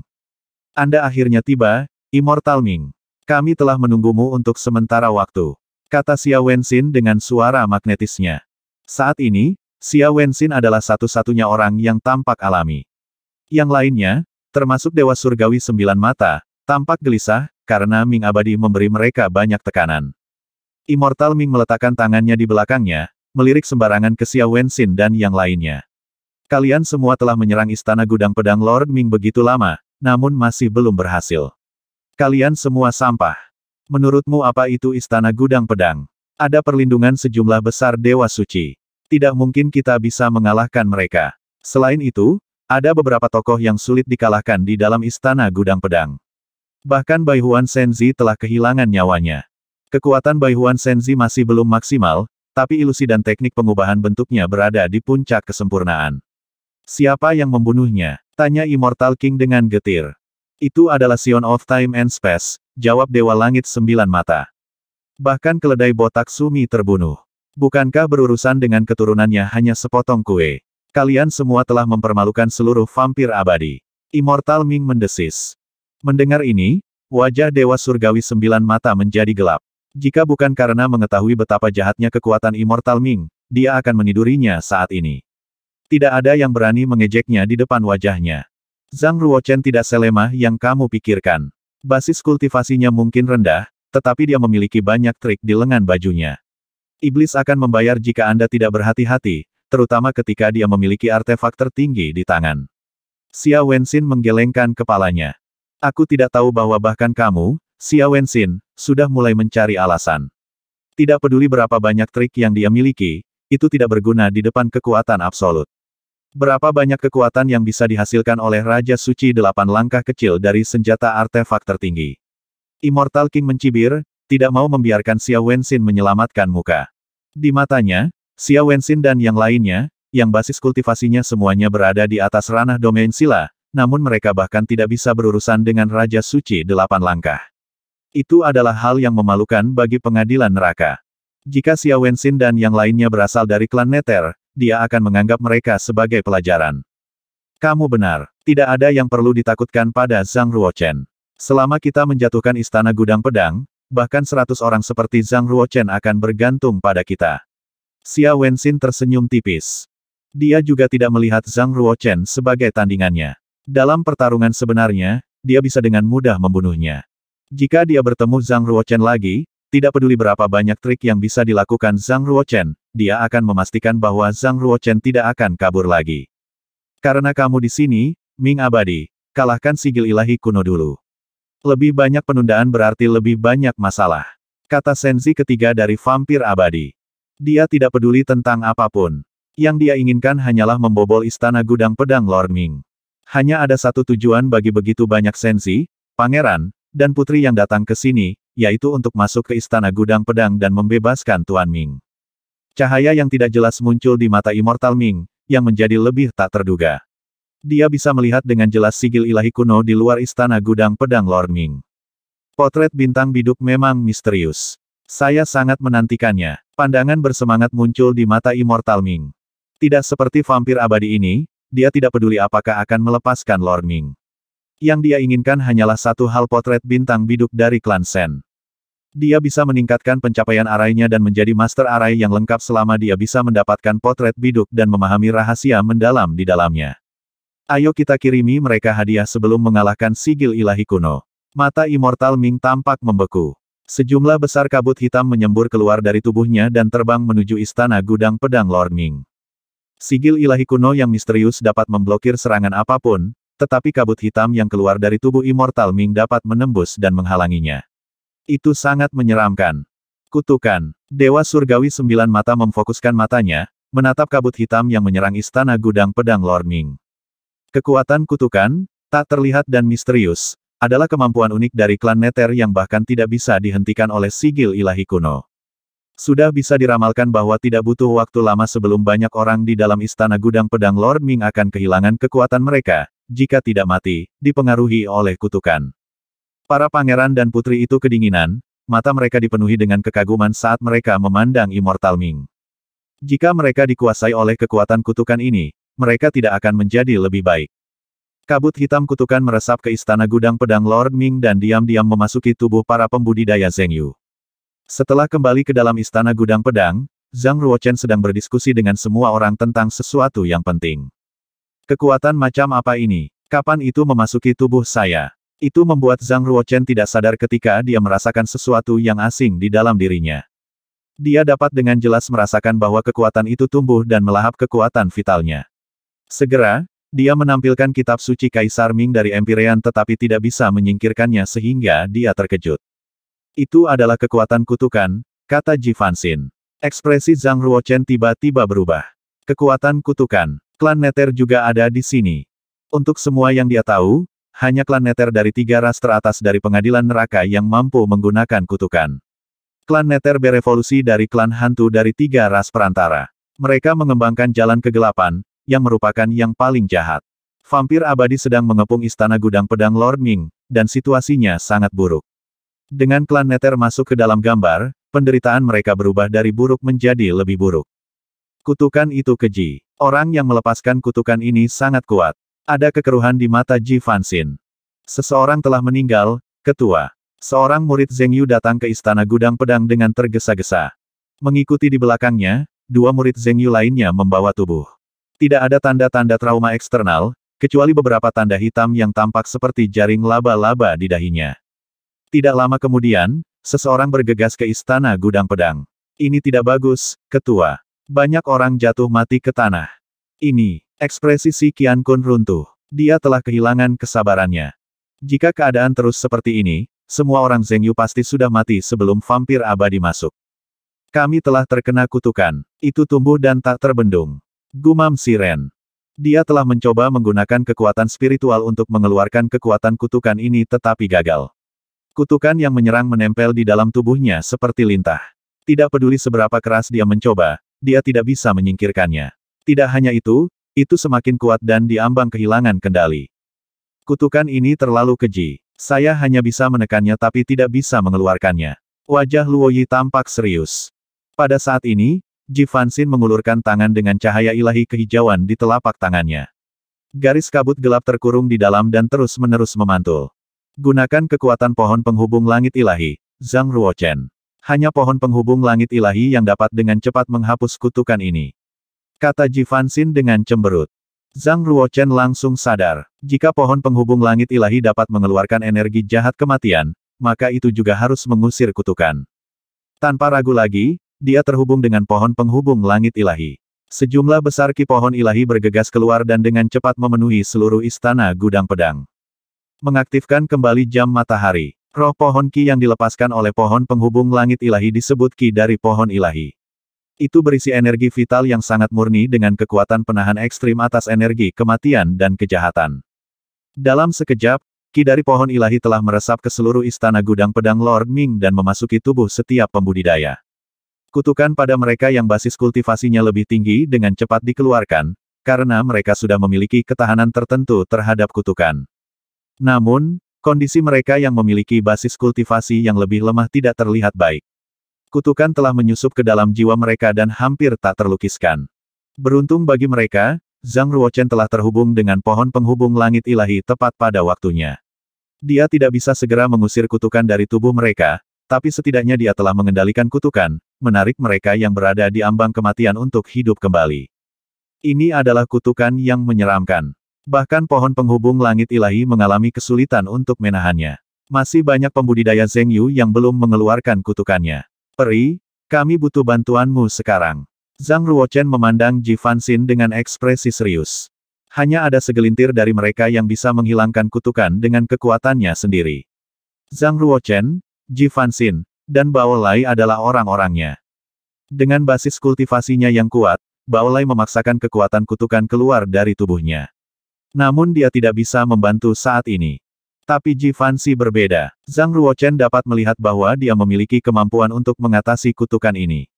Anda akhirnya tiba, Immortal Ming. Kami telah menunggumu untuk sementara waktu. Kata Xia Wenxin dengan suara magnetisnya. Saat ini, Xia Wenxin adalah satu-satunya orang yang tampak alami. Yang lainnya, termasuk Dewa Surgawi Sembilan Mata, tampak gelisah, karena Ming Abadi memberi mereka banyak tekanan. Immortal Ming meletakkan tangannya di belakangnya, melirik sembarangan ke Xiao Wenxin dan yang lainnya. Kalian semua telah menyerang istana gudang pedang Lord Ming begitu lama, namun masih belum berhasil. Kalian semua sampah. Menurutmu apa itu istana gudang pedang? Ada perlindungan sejumlah besar dewa suci. Tidak mungkin kita bisa mengalahkan mereka. Selain itu, ada beberapa tokoh yang sulit dikalahkan di dalam istana gudang pedang. Bahkan Bai Huan Senzi telah kehilangan nyawanya. Kekuatan Bai Huan Senzi masih belum maksimal, tapi ilusi dan teknik pengubahan bentuknya berada di puncak kesempurnaan. Siapa yang membunuhnya? Tanya Immortal King dengan getir. Itu adalah Sion of Time and Space, jawab Dewa Langit Sembilan Mata. Bahkan keledai botak Sumi terbunuh. Bukankah berurusan dengan keturunannya hanya sepotong kue? Kalian semua telah mempermalukan seluruh vampir abadi. Immortal Ming mendesis. Mendengar ini, wajah Dewa Surgawi Sembilan Mata menjadi gelap. Jika bukan karena mengetahui betapa jahatnya kekuatan Immortal Ming, dia akan menidurinya saat ini. Tidak ada yang berani mengejeknya di depan wajahnya. Zhang Ruochen tidak selemah yang kamu pikirkan. Basis kultivasinya mungkin rendah, tetapi dia memiliki banyak trik di lengan bajunya. Iblis akan membayar jika Anda tidak berhati-hati, terutama ketika dia memiliki artefak tertinggi di tangan. Xia Wenxin menggelengkan kepalanya. Aku tidak tahu bahwa bahkan kamu, Xia Wenxin, sudah mulai mencari alasan. Tidak peduli berapa banyak trik yang dia miliki, itu tidak berguna di depan kekuatan absolut. Berapa banyak kekuatan yang bisa dihasilkan oleh Raja Suci delapan langkah kecil dari senjata artefak tertinggi. Immortal King mencibir, tidak mau membiarkan Xia Wenxin menyelamatkan muka. Di matanya, Xia Wenxin dan yang lainnya, yang basis kultivasinya semuanya berada di atas ranah domain sila, namun mereka bahkan tidak bisa berurusan dengan Raja Suci delapan langkah. Itu adalah hal yang memalukan bagi pengadilan neraka. Jika Xia Wenxin dan yang lainnya berasal dari klan Neter, dia akan menganggap mereka sebagai pelajaran. Kamu benar, tidak ada yang perlu ditakutkan pada Zhang Ruochen. Selama kita menjatuhkan istana gudang pedang, bahkan seratus orang seperti Zhang Ruochen akan bergantung pada kita. Xia Wenxin tersenyum tipis. Dia juga tidak melihat Zhang Ruochen sebagai tandingannya. Dalam pertarungan sebenarnya, dia bisa dengan mudah membunuhnya. Jika dia bertemu Zhang Ruochen lagi, tidak peduli berapa banyak trik yang bisa dilakukan Zhang Ruochen, dia akan memastikan bahwa Zhang Ruochen tidak akan kabur lagi. Karena kamu di sini, Ming Abadi, kalahkan sigil ilahi kuno dulu. Lebih banyak penundaan berarti lebih banyak masalah. Kata Senzi ketiga dari vampir abadi. Dia tidak peduli tentang apapun. Yang dia inginkan hanyalah membobol istana gudang pedang Lord Ming. Hanya ada satu tujuan bagi begitu banyak Senzi, pangeran, dan putri yang datang ke sini, yaitu untuk masuk ke istana gudang pedang dan membebaskan Tuan Ming. Cahaya yang tidak jelas muncul di mata Immortal Ming, yang menjadi lebih tak terduga. Dia bisa melihat dengan jelas sigil ilahi kuno di luar istana gudang pedang Lord Ming. Potret bintang biduk memang misterius. Saya sangat menantikannya. Pandangan bersemangat muncul di mata Immortal Ming. Tidak seperti vampir abadi ini, dia tidak peduli apakah akan melepaskan Lord Ming. Yang dia inginkan hanyalah satu hal potret bintang biduk dari klan Sen. Dia bisa meningkatkan pencapaian arainya dan menjadi master arai yang lengkap selama dia bisa mendapatkan potret biduk dan memahami rahasia mendalam di dalamnya. Ayo kita kirimi mereka hadiah sebelum mengalahkan sigil ilahi kuno. Mata Immortal Ming tampak membeku. Sejumlah besar kabut hitam menyembur keluar dari tubuhnya dan terbang menuju istana gudang pedang Lord Ming. Sigil ilahi kuno yang misterius dapat memblokir serangan apapun, tetapi kabut hitam yang keluar dari tubuh Immortal Ming dapat menembus dan menghalanginya. Itu sangat menyeramkan. Kutukan. Dewa Surgawi Sembilan Mata memfokuskan matanya, menatap kabut hitam yang menyerang istana gudang pedang Lord Ming. Kekuatan kutukan, tak terlihat dan misterius, adalah kemampuan unik dari klan Neter yang bahkan tidak bisa dihentikan oleh sigil ilahi kuno. Sudah bisa diramalkan bahwa tidak butuh waktu lama sebelum banyak orang di dalam istana gudang pedang Lord Ming akan kehilangan kekuatan mereka, jika tidak mati, dipengaruhi oleh kutukan. Para pangeran dan putri itu kedinginan, mata mereka dipenuhi dengan kekaguman saat mereka memandang Immortal Ming. Jika mereka dikuasai oleh kekuatan kutukan ini, mereka tidak akan menjadi lebih baik. Kabut hitam kutukan meresap ke istana gudang pedang Lord Ming dan diam-diam memasuki tubuh para pembudidaya Zheng Yu. Setelah kembali ke dalam istana gudang pedang, Zhang Ruochen sedang berdiskusi dengan semua orang tentang sesuatu yang penting. Kekuatan macam apa ini? Kapan itu memasuki tubuh saya? Itu membuat Zhang Ruochen tidak sadar ketika dia merasakan sesuatu yang asing di dalam dirinya. Dia dapat dengan jelas merasakan bahwa kekuatan itu tumbuh dan melahap kekuatan vitalnya. Segera, dia menampilkan kitab suci Kaisar Ming dari Empyrean tetapi tidak bisa menyingkirkannya sehingga dia terkejut. Itu adalah kekuatan kutukan, kata Jifansin. Ekspresi Zhang Ruochen tiba-tiba berubah. Kekuatan kutukan. Klan Neter juga ada di sini. Untuk semua yang dia tahu, hanya klan Neter dari tiga ras teratas dari pengadilan neraka yang mampu menggunakan kutukan. Klan Neter berevolusi dari klan hantu dari tiga ras perantara. Mereka mengembangkan jalan kegelapan, yang merupakan yang paling jahat. Vampir abadi sedang mengepung istana gudang pedang Lord Ming, dan situasinya sangat buruk. Dengan klan Neter masuk ke dalam gambar, penderitaan mereka berubah dari buruk menjadi lebih buruk. Kutukan itu keji. Orang yang melepaskan kutukan ini sangat kuat. Ada kekeruhan di mata Ji Fansin. Seseorang telah meninggal, ketua. Seorang murid Zheng Yu datang ke istana gudang pedang dengan tergesa-gesa. Mengikuti di belakangnya, dua murid Zheng Yu lainnya membawa tubuh. Tidak ada tanda-tanda trauma eksternal, kecuali beberapa tanda hitam yang tampak seperti jaring laba-laba di dahinya. Tidak lama kemudian, seseorang bergegas ke istana gudang pedang. Ini tidak bagus, ketua. Banyak orang jatuh mati ke tanah. Ini, ekspresi si Kian Kun runtuh. Dia telah kehilangan kesabarannya. Jika keadaan terus seperti ini, semua orang Zeng Yu pasti sudah mati sebelum vampir abadi masuk. Kami telah terkena kutukan. Itu tumbuh dan tak terbendung. Gumam Siren. Dia telah mencoba menggunakan kekuatan spiritual untuk mengeluarkan kekuatan kutukan ini tetapi gagal. Kutukan yang menyerang menempel di dalam tubuhnya seperti lintah. Tidak peduli seberapa keras dia mencoba, dia tidak bisa menyingkirkannya. Tidak hanya itu, itu semakin kuat dan diambang kehilangan kendali. Kutukan ini terlalu keji. Saya hanya bisa menekannya tapi tidak bisa mengeluarkannya. Wajah Luo Yi tampak serius. Pada saat ini, Ji Jivansin mengulurkan tangan dengan cahaya ilahi kehijauan di telapak tangannya. Garis kabut gelap terkurung di dalam dan terus-menerus memantul. Gunakan kekuatan pohon penghubung langit ilahi, Zhang Ruochen. Hanya pohon penghubung langit ilahi yang dapat dengan cepat menghapus kutukan ini. Kata Jifansin dengan cemberut. Zhang Ruochen langsung sadar, jika pohon penghubung langit ilahi dapat mengeluarkan energi jahat kematian, maka itu juga harus mengusir kutukan. Tanpa ragu lagi, dia terhubung dengan pohon penghubung langit ilahi. Sejumlah besar ki pohon ilahi bergegas keluar dan dengan cepat memenuhi seluruh istana gudang pedang. Mengaktifkan kembali jam matahari. Roh pohon ki yang dilepaskan oleh pohon penghubung langit ilahi disebut ki dari pohon ilahi. Itu berisi energi vital yang sangat murni dengan kekuatan penahan ekstrim atas energi kematian dan kejahatan. Dalam sekejap, ki dari pohon ilahi telah meresap ke seluruh istana gudang pedang Lord Ming dan memasuki tubuh setiap pembudidaya. Kutukan pada mereka yang basis kultivasinya lebih tinggi dengan cepat dikeluarkan, karena mereka sudah memiliki ketahanan tertentu terhadap kutukan. Namun, Kondisi mereka yang memiliki basis kultivasi yang lebih lemah tidak terlihat baik. Kutukan telah menyusup ke dalam jiwa mereka dan hampir tak terlukiskan. Beruntung bagi mereka, Zhang Ruochen telah terhubung dengan pohon penghubung langit ilahi tepat pada waktunya. Dia tidak bisa segera mengusir kutukan dari tubuh mereka, tapi setidaknya dia telah mengendalikan kutukan, menarik mereka yang berada di ambang kematian untuk hidup kembali. Ini adalah kutukan yang menyeramkan. Bahkan pohon penghubung langit ilahi mengalami kesulitan untuk menahannya. Masih banyak pembudidaya Zeng Yu yang belum mengeluarkan kutukannya. Peri, kami butuh bantuanmu sekarang. Zhang Ruochen memandang Ji Fanxin dengan ekspresi serius. Hanya ada segelintir dari mereka yang bisa menghilangkan kutukan dengan kekuatannya sendiri. Zhang Ruochen, Ji Fanxin, dan Bao Lai adalah orang-orangnya. Dengan basis kultivasinya yang kuat, Bao Lai memaksakan kekuatan kutukan keluar dari tubuhnya. Namun dia tidak bisa membantu saat ini. Tapi Ji Fansi berbeda. Zhang Ruochen dapat melihat bahwa dia memiliki kemampuan untuk mengatasi kutukan ini.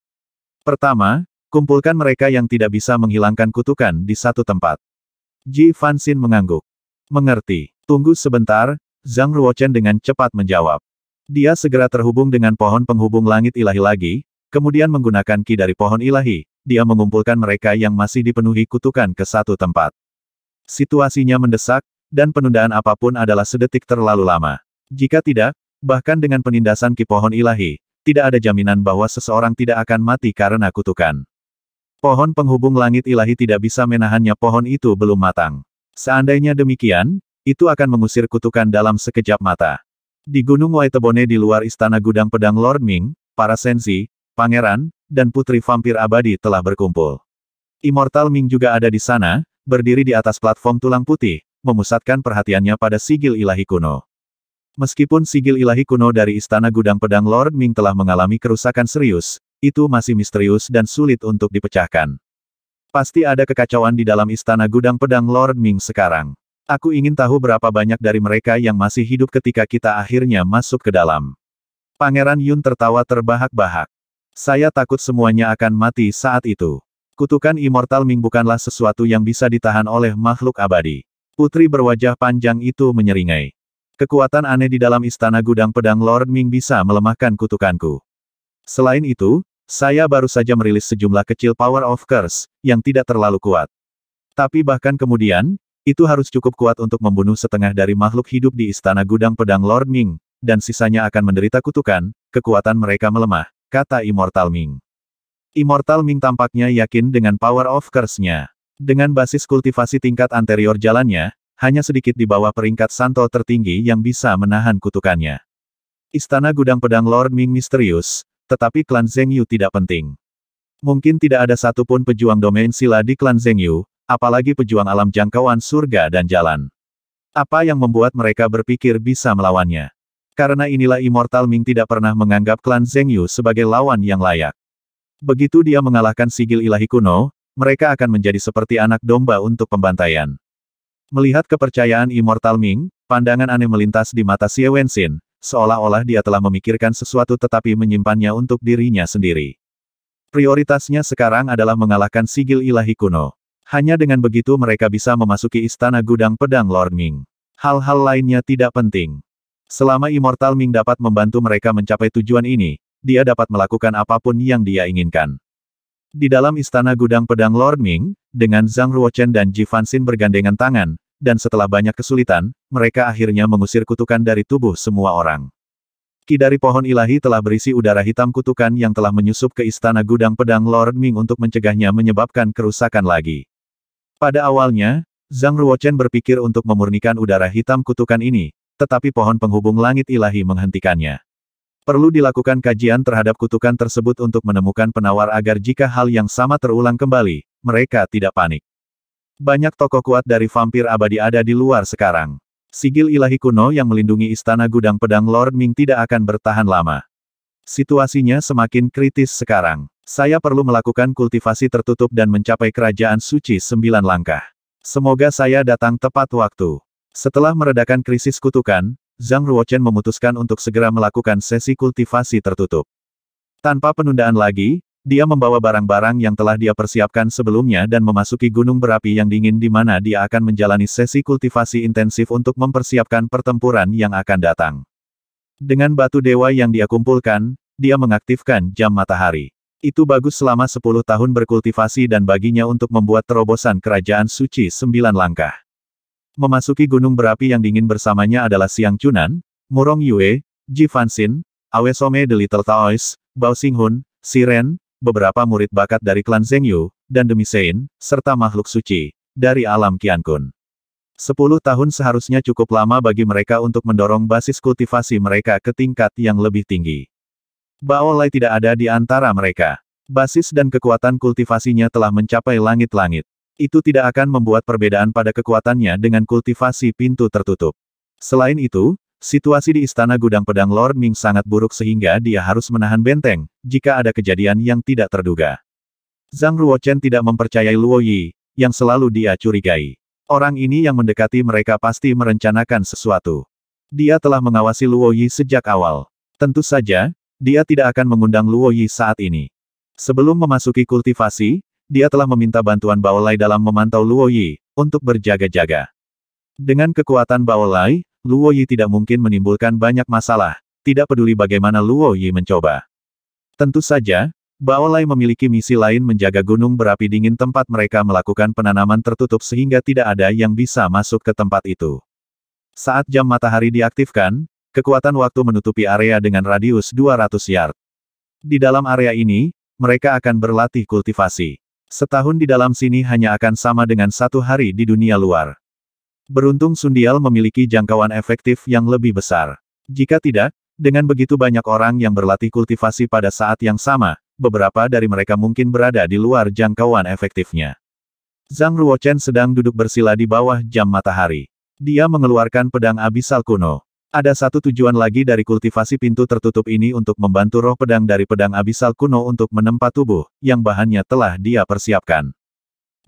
Pertama, kumpulkan mereka yang tidak bisa menghilangkan kutukan di satu tempat. Ji Fansin mengangguk. Mengerti. Tunggu sebentar, Zhang Ruochen dengan cepat menjawab. Dia segera terhubung dengan pohon penghubung langit ilahi lagi, kemudian menggunakan ki dari pohon ilahi, dia mengumpulkan mereka yang masih dipenuhi kutukan ke satu tempat. Situasinya mendesak, dan penundaan apapun adalah sedetik terlalu lama. Jika tidak, bahkan dengan penindasan ki pohon ilahi, tidak ada jaminan bahwa seseorang tidak akan mati karena kutukan. Pohon penghubung langit ilahi tidak bisa menahannya pohon itu belum matang. Seandainya demikian, itu akan mengusir kutukan dalam sekejap mata. Di Gunung Waitebone di luar istana gudang pedang Lord Ming, para sensi, pangeran, dan putri vampir abadi telah berkumpul. Immortal Ming juga ada di sana, berdiri di atas platform tulang putih, memusatkan perhatiannya pada sigil ilahi kuno. Meskipun sigil ilahi kuno dari Istana Gudang Pedang Lord Ming telah mengalami kerusakan serius, itu masih misterius dan sulit untuk dipecahkan. Pasti ada kekacauan di dalam Istana Gudang Pedang Lord Ming sekarang. Aku ingin tahu berapa banyak dari mereka yang masih hidup ketika kita akhirnya masuk ke dalam. Pangeran Yun tertawa terbahak-bahak. Saya takut semuanya akan mati saat itu. Kutukan immortal Ming bukanlah sesuatu yang bisa ditahan oleh makhluk abadi. Putri berwajah panjang itu menyeringai. Kekuatan aneh di dalam istana gudang pedang Lord Ming bisa melemahkan kutukanku. Selain itu, saya baru saja merilis sejumlah kecil power of curse, yang tidak terlalu kuat. Tapi bahkan kemudian, itu harus cukup kuat untuk membunuh setengah dari makhluk hidup di istana gudang pedang Lord Ming, dan sisanya akan menderita kutukan, kekuatan mereka melemah, kata Immortal Ming. Immortal Ming tampaknya yakin dengan power of curse-nya. Dengan basis kultivasi tingkat anterior jalannya, hanya sedikit di bawah peringkat santo tertinggi yang bisa menahan kutukannya. Istana gudang pedang Lord Ming misterius, tetapi klan Zheng Yu tidak penting. Mungkin tidak ada satupun pejuang domain sila di klan Zheng Yu, apalagi pejuang alam jangkauan surga dan jalan. Apa yang membuat mereka berpikir bisa melawannya? Karena inilah Immortal Ming tidak pernah menganggap klan Zheng Yu sebagai lawan yang layak. Begitu dia mengalahkan sigil ilahi kuno, mereka akan menjadi seperti anak domba untuk pembantaian. Melihat kepercayaan Immortal Ming, pandangan aneh melintas di mata Xie Wenxin, seolah-olah dia telah memikirkan sesuatu tetapi menyimpannya untuk dirinya sendiri. Prioritasnya sekarang adalah mengalahkan sigil ilahi kuno. Hanya dengan begitu mereka bisa memasuki istana gudang pedang Lord Ming. Hal-hal lainnya tidak penting. Selama Immortal Ming dapat membantu mereka mencapai tujuan ini, dia dapat melakukan apapun yang dia inginkan. Di dalam istana gudang pedang Lord Ming, dengan Zhang Ruochen dan Ji Fanxin bergandengan tangan, dan setelah banyak kesulitan, mereka akhirnya mengusir kutukan dari tubuh semua orang. Ki dari pohon ilahi telah berisi udara hitam kutukan yang telah menyusup ke istana gudang pedang Lord Ming untuk mencegahnya menyebabkan kerusakan lagi. Pada awalnya, Zhang Ruochen berpikir untuk memurnikan udara hitam kutukan ini, tetapi pohon penghubung langit ilahi menghentikannya. Perlu dilakukan kajian terhadap kutukan tersebut untuk menemukan penawar agar jika hal yang sama terulang kembali, mereka tidak panik. Banyak tokoh kuat dari vampir abadi ada di luar sekarang. Sigil ilahi kuno yang melindungi istana gudang pedang Lord Ming tidak akan bertahan lama. Situasinya semakin kritis sekarang. Saya perlu melakukan kultivasi tertutup dan mencapai kerajaan suci sembilan langkah. Semoga saya datang tepat waktu. Setelah meredakan krisis kutukan, Zhang Ruochen memutuskan untuk segera melakukan sesi kultivasi tertutup. Tanpa penundaan lagi, dia membawa barang-barang yang telah dia persiapkan sebelumnya dan memasuki gunung berapi yang dingin di mana dia akan menjalani sesi kultivasi intensif untuk mempersiapkan pertempuran yang akan datang. Dengan batu dewa yang dia kumpulkan, dia mengaktifkan jam matahari. Itu bagus selama 10 tahun berkultivasi dan baginya untuk membuat terobosan kerajaan suci 9 langkah. Memasuki gunung berapi yang dingin bersamanya adalah Siang Chunan, Murong Yue, Ji Fansin, Awe Some the Little Taois, Bao Xinghun, Siren, beberapa murid bakat dari klan Zhengyu, dan Demi Sein, serta makhluk suci, dari alam Qiankun. Sepuluh tahun seharusnya cukup lama bagi mereka untuk mendorong basis kultivasi mereka ke tingkat yang lebih tinggi. Bao Lai tidak ada di antara mereka. Basis dan kekuatan kultivasinya telah mencapai langit-langit. Itu tidak akan membuat perbedaan pada kekuatannya dengan kultivasi pintu tertutup. Selain itu, situasi di Istana Gudang Pedang Lord Ming sangat buruk sehingga dia harus menahan benteng, jika ada kejadian yang tidak terduga. Zhang Ruochen tidak mempercayai Luo Yi, yang selalu dia curigai. Orang ini yang mendekati mereka pasti merencanakan sesuatu. Dia telah mengawasi Luo Yi sejak awal. Tentu saja, dia tidak akan mengundang Luo Yi saat ini. Sebelum memasuki kultivasi, dia telah meminta bantuan Baolai dalam memantau Luo Yi, untuk berjaga-jaga. Dengan kekuatan Baolai, Luo Yi tidak mungkin menimbulkan banyak masalah, tidak peduli bagaimana Luo Yi mencoba. Tentu saja, Baolai memiliki misi lain menjaga gunung berapi dingin tempat mereka melakukan penanaman tertutup sehingga tidak ada yang bisa masuk ke tempat itu. Saat jam matahari diaktifkan, kekuatan waktu menutupi area dengan radius 200 yard. Di dalam area ini, mereka akan berlatih kultivasi. Setahun di dalam sini hanya akan sama dengan satu hari di dunia luar. Beruntung Sundial memiliki jangkauan efektif yang lebih besar. Jika tidak, dengan begitu banyak orang yang berlatih kultivasi pada saat yang sama, beberapa dari mereka mungkin berada di luar jangkauan efektifnya. Zhang Ruochen sedang duduk bersila di bawah jam matahari. Dia mengeluarkan pedang abisal kuno. Ada satu tujuan lagi dari kultivasi pintu tertutup ini untuk membantu roh pedang dari pedang abisal kuno untuk menempa tubuh, yang bahannya telah dia persiapkan.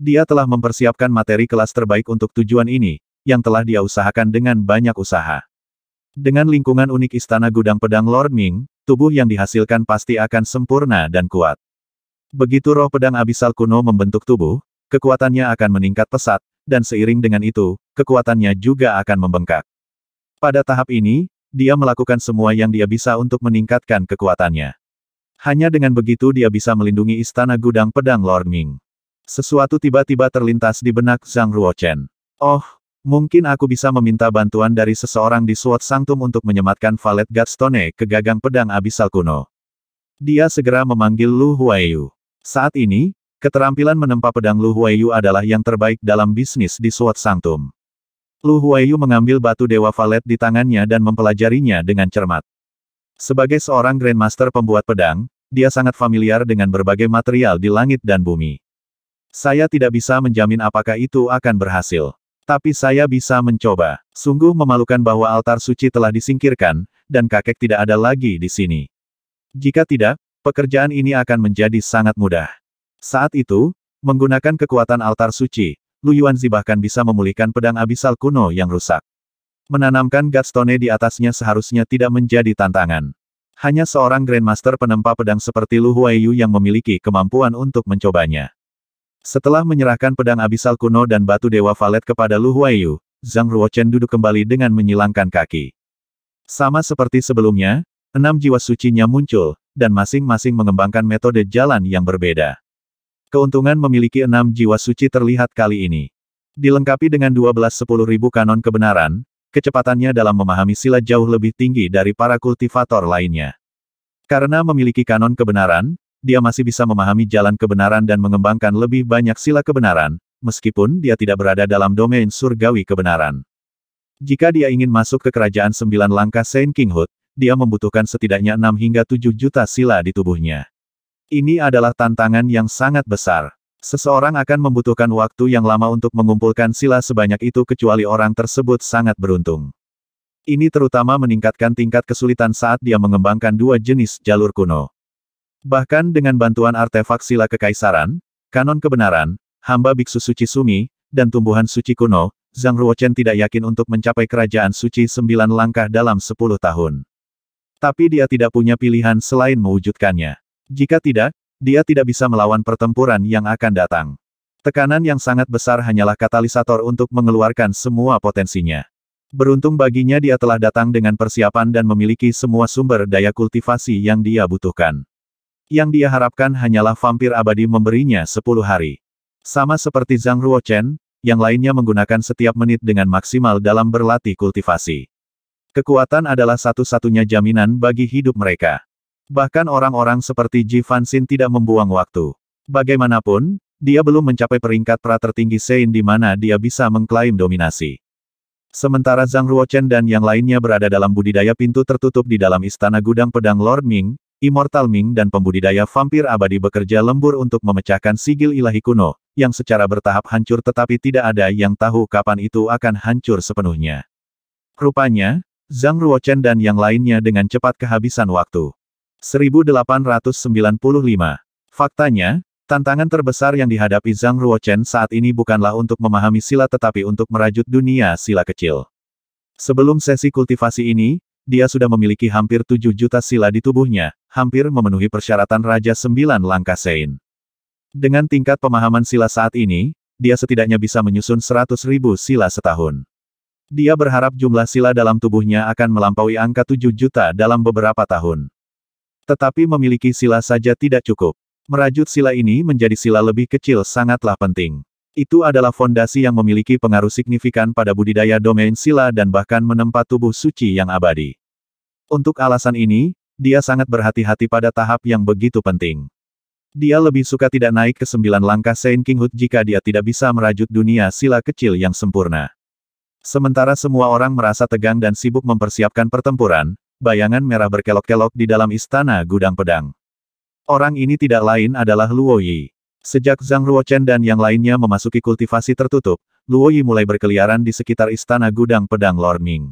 Dia telah mempersiapkan materi kelas terbaik untuk tujuan ini, yang telah dia usahakan dengan banyak usaha. Dengan lingkungan unik istana gudang pedang Lord Ming, tubuh yang dihasilkan pasti akan sempurna dan kuat. Begitu roh pedang abisal kuno membentuk tubuh, kekuatannya akan meningkat pesat, dan seiring dengan itu, kekuatannya juga akan membengkak. Pada tahap ini, dia melakukan semua yang dia bisa untuk meningkatkan kekuatannya. Hanya dengan begitu dia bisa melindungi istana gudang pedang Lord Ming. Sesuatu tiba-tiba terlintas di benak Zhang Ruochen. Oh, mungkin aku bisa meminta bantuan dari seseorang di SWOT Sangtum untuk menyematkan Valet Gatstone ke gagang pedang abisal kuno. Dia segera memanggil Lu Huayu. Saat ini, keterampilan menempa pedang Lu Huayu adalah yang terbaik dalam bisnis di SWOT Sangtum. Lu Huayu mengambil batu Dewa Valet di tangannya dan mempelajarinya dengan cermat. Sebagai seorang Grandmaster pembuat pedang, dia sangat familiar dengan berbagai material di langit dan bumi. Saya tidak bisa menjamin apakah itu akan berhasil. Tapi saya bisa mencoba. Sungguh memalukan bahwa altar suci telah disingkirkan, dan kakek tidak ada lagi di sini. Jika tidak, pekerjaan ini akan menjadi sangat mudah. Saat itu, menggunakan kekuatan altar suci, Lu Yuanzi bahkan bisa memulihkan pedang abisal kuno yang rusak. Menanamkan Gastone di atasnya seharusnya tidak menjadi tantangan. Hanya seorang Grandmaster penempa pedang seperti Lu Huaiyu yang memiliki kemampuan untuk mencobanya. Setelah menyerahkan pedang abisal kuno dan batu dewa valet kepada Lu Huaiyu, Zhang Ruochen duduk kembali dengan menyilangkan kaki. Sama seperti sebelumnya, enam jiwa sucinya muncul, dan masing-masing mengembangkan metode jalan yang berbeda. Keuntungan memiliki enam jiwa suci terlihat kali ini. Dilengkapi dengan 12 sepuluh ribu kanon kebenaran, kecepatannya dalam memahami sila jauh lebih tinggi dari para kultivator lainnya. Karena memiliki kanon kebenaran, dia masih bisa memahami jalan kebenaran dan mengembangkan lebih banyak sila kebenaran, meskipun dia tidak berada dalam domain surgawi kebenaran. Jika dia ingin masuk ke kerajaan sembilan langkah Saint Kinghood, dia membutuhkan setidaknya 6 hingga 7 juta sila di tubuhnya. Ini adalah tantangan yang sangat besar. Seseorang akan membutuhkan waktu yang lama untuk mengumpulkan sila sebanyak itu kecuali orang tersebut sangat beruntung. Ini terutama meningkatkan tingkat kesulitan saat dia mengembangkan dua jenis jalur kuno. Bahkan dengan bantuan artefak sila kekaisaran, kanon kebenaran, hamba biksu suci Sumi, dan tumbuhan suci kuno, Zhang Ruochen tidak yakin untuk mencapai kerajaan suci sembilan langkah dalam sepuluh tahun. Tapi dia tidak punya pilihan selain mewujudkannya. Jika tidak, dia tidak bisa melawan pertempuran yang akan datang. Tekanan yang sangat besar hanyalah katalisator untuk mengeluarkan semua potensinya. Beruntung baginya dia telah datang dengan persiapan dan memiliki semua sumber daya kultivasi yang dia butuhkan. Yang dia harapkan hanyalah vampir abadi memberinya 10 hari. Sama seperti Zhang Ruochen, yang lainnya menggunakan setiap menit dengan maksimal dalam berlatih kultivasi. Kekuatan adalah satu-satunya jaminan bagi hidup mereka. Bahkan orang-orang seperti Ji Fansin tidak membuang waktu. Bagaimanapun, dia belum mencapai peringkat pra tertinggi Sein di mana dia bisa mengklaim dominasi. Sementara Zhang Ruochen dan yang lainnya berada dalam budidaya pintu tertutup di dalam istana gudang pedang Lord Ming, Immortal Ming dan pembudidaya vampir abadi bekerja lembur untuk memecahkan sigil ilahi kuno, yang secara bertahap hancur tetapi tidak ada yang tahu kapan itu akan hancur sepenuhnya. Rupanya, Zhang Ruochen dan yang lainnya dengan cepat kehabisan waktu. 1895. Faktanya, tantangan terbesar yang dihadapi Zhang Ruochen saat ini bukanlah untuk memahami sila tetapi untuk merajut dunia sila kecil. Sebelum sesi kultivasi ini, dia sudah memiliki hampir 7 juta sila di tubuhnya, hampir memenuhi persyaratan Raja Sembilan Langkah Sein. Dengan tingkat pemahaman sila saat ini, dia setidaknya bisa menyusun 100 ribu sila setahun. Dia berharap jumlah sila dalam tubuhnya akan melampaui angka 7 juta dalam beberapa tahun. Tetapi memiliki sila saja tidak cukup. Merajut sila ini menjadi sila lebih kecil sangatlah penting. Itu adalah fondasi yang memiliki pengaruh signifikan pada budidaya domain sila dan bahkan menempa tubuh suci yang abadi. Untuk alasan ini, dia sangat berhati-hati pada tahap yang begitu penting. Dia lebih suka tidak naik ke sembilan langkah Saint Kinghood jika dia tidak bisa merajut dunia sila kecil yang sempurna. Sementara semua orang merasa tegang dan sibuk mempersiapkan pertempuran, bayangan merah berkelok-kelok di dalam istana gudang pedang. Orang ini tidak lain adalah Luo Yi. Sejak Zhang Ruochen dan yang lainnya memasuki kultivasi tertutup, Luo Yi mulai berkeliaran di sekitar istana gudang pedang Lord Ming.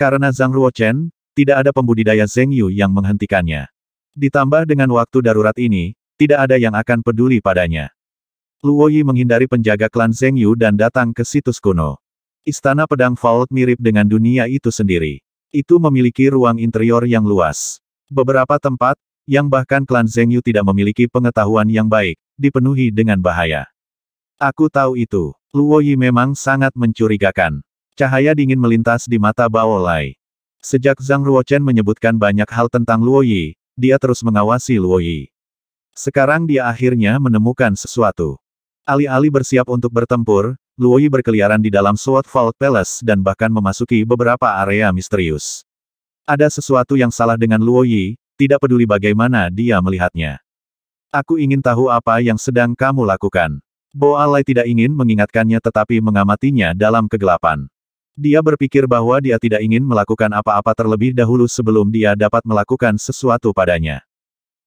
Karena Zhang Ruochen, tidak ada pembudidaya Zheng Yu yang menghentikannya. Ditambah dengan waktu darurat ini, tidak ada yang akan peduli padanya. Luo Yi menghindari penjaga klan Zheng Yu dan datang ke situs kuno. Istana pedang Vault mirip dengan dunia itu sendiri. Itu memiliki ruang interior yang luas. Beberapa tempat, yang bahkan klan Zeng Yu tidak memiliki pengetahuan yang baik, dipenuhi dengan bahaya. Aku tahu itu. Luo Yi memang sangat mencurigakan. Cahaya dingin melintas di mata Bao Lai. Sejak Zhang Ruochen menyebutkan banyak hal tentang Luo Yi, dia terus mengawasi Luo Yi. Sekarang dia akhirnya menemukan sesuatu. Ali-ali bersiap untuk bertempur, Luoyi berkeliaran di dalam Sword Vault Palace dan bahkan memasuki beberapa area misterius. Ada sesuatu yang salah dengan Luoyi, tidak peduli bagaimana dia melihatnya. Aku ingin tahu apa yang sedang kamu lakukan. Bo Alai tidak ingin mengingatkannya tetapi mengamatinya dalam kegelapan. Dia berpikir bahwa dia tidak ingin melakukan apa-apa terlebih dahulu sebelum dia dapat melakukan sesuatu padanya.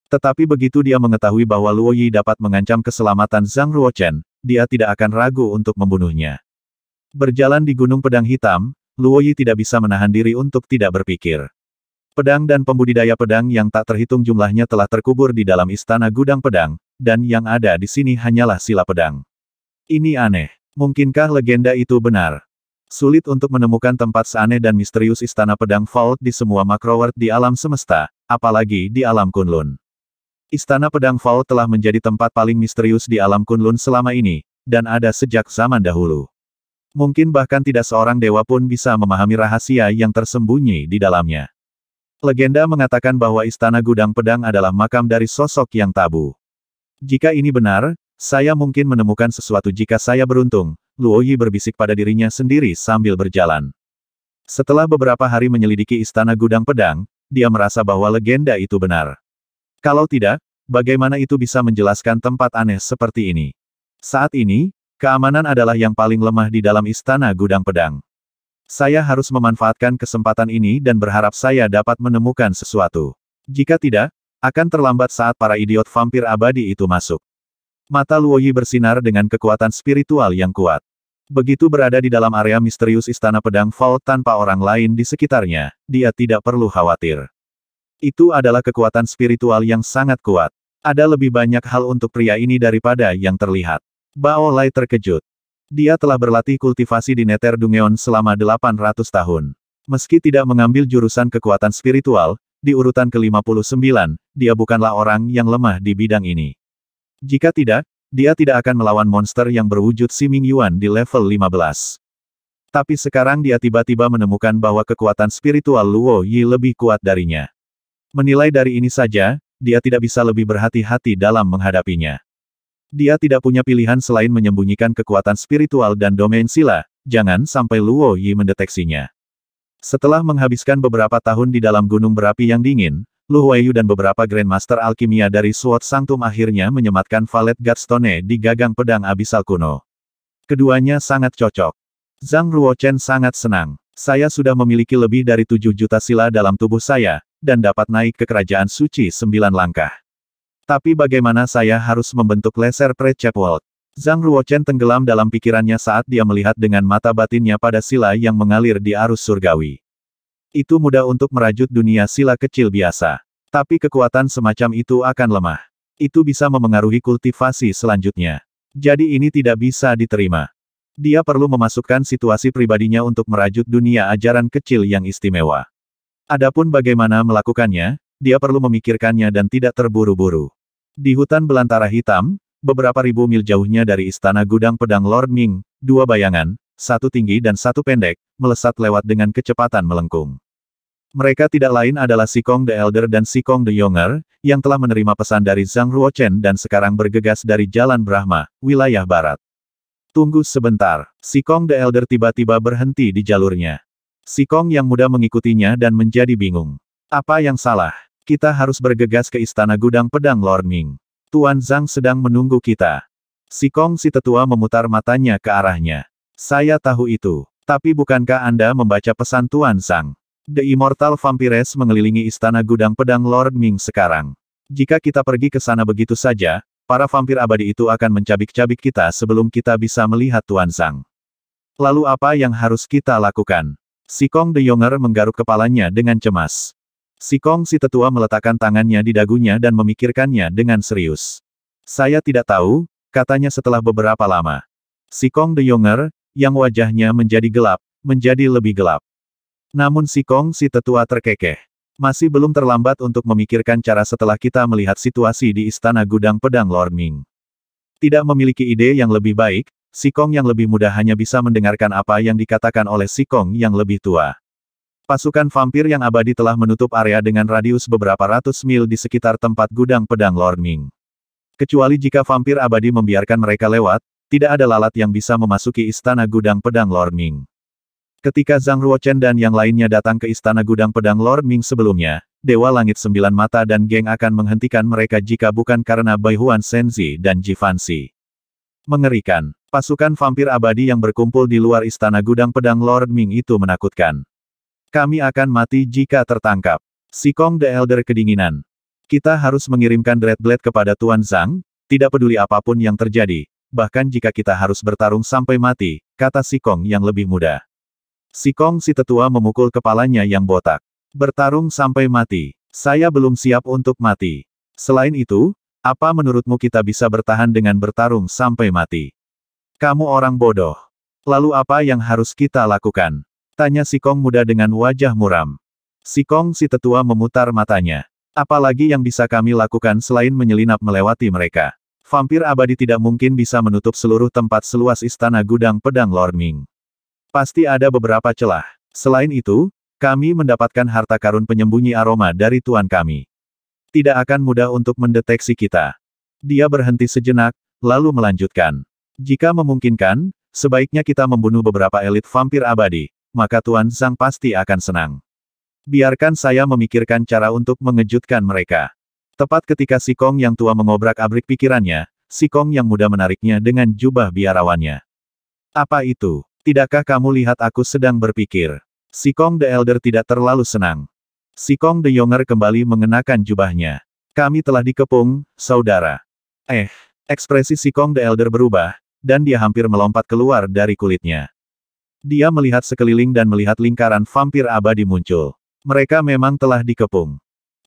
Tetapi begitu dia mengetahui bahwa Luoyi dapat mengancam keselamatan Zhang Ruochen, dia tidak akan ragu untuk membunuhnya. Berjalan di Gunung Pedang Hitam, Luo Luoyi tidak bisa menahan diri untuk tidak berpikir. Pedang dan pembudidaya pedang yang tak terhitung jumlahnya telah terkubur di dalam istana gudang pedang, dan yang ada di sini hanyalah sila pedang. Ini aneh. Mungkinkah legenda itu benar? Sulit untuk menemukan tempat seaneh dan misterius istana pedang Vault di semua makroworld di alam semesta, apalagi di alam Kunlun. Istana Pedang Fao telah menjadi tempat paling misterius di alam Kunlun selama ini, dan ada sejak zaman dahulu. Mungkin bahkan tidak seorang dewa pun bisa memahami rahasia yang tersembunyi di dalamnya. Legenda mengatakan bahwa Istana Gudang Pedang adalah makam dari sosok yang tabu. Jika ini benar, saya mungkin menemukan sesuatu jika saya beruntung, Luo Yi berbisik pada dirinya sendiri sambil berjalan. Setelah beberapa hari menyelidiki Istana Gudang Pedang, dia merasa bahwa legenda itu benar. Kalau tidak, bagaimana itu bisa menjelaskan tempat aneh seperti ini? Saat ini, keamanan adalah yang paling lemah di dalam istana gudang pedang. Saya harus memanfaatkan kesempatan ini dan berharap saya dapat menemukan sesuatu. Jika tidak, akan terlambat saat para idiot vampir abadi itu masuk. Mata Luoyi bersinar dengan kekuatan spiritual yang kuat. Begitu berada di dalam area misterius Istana Pedang Vault tanpa orang lain di sekitarnya, dia tidak perlu khawatir. Itu adalah kekuatan spiritual yang sangat kuat. Ada lebih banyak hal untuk pria ini daripada yang terlihat. Bao Lai terkejut. Dia telah berlatih kultivasi di Nether Dungeon selama 800 tahun. Meski tidak mengambil jurusan kekuatan spiritual, di urutan ke-59, dia bukanlah orang yang lemah di bidang ini. Jika tidak, dia tidak akan melawan monster yang berwujud Siming Yuan di level 15. Tapi sekarang dia tiba-tiba menemukan bahwa kekuatan spiritual Luo Yi lebih kuat darinya. Menilai dari ini saja, dia tidak bisa lebih berhati-hati dalam menghadapinya. Dia tidak punya pilihan selain menyembunyikan kekuatan spiritual dan domain sila, jangan sampai Luo Yi mendeteksinya. Setelah menghabiskan beberapa tahun di dalam gunung berapi yang dingin, Lu Huayu dan beberapa Grandmaster Alkimia dari Sword Sanctum akhirnya menyematkan Valet Gatstone di gagang pedang abisal kuno. Keduanya sangat cocok. Zhang Ruochen sangat senang. Saya sudah memiliki lebih dari 7 juta sila dalam tubuh saya, dan dapat naik ke kerajaan suci sembilan langkah. Tapi bagaimana saya harus membentuk laser Precept World? Zhang Ruochen tenggelam dalam pikirannya saat dia melihat dengan mata batinnya pada sila yang mengalir di arus surgawi. Itu mudah untuk merajut dunia sila kecil biasa. Tapi kekuatan semacam itu akan lemah. Itu bisa memengaruhi kultivasi selanjutnya. Jadi ini tidak bisa diterima. Dia perlu memasukkan situasi pribadinya untuk merajut dunia ajaran kecil yang istimewa. Adapun bagaimana melakukannya, dia perlu memikirkannya dan tidak terburu-buru. Di hutan belantara hitam, beberapa ribu mil jauhnya dari istana gudang pedang Lord Ming, dua bayangan, satu tinggi dan satu pendek, melesat lewat dengan kecepatan melengkung. Mereka tidak lain adalah Sikong the Elder dan Sikong the Younger, yang telah menerima pesan dari Zhang Ruochen dan sekarang bergegas dari Jalan Brahma, wilayah barat. Tunggu sebentar, Sikong the Elder tiba-tiba berhenti di jalurnya. Si Kong yang muda mengikutinya dan menjadi bingung. Apa yang salah? Kita harus bergegas ke istana gudang pedang Lord Ming. Tuan Zhang sedang menunggu kita. Si Kong si tetua memutar matanya ke arahnya. Saya tahu itu. Tapi bukankah Anda membaca pesan Tuan Zhang? The Immortal Vampires mengelilingi istana gudang pedang Lord Ming sekarang. Jika kita pergi ke sana begitu saja, para vampir abadi itu akan mencabik-cabik kita sebelum kita bisa melihat Tuan Zhang. Lalu apa yang harus kita lakukan? Sikong de Yonger menggaruk kepalanya dengan cemas. Sikong Kong si tetua meletakkan tangannya di dagunya dan memikirkannya dengan serius. Saya tidak tahu, katanya setelah beberapa lama. Sikong de Yonger, yang wajahnya menjadi gelap, menjadi lebih gelap. Namun Sikong Kong si tetua terkekeh. Masih belum terlambat untuk memikirkan cara setelah kita melihat situasi di Istana Gudang Pedang Lord Ming. Tidak memiliki ide yang lebih baik, Sikong yang lebih muda hanya bisa mendengarkan apa yang dikatakan oleh Sikong yang lebih tua. Pasukan vampir yang abadi telah menutup area dengan radius beberapa ratus mil di sekitar tempat gudang pedang Lord Ming. Kecuali jika vampir abadi membiarkan mereka lewat, tidak ada lalat yang bisa memasuki istana gudang pedang Lord Ming. Ketika Zhang Ruochen dan yang lainnya datang ke istana gudang pedang Lord Ming sebelumnya, Dewa Langit Sembilan Mata dan geng akan menghentikan mereka jika bukan karena Bai Huan Senzi dan Ji Fanxi. Mengerikan. Pasukan vampir abadi yang berkumpul di luar istana gudang pedang Lord Ming itu menakutkan. Kami akan mati jika tertangkap. Sikong the Elder kedinginan. Kita harus mengirimkan Red Dreadblade kepada Tuan Zhang, tidak peduli apapun yang terjadi, bahkan jika kita harus bertarung sampai mati, kata Sikong yang lebih muda. Sikong si tetua memukul kepalanya yang botak. Bertarung sampai mati. Saya belum siap untuk mati. Selain itu, apa menurutmu kita bisa bertahan dengan bertarung sampai mati? Kamu orang bodoh. Lalu apa yang harus kita lakukan? Tanya si Kong muda dengan wajah muram. Si Kong si tetua memutar matanya. Apalagi yang bisa kami lakukan selain menyelinap melewati mereka. Vampir abadi tidak mungkin bisa menutup seluruh tempat seluas istana gudang pedang Lord Ming. Pasti ada beberapa celah. Selain itu, kami mendapatkan harta karun penyembunyi aroma dari tuan kami. Tidak akan mudah untuk mendeteksi kita. Dia berhenti sejenak, lalu melanjutkan. Jika memungkinkan, sebaiknya kita membunuh beberapa elit vampir abadi, maka Tuan Zhang pasti akan senang. Biarkan saya memikirkan cara untuk mengejutkan mereka. Tepat ketika si Kong yang tua mengobrak-abrik pikirannya, si Kong yang muda menariknya dengan jubah biarawannya. Apa itu? Tidakkah kamu lihat aku sedang berpikir? Si Kong the Elder tidak terlalu senang. Si Kong the Younger kembali mengenakan jubahnya. Kami telah dikepung, saudara. Eh, ekspresi si Kong the Elder berubah, dan dia hampir melompat keluar dari kulitnya. Dia melihat sekeliling dan melihat lingkaran vampir abadi muncul. Mereka memang telah dikepung.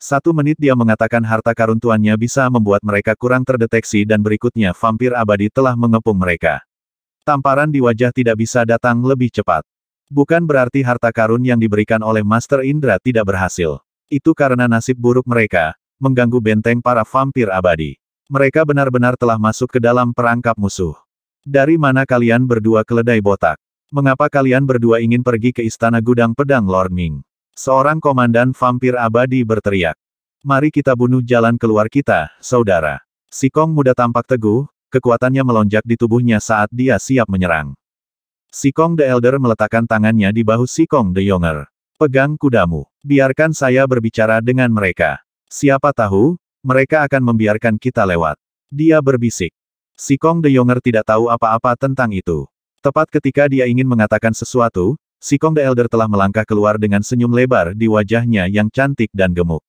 Satu menit dia mengatakan harta karun tuannya bisa membuat mereka kurang terdeteksi dan berikutnya vampir abadi telah mengepung mereka. Tamparan di wajah tidak bisa datang lebih cepat. Bukan berarti harta karun yang diberikan oleh Master Indra tidak berhasil. Itu karena nasib buruk mereka, mengganggu benteng para vampir abadi. Mereka benar-benar telah masuk ke dalam perangkap musuh. Dari mana kalian berdua keledai botak? Mengapa kalian berdua ingin pergi ke istana gudang pedang Lord Ming? Seorang komandan vampir abadi berteriak. Mari kita bunuh jalan keluar kita, saudara. Si Kong muda tampak teguh, kekuatannya melonjak di tubuhnya saat dia siap menyerang. Si Kong the Elder meletakkan tangannya di bahu Si Kong the Younger. Pegang kudamu. Biarkan saya berbicara dengan mereka. Siapa tahu, mereka akan membiarkan kita lewat. Dia berbisik. Si Kong de Yonger tidak tahu apa-apa tentang itu. Tepat ketika dia ingin mengatakan sesuatu, si Kong de Elder telah melangkah keluar dengan senyum lebar di wajahnya yang cantik dan gemuk.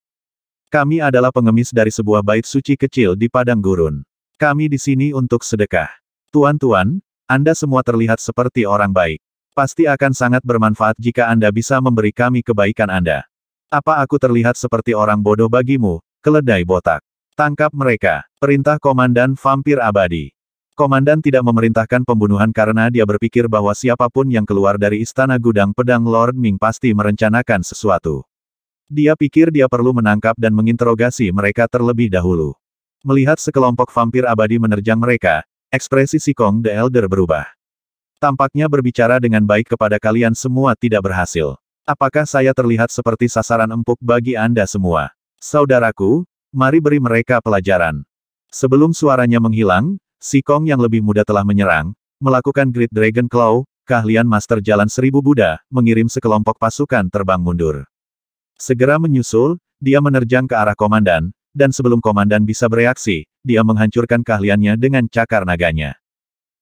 Kami adalah pengemis dari sebuah bait suci kecil di padang gurun. Kami di sini untuk sedekah. Tuan-tuan, Anda semua terlihat seperti orang baik. Pasti akan sangat bermanfaat jika Anda bisa memberi kami kebaikan Anda. Apa aku terlihat seperti orang bodoh bagimu, keledai botak? Tangkap mereka, perintah Komandan Vampir Abadi. Komandan tidak memerintahkan pembunuhan karena dia berpikir bahwa siapapun yang keluar dari istana gudang pedang Lord Ming pasti merencanakan sesuatu. Dia pikir dia perlu menangkap dan menginterogasi mereka terlebih dahulu. Melihat sekelompok vampir abadi menerjang mereka, ekspresi Sikong the Elder berubah. Tampaknya berbicara dengan baik kepada kalian semua tidak berhasil. Apakah saya terlihat seperti sasaran empuk bagi Anda semua? Saudaraku, Mari beri mereka pelajaran. Sebelum suaranya menghilang, si Kong yang lebih muda telah menyerang, melakukan Great Dragon Claw, keahlian Master Jalan Seribu Buddha, mengirim sekelompok pasukan terbang mundur. Segera menyusul, dia menerjang ke arah komandan, dan sebelum komandan bisa bereaksi, dia menghancurkan keahliannya dengan cakar naganya.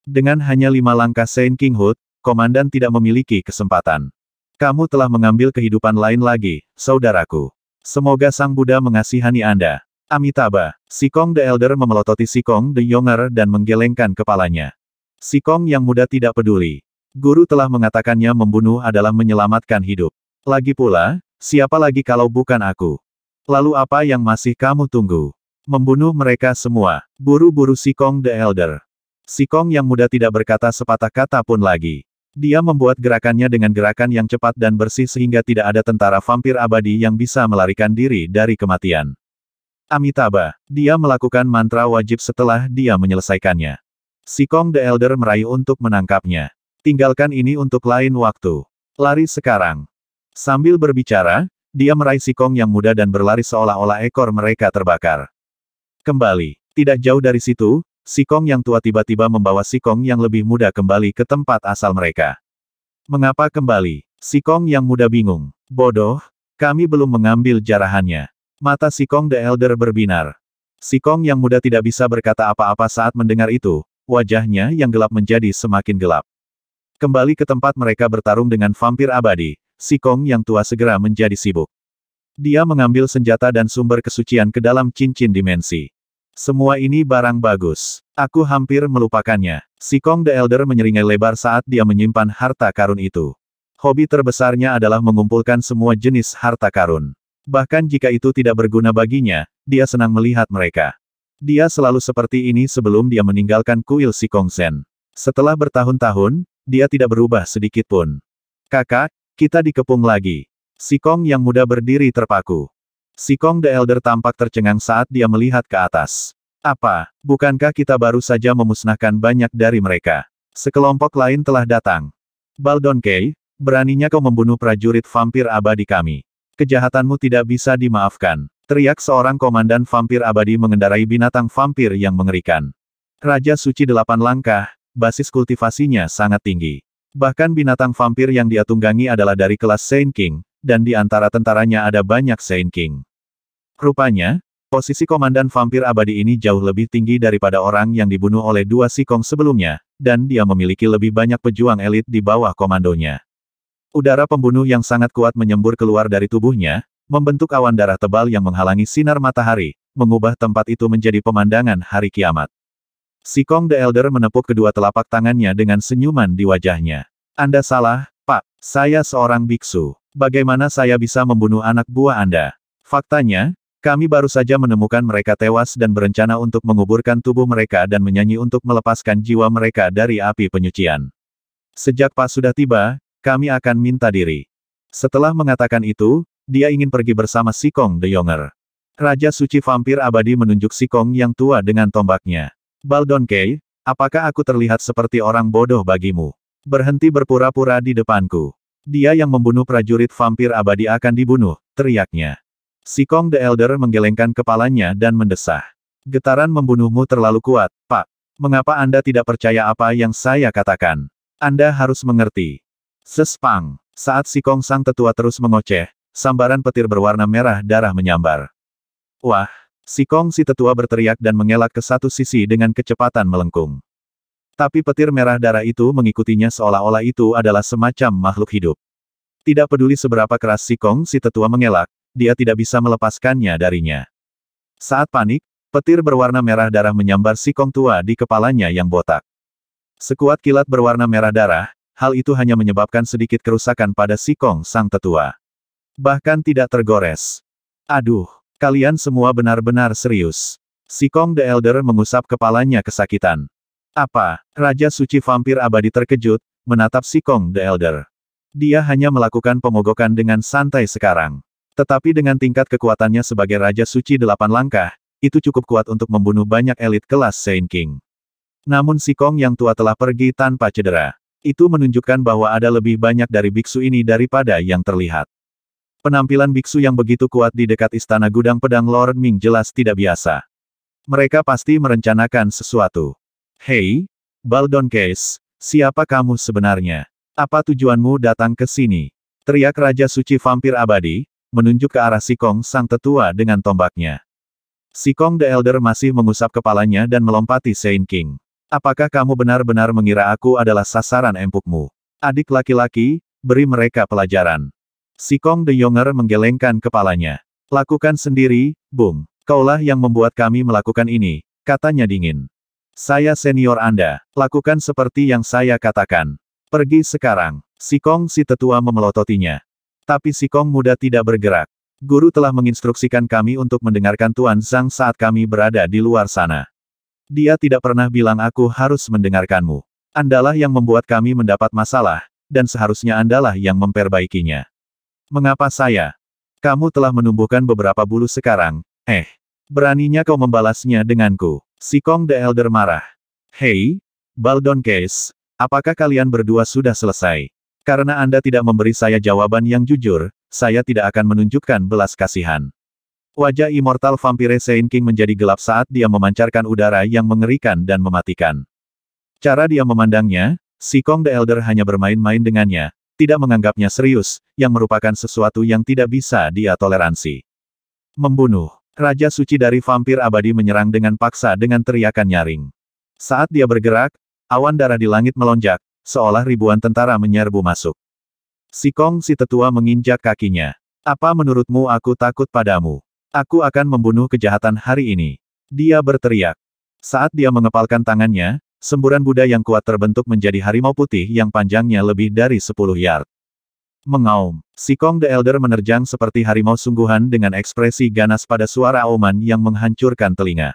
Dengan hanya lima langkah Saint King Hood, komandan tidak memiliki kesempatan. Kamu telah mengambil kehidupan lain lagi, saudaraku. Semoga Sang Buddha mengasihani Anda. Amitabha, Sikong the Elder memelototi Sikong the Younger dan menggelengkan kepalanya. Sikong yang muda tidak peduli. Guru telah mengatakannya membunuh adalah menyelamatkan hidup. Lagi pula, siapa lagi kalau bukan aku? Lalu apa yang masih kamu tunggu? Membunuh mereka semua, buru-buru Sikong the Elder. Sikong yang muda tidak berkata sepatah kata pun lagi. Dia membuat gerakannya dengan gerakan yang cepat dan bersih sehingga tidak ada tentara vampir abadi yang bisa melarikan diri dari kematian. Amitabha, dia melakukan mantra wajib setelah dia menyelesaikannya. Sikong the Elder meraih untuk menangkapnya. Tinggalkan ini untuk lain waktu. Lari sekarang. Sambil berbicara, dia meraih Sikong yang muda dan berlari seolah-olah ekor mereka terbakar. Kembali, tidak jauh dari situ, Sikong yang tua tiba-tiba membawa Sikong yang lebih muda kembali ke tempat asal mereka. Mengapa kembali? Sikong yang muda bingung. Bodoh, kami belum mengambil jarahannya. Mata Sikong the Elder berbinar. Sikong yang muda tidak bisa berkata apa-apa saat mendengar itu, wajahnya yang gelap menjadi semakin gelap. Kembali ke tempat mereka bertarung dengan vampir abadi, Sikong yang tua segera menjadi sibuk. Dia mengambil senjata dan sumber kesucian ke dalam cincin dimensi. Semua ini barang bagus. Aku hampir melupakannya. Si Kong the Elder menyeringai lebar saat dia menyimpan harta karun itu. Hobi terbesarnya adalah mengumpulkan semua jenis harta karun. Bahkan jika itu tidak berguna baginya, dia senang melihat mereka. Dia selalu seperti ini sebelum dia meninggalkan kuil si Kong Sen. Setelah bertahun-tahun, dia tidak berubah sedikit pun. Kakak, kita dikepung lagi. Si Kong yang muda berdiri terpaku. Sikong The Elder tampak tercengang saat dia melihat ke atas. Apa, bukankah kita baru saja memusnahkan banyak dari mereka? Sekelompok lain telah datang. Baldon Kay, beraninya kau membunuh prajurit vampir abadi kami. Kejahatanmu tidak bisa dimaafkan. Teriak seorang komandan vampir abadi mengendarai binatang vampir yang mengerikan. Raja Suci Delapan Langkah, basis kultivasinya sangat tinggi. Bahkan binatang vampir yang dia tunggangi adalah dari kelas Saint King, dan di antara tentaranya ada banyak Saint King. Rupanya, posisi komandan vampir abadi ini jauh lebih tinggi daripada orang yang dibunuh oleh dua sikong sebelumnya, dan dia memiliki lebih banyak pejuang elit di bawah komandonya. Udara pembunuh yang sangat kuat menyembur keluar dari tubuhnya, membentuk awan darah tebal yang menghalangi sinar matahari, mengubah tempat itu menjadi pemandangan hari kiamat. Sikong the Elder menepuk kedua telapak tangannya dengan senyuman di wajahnya. Anda salah, Pak. Saya seorang biksu. Bagaimana saya bisa membunuh anak buah Anda? Faktanya, kami baru saja menemukan mereka tewas dan berencana untuk menguburkan tubuh mereka dan menyanyi untuk melepaskan jiwa mereka dari api penyucian. Sejak pas sudah tiba, kami akan minta diri. Setelah mengatakan itu, dia ingin pergi bersama Sikong de Yonger. Raja Suci Vampir Abadi menunjuk Sikong yang tua dengan tombaknya. Baldonkei, apakah aku terlihat seperti orang bodoh bagimu? Berhenti berpura-pura di depanku. Dia yang membunuh prajurit vampir abadi akan dibunuh, teriaknya. Sikong the Elder menggelengkan kepalanya dan mendesah. Getaran membunuhmu terlalu kuat, Pak. Mengapa Anda tidak percaya apa yang saya katakan? Anda harus mengerti. Sespang. Saat Sikong sang tetua terus mengoceh, sambaran petir berwarna merah darah menyambar. Wah, Sikong si tetua berteriak dan mengelak ke satu sisi dengan kecepatan melengkung. Tapi petir merah darah itu mengikutinya seolah-olah itu adalah semacam makhluk hidup. Tidak peduli seberapa keras Sikong si tetua mengelak, dia tidak bisa melepaskannya darinya. Saat panik, petir berwarna merah darah menyambar si Kong tua di kepalanya yang botak. Sekuat kilat berwarna merah darah, hal itu hanya menyebabkan sedikit kerusakan pada si Kong sang tetua. Bahkan tidak tergores. Aduh, kalian semua benar-benar serius. Si Kong the Elder mengusap kepalanya kesakitan. Apa? Raja Suci Vampir Abadi terkejut, menatap si Kong the Elder. Dia hanya melakukan pemogokan dengan santai sekarang. Tetapi dengan tingkat kekuatannya sebagai Raja Suci delapan langkah, itu cukup kuat untuk membunuh banyak elit kelas Saint King. Namun si Kong yang tua telah pergi tanpa cedera. Itu menunjukkan bahwa ada lebih banyak dari biksu ini daripada yang terlihat. Penampilan biksu yang begitu kuat di dekat istana gudang pedang Lord Ming jelas tidak biasa. Mereka pasti merencanakan sesuatu. Hei, Baldon Case, siapa kamu sebenarnya? Apa tujuanmu datang ke sini? Teriak Raja Suci Vampir Abadi, menunjuk ke arah Sikong sang tetua dengan tombaknya. Sikong the Elder masih mengusap kepalanya dan melompati Saint King. Apakah kamu benar-benar mengira aku adalah sasaran empukmu? Adik laki-laki, beri mereka pelajaran. Sikong the Younger menggelengkan kepalanya. Lakukan sendiri, Bung. Kaulah yang membuat kami melakukan ini, katanya dingin. Saya senior Anda, lakukan seperti yang saya katakan. Pergi sekarang. Sikong si tetua memelototinya. Tapi si Kong muda tidak bergerak. Guru telah menginstruksikan kami untuk mendengarkan Tuan Zhang saat kami berada di luar sana. Dia tidak pernah bilang aku harus mendengarkanmu. Andalah yang membuat kami mendapat masalah, dan seharusnya andalah yang memperbaikinya. Mengapa saya? Kamu telah menumbuhkan beberapa bulu sekarang, eh. Beraninya kau membalasnya denganku. Si Kong the Elder marah. Hei, Baldon Case, apakah kalian berdua sudah selesai? Karena Anda tidak memberi saya jawaban yang jujur, saya tidak akan menunjukkan belas kasihan. Wajah Immortal Vampire Saint King menjadi gelap saat dia memancarkan udara yang mengerikan dan mematikan. Cara dia memandangnya, si Kong the Elder hanya bermain-main dengannya, tidak menganggapnya serius, yang merupakan sesuatu yang tidak bisa dia toleransi. Membunuh. Raja suci dari vampir abadi menyerang dengan paksa dengan teriakan nyaring. Saat dia bergerak, awan darah di langit melonjak, seolah ribuan tentara menyerbu masuk. Si Kong si tetua menginjak kakinya. Apa menurutmu aku takut padamu? Aku akan membunuh kejahatan hari ini. Dia berteriak. Saat dia mengepalkan tangannya, semburan Buddha yang kuat terbentuk menjadi harimau putih yang panjangnya lebih dari 10 yard. Mengaum, si Kong the Elder menerjang seperti harimau sungguhan dengan ekspresi ganas pada suara auman yang menghancurkan telinga.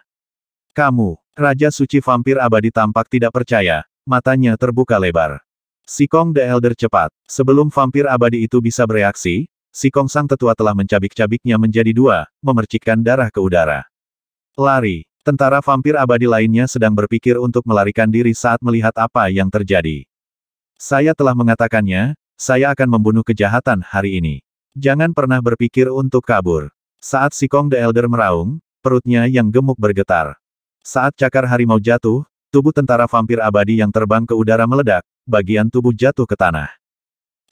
Kamu, Raja Suci Vampir Abadi tampak tidak percaya, matanya terbuka lebar. Sikong The Elder cepat. Sebelum vampir abadi itu bisa bereaksi, Sikong Sang Tetua telah mencabik-cabiknya menjadi dua, memercikkan darah ke udara. Lari. Tentara vampir abadi lainnya sedang berpikir untuk melarikan diri saat melihat apa yang terjadi. Saya telah mengatakannya, saya akan membunuh kejahatan hari ini. Jangan pernah berpikir untuk kabur. Saat Sikong The Elder meraung, perutnya yang gemuk bergetar. Saat cakar harimau jatuh, Tubuh tentara vampir abadi yang terbang ke udara meledak, bagian tubuh jatuh ke tanah.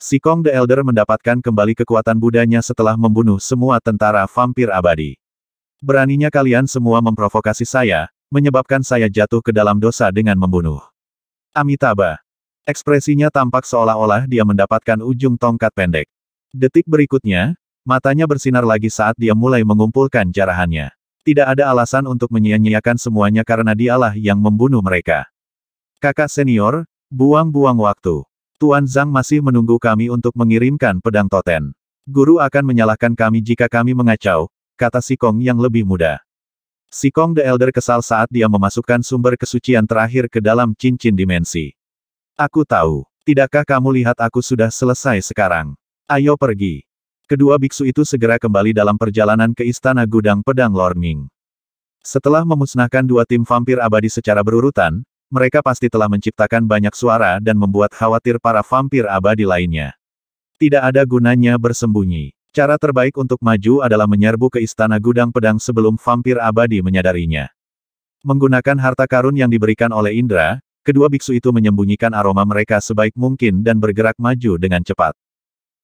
Sikong the Elder mendapatkan kembali kekuatan budanya setelah membunuh semua tentara vampir abadi. Beraninya kalian semua memprovokasi saya, menyebabkan saya jatuh ke dalam dosa dengan membunuh. Amitabha. Ekspresinya tampak seolah-olah dia mendapatkan ujung tongkat pendek. Detik berikutnya, matanya bersinar lagi saat dia mulai mengumpulkan jarahannya. Tidak ada alasan untuk menyia-nyiakan semuanya karena dialah yang membunuh mereka. Kakak senior, buang-buang waktu. Tuan Zhang masih menunggu kami untuk mengirimkan pedang toten. Guru akan menyalahkan kami jika kami mengacau, kata Sikong yang lebih muda. Sikong the Elder kesal saat dia memasukkan sumber kesucian terakhir ke dalam cincin dimensi. Aku tahu. Tidakkah kamu lihat aku sudah selesai sekarang? Ayo pergi. Kedua biksu itu segera kembali dalam perjalanan ke Istana Gudang Pedang Lord Ming. Setelah memusnahkan dua tim vampir abadi secara berurutan, mereka pasti telah menciptakan banyak suara dan membuat khawatir para vampir abadi lainnya. Tidak ada gunanya bersembunyi. Cara terbaik untuk maju adalah menyerbu ke Istana Gudang Pedang sebelum vampir abadi menyadarinya. Menggunakan harta karun yang diberikan oleh Indra, kedua biksu itu menyembunyikan aroma mereka sebaik mungkin dan bergerak maju dengan cepat.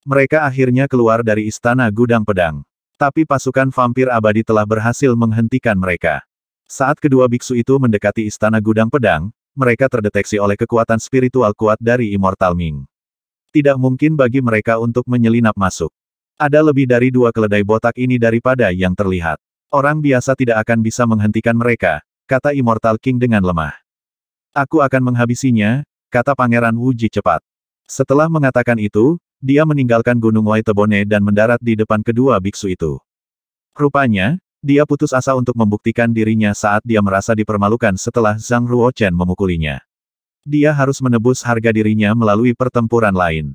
Mereka akhirnya keluar dari istana gudang pedang. Tapi pasukan vampir abadi telah berhasil menghentikan mereka. Saat kedua biksu itu mendekati istana gudang pedang, mereka terdeteksi oleh kekuatan spiritual kuat dari Immortal Ming. Tidak mungkin bagi mereka untuk menyelinap masuk. Ada lebih dari dua keledai botak ini daripada yang terlihat. Orang biasa tidak akan bisa menghentikan mereka, kata Immortal King dengan lemah. Aku akan menghabisinya, kata Pangeran Wuji cepat. Setelah mengatakan itu, dia meninggalkan Gunung Waitebone dan mendarat di depan kedua biksu itu. Rupanya, dia putus asa untuk membuktikan dirinya saat dia merasa dipermalukan setelah Zhang Ruochen memukulinya. Dia harus menebus harga dirinya melalui pertempuran lain.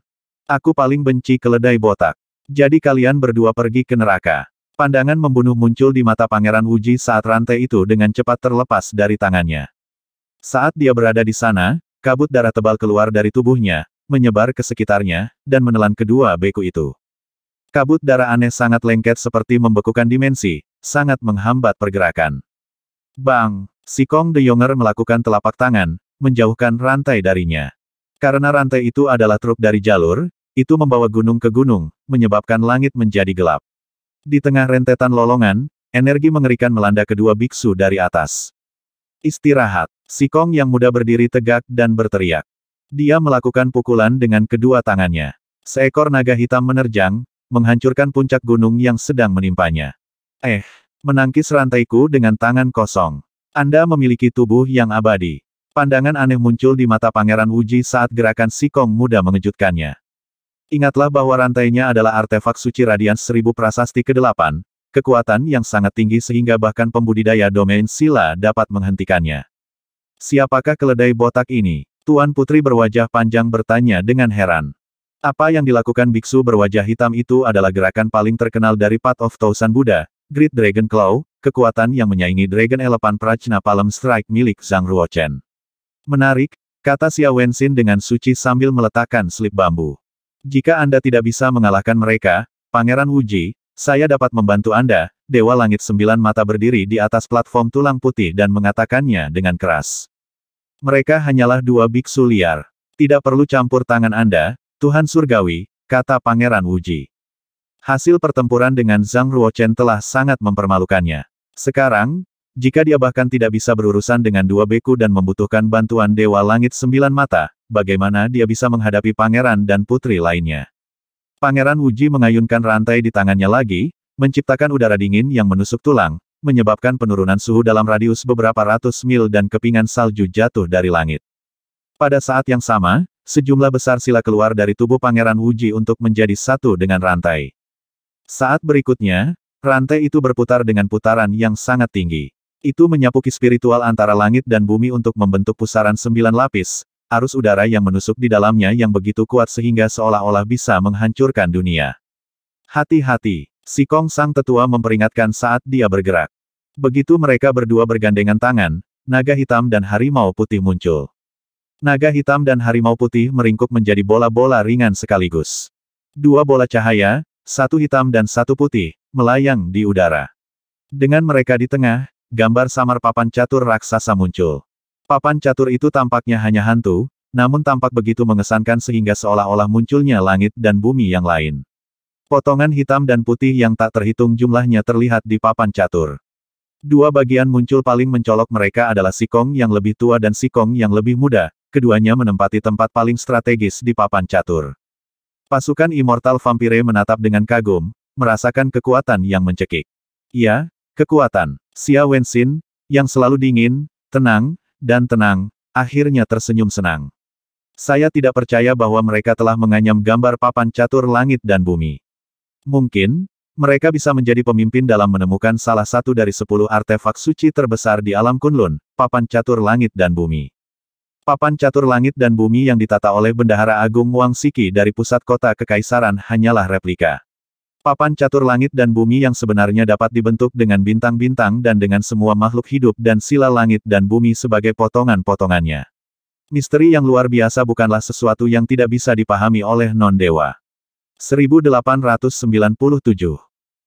Aku paling benci keledai botak. Jadi kalian berdua pergi ke neraka. Pandangan membunuh muncul di mata Pangeran Wuji saat rantai itu dengan cepat terlepas dari tangannya. Saat dia berada di sana, kabut darah tebal keluar dari tubuhnya, menyebar ke sekitarnya, dan menelan kedua beku itu. Kabut darah aneh sangat lengket seperti membekukan dimensi, sangat menghambat pergerakan. Bang! Si Kong de Yonger melakukan telapak tangan, menjauhkan rantai darinya. Karena rantai itu adalah truk dari jalur, itu membawa gunung ke gunung, menyebabkan langit menjadi gelap. Di tengah rentetan lolongan, energi mengerikan melanda kedua biksu dari atas. Istirahat, si Kong yang muda berdiri tegak dan berteriak. Dia melakukan pukulan dengan kedua tangannya. Seekor naga hitam menerjang, menghancurkan puncak gunung yang sedang menimpanya. Eh, menangkis rantaiku dengan tangan kosong. Anda memiliki tubuh yang abadi. Pandangan aneh muncul di mata Pangeran Wuji saat gerakan Sikong muda mengejutkannya. Ingatlah bahwa rantainya adalah artefak suci Radian Seribu Prasasti ke-8, kekuatan yang sangat tinggi sehingga bahkan pembudidaya domain sila dapat menghentikannya. Siapakah keledai botak ini? Tuan Putri berwajah panjang bertanya dengan heran. Apa yang dilakukan biksu berwajah hitam itu adalah gerakan paling terkenal dari Path of Thousand Buddha, Great Dragon Claw, kekuatan yang menyaingi Dragon Elephant Prajna Palm Strike milik Zhang Ruochen. Menarik, kata Xia Wenxin dengan suci sambil meletakkan slip bambu. Jika Anda tidak bisa mengalahkan mereka, Pangeran Wuji, saya dapat membantu Anda, Dewa Langit Sembilan Mata berdiri di atas platform tulang putih dan mengatakannya dengan keras. Mereka hanyalah dua biksu liar. Tidak perlu campur tangan Anda, Tuhan Surgawi, kata Pangeran Wuji. Hasil pertempuran dengan Zhang Ruochen telah sangat mempermalukannya. Sekarang, jika dia bahkan tidak bisa berurusan dengan dua beku dan membutuhkan bantuan Dewa Langit Sembilan Mata, bagaimana dia bisa menghadapi pangeran dan putri lainnya? Pangeran Wuji mengayunkan rantai di tangannya lagi, menciptakan udara dingin yang menusuk tulang, menyebabkan penurunan suhu dalam radius beberapa ratus mil dan kepingan salju jatuh dari langit. Pada saat yang sama, sejumlah besar sila keluar dari tubuh Pangeran Wuji untuk menjadi satu dengan rantai. Saat berikutnya, rantai itu berputar dengan putaran yang sangat tinggi. Itu menyapuki spiritual antara langit dan bumi untuk membentuk pusaran sembilan lapis, arus udara yang menusuk di dalamnya yang begitu kuat sehingga seolah-olah bisa menghancurkan dunia. Hati-hati, si Kong Sang Tetua memperingatkan saat dia bergerak. Begitu mereka berdua bergandengan tangan, naga hitam dan harimau putih muncul. Naga hitam dan harimau putih meringkuk menjadi bola-bola ringan sekaligus. Dua bola cahaya, satu hitam dan satu putih, melayang di udara. Dengan mereka di tengah, gambar samar papan catur raksasa muncul. Papan catur itu tampaknya hanya hantu, namun tampak begitu mengesankan sehingga seolah-olah munculnya langit dan bumi yang lain. Potongan hitam dan putih yang tak terhitung jumlahnya terlihat di papan catur. Dua bagian muncul paling mencolok mereka adalah Sikong yang lebih tua dan Sikong yang lebih muda, keduanya menempati tempat paling strategis di papan catur. Pasukan Immortal Vampire menatap dengan kagum, merasakan kekuatan yang mencekik. Ya, kekuatan. Xia Wenxin, yang selalu dingin, tenang, dan tenang, akhirnya tersenyum senang. Saya tidak percaya bahwa mereka telah menganyam gambar papan catur langit dan bumi. Mungkin, mereka bisa menjadi pemimpin dalam menemukan salah satu dari sepuluh artefak suci terbesar di alam Kunlun, papan catur langit dan bumi. Papan catur langit dan bumi yang ditata oleh Bendahara Agung Wang Siki dari pusat kota Kekaisaran hanyalah replika. Papan catur langit dan bumi yang sebenarnya dapat dibentuk dengan bintang-bintang dan dengan semua makhluk hidup dan sila langit dan bumi sebagai potongan-potongannya. Misteri yang luar biasa bukanlah sesuatu yang tidak bisa dipahami oleh non-dewa. 1897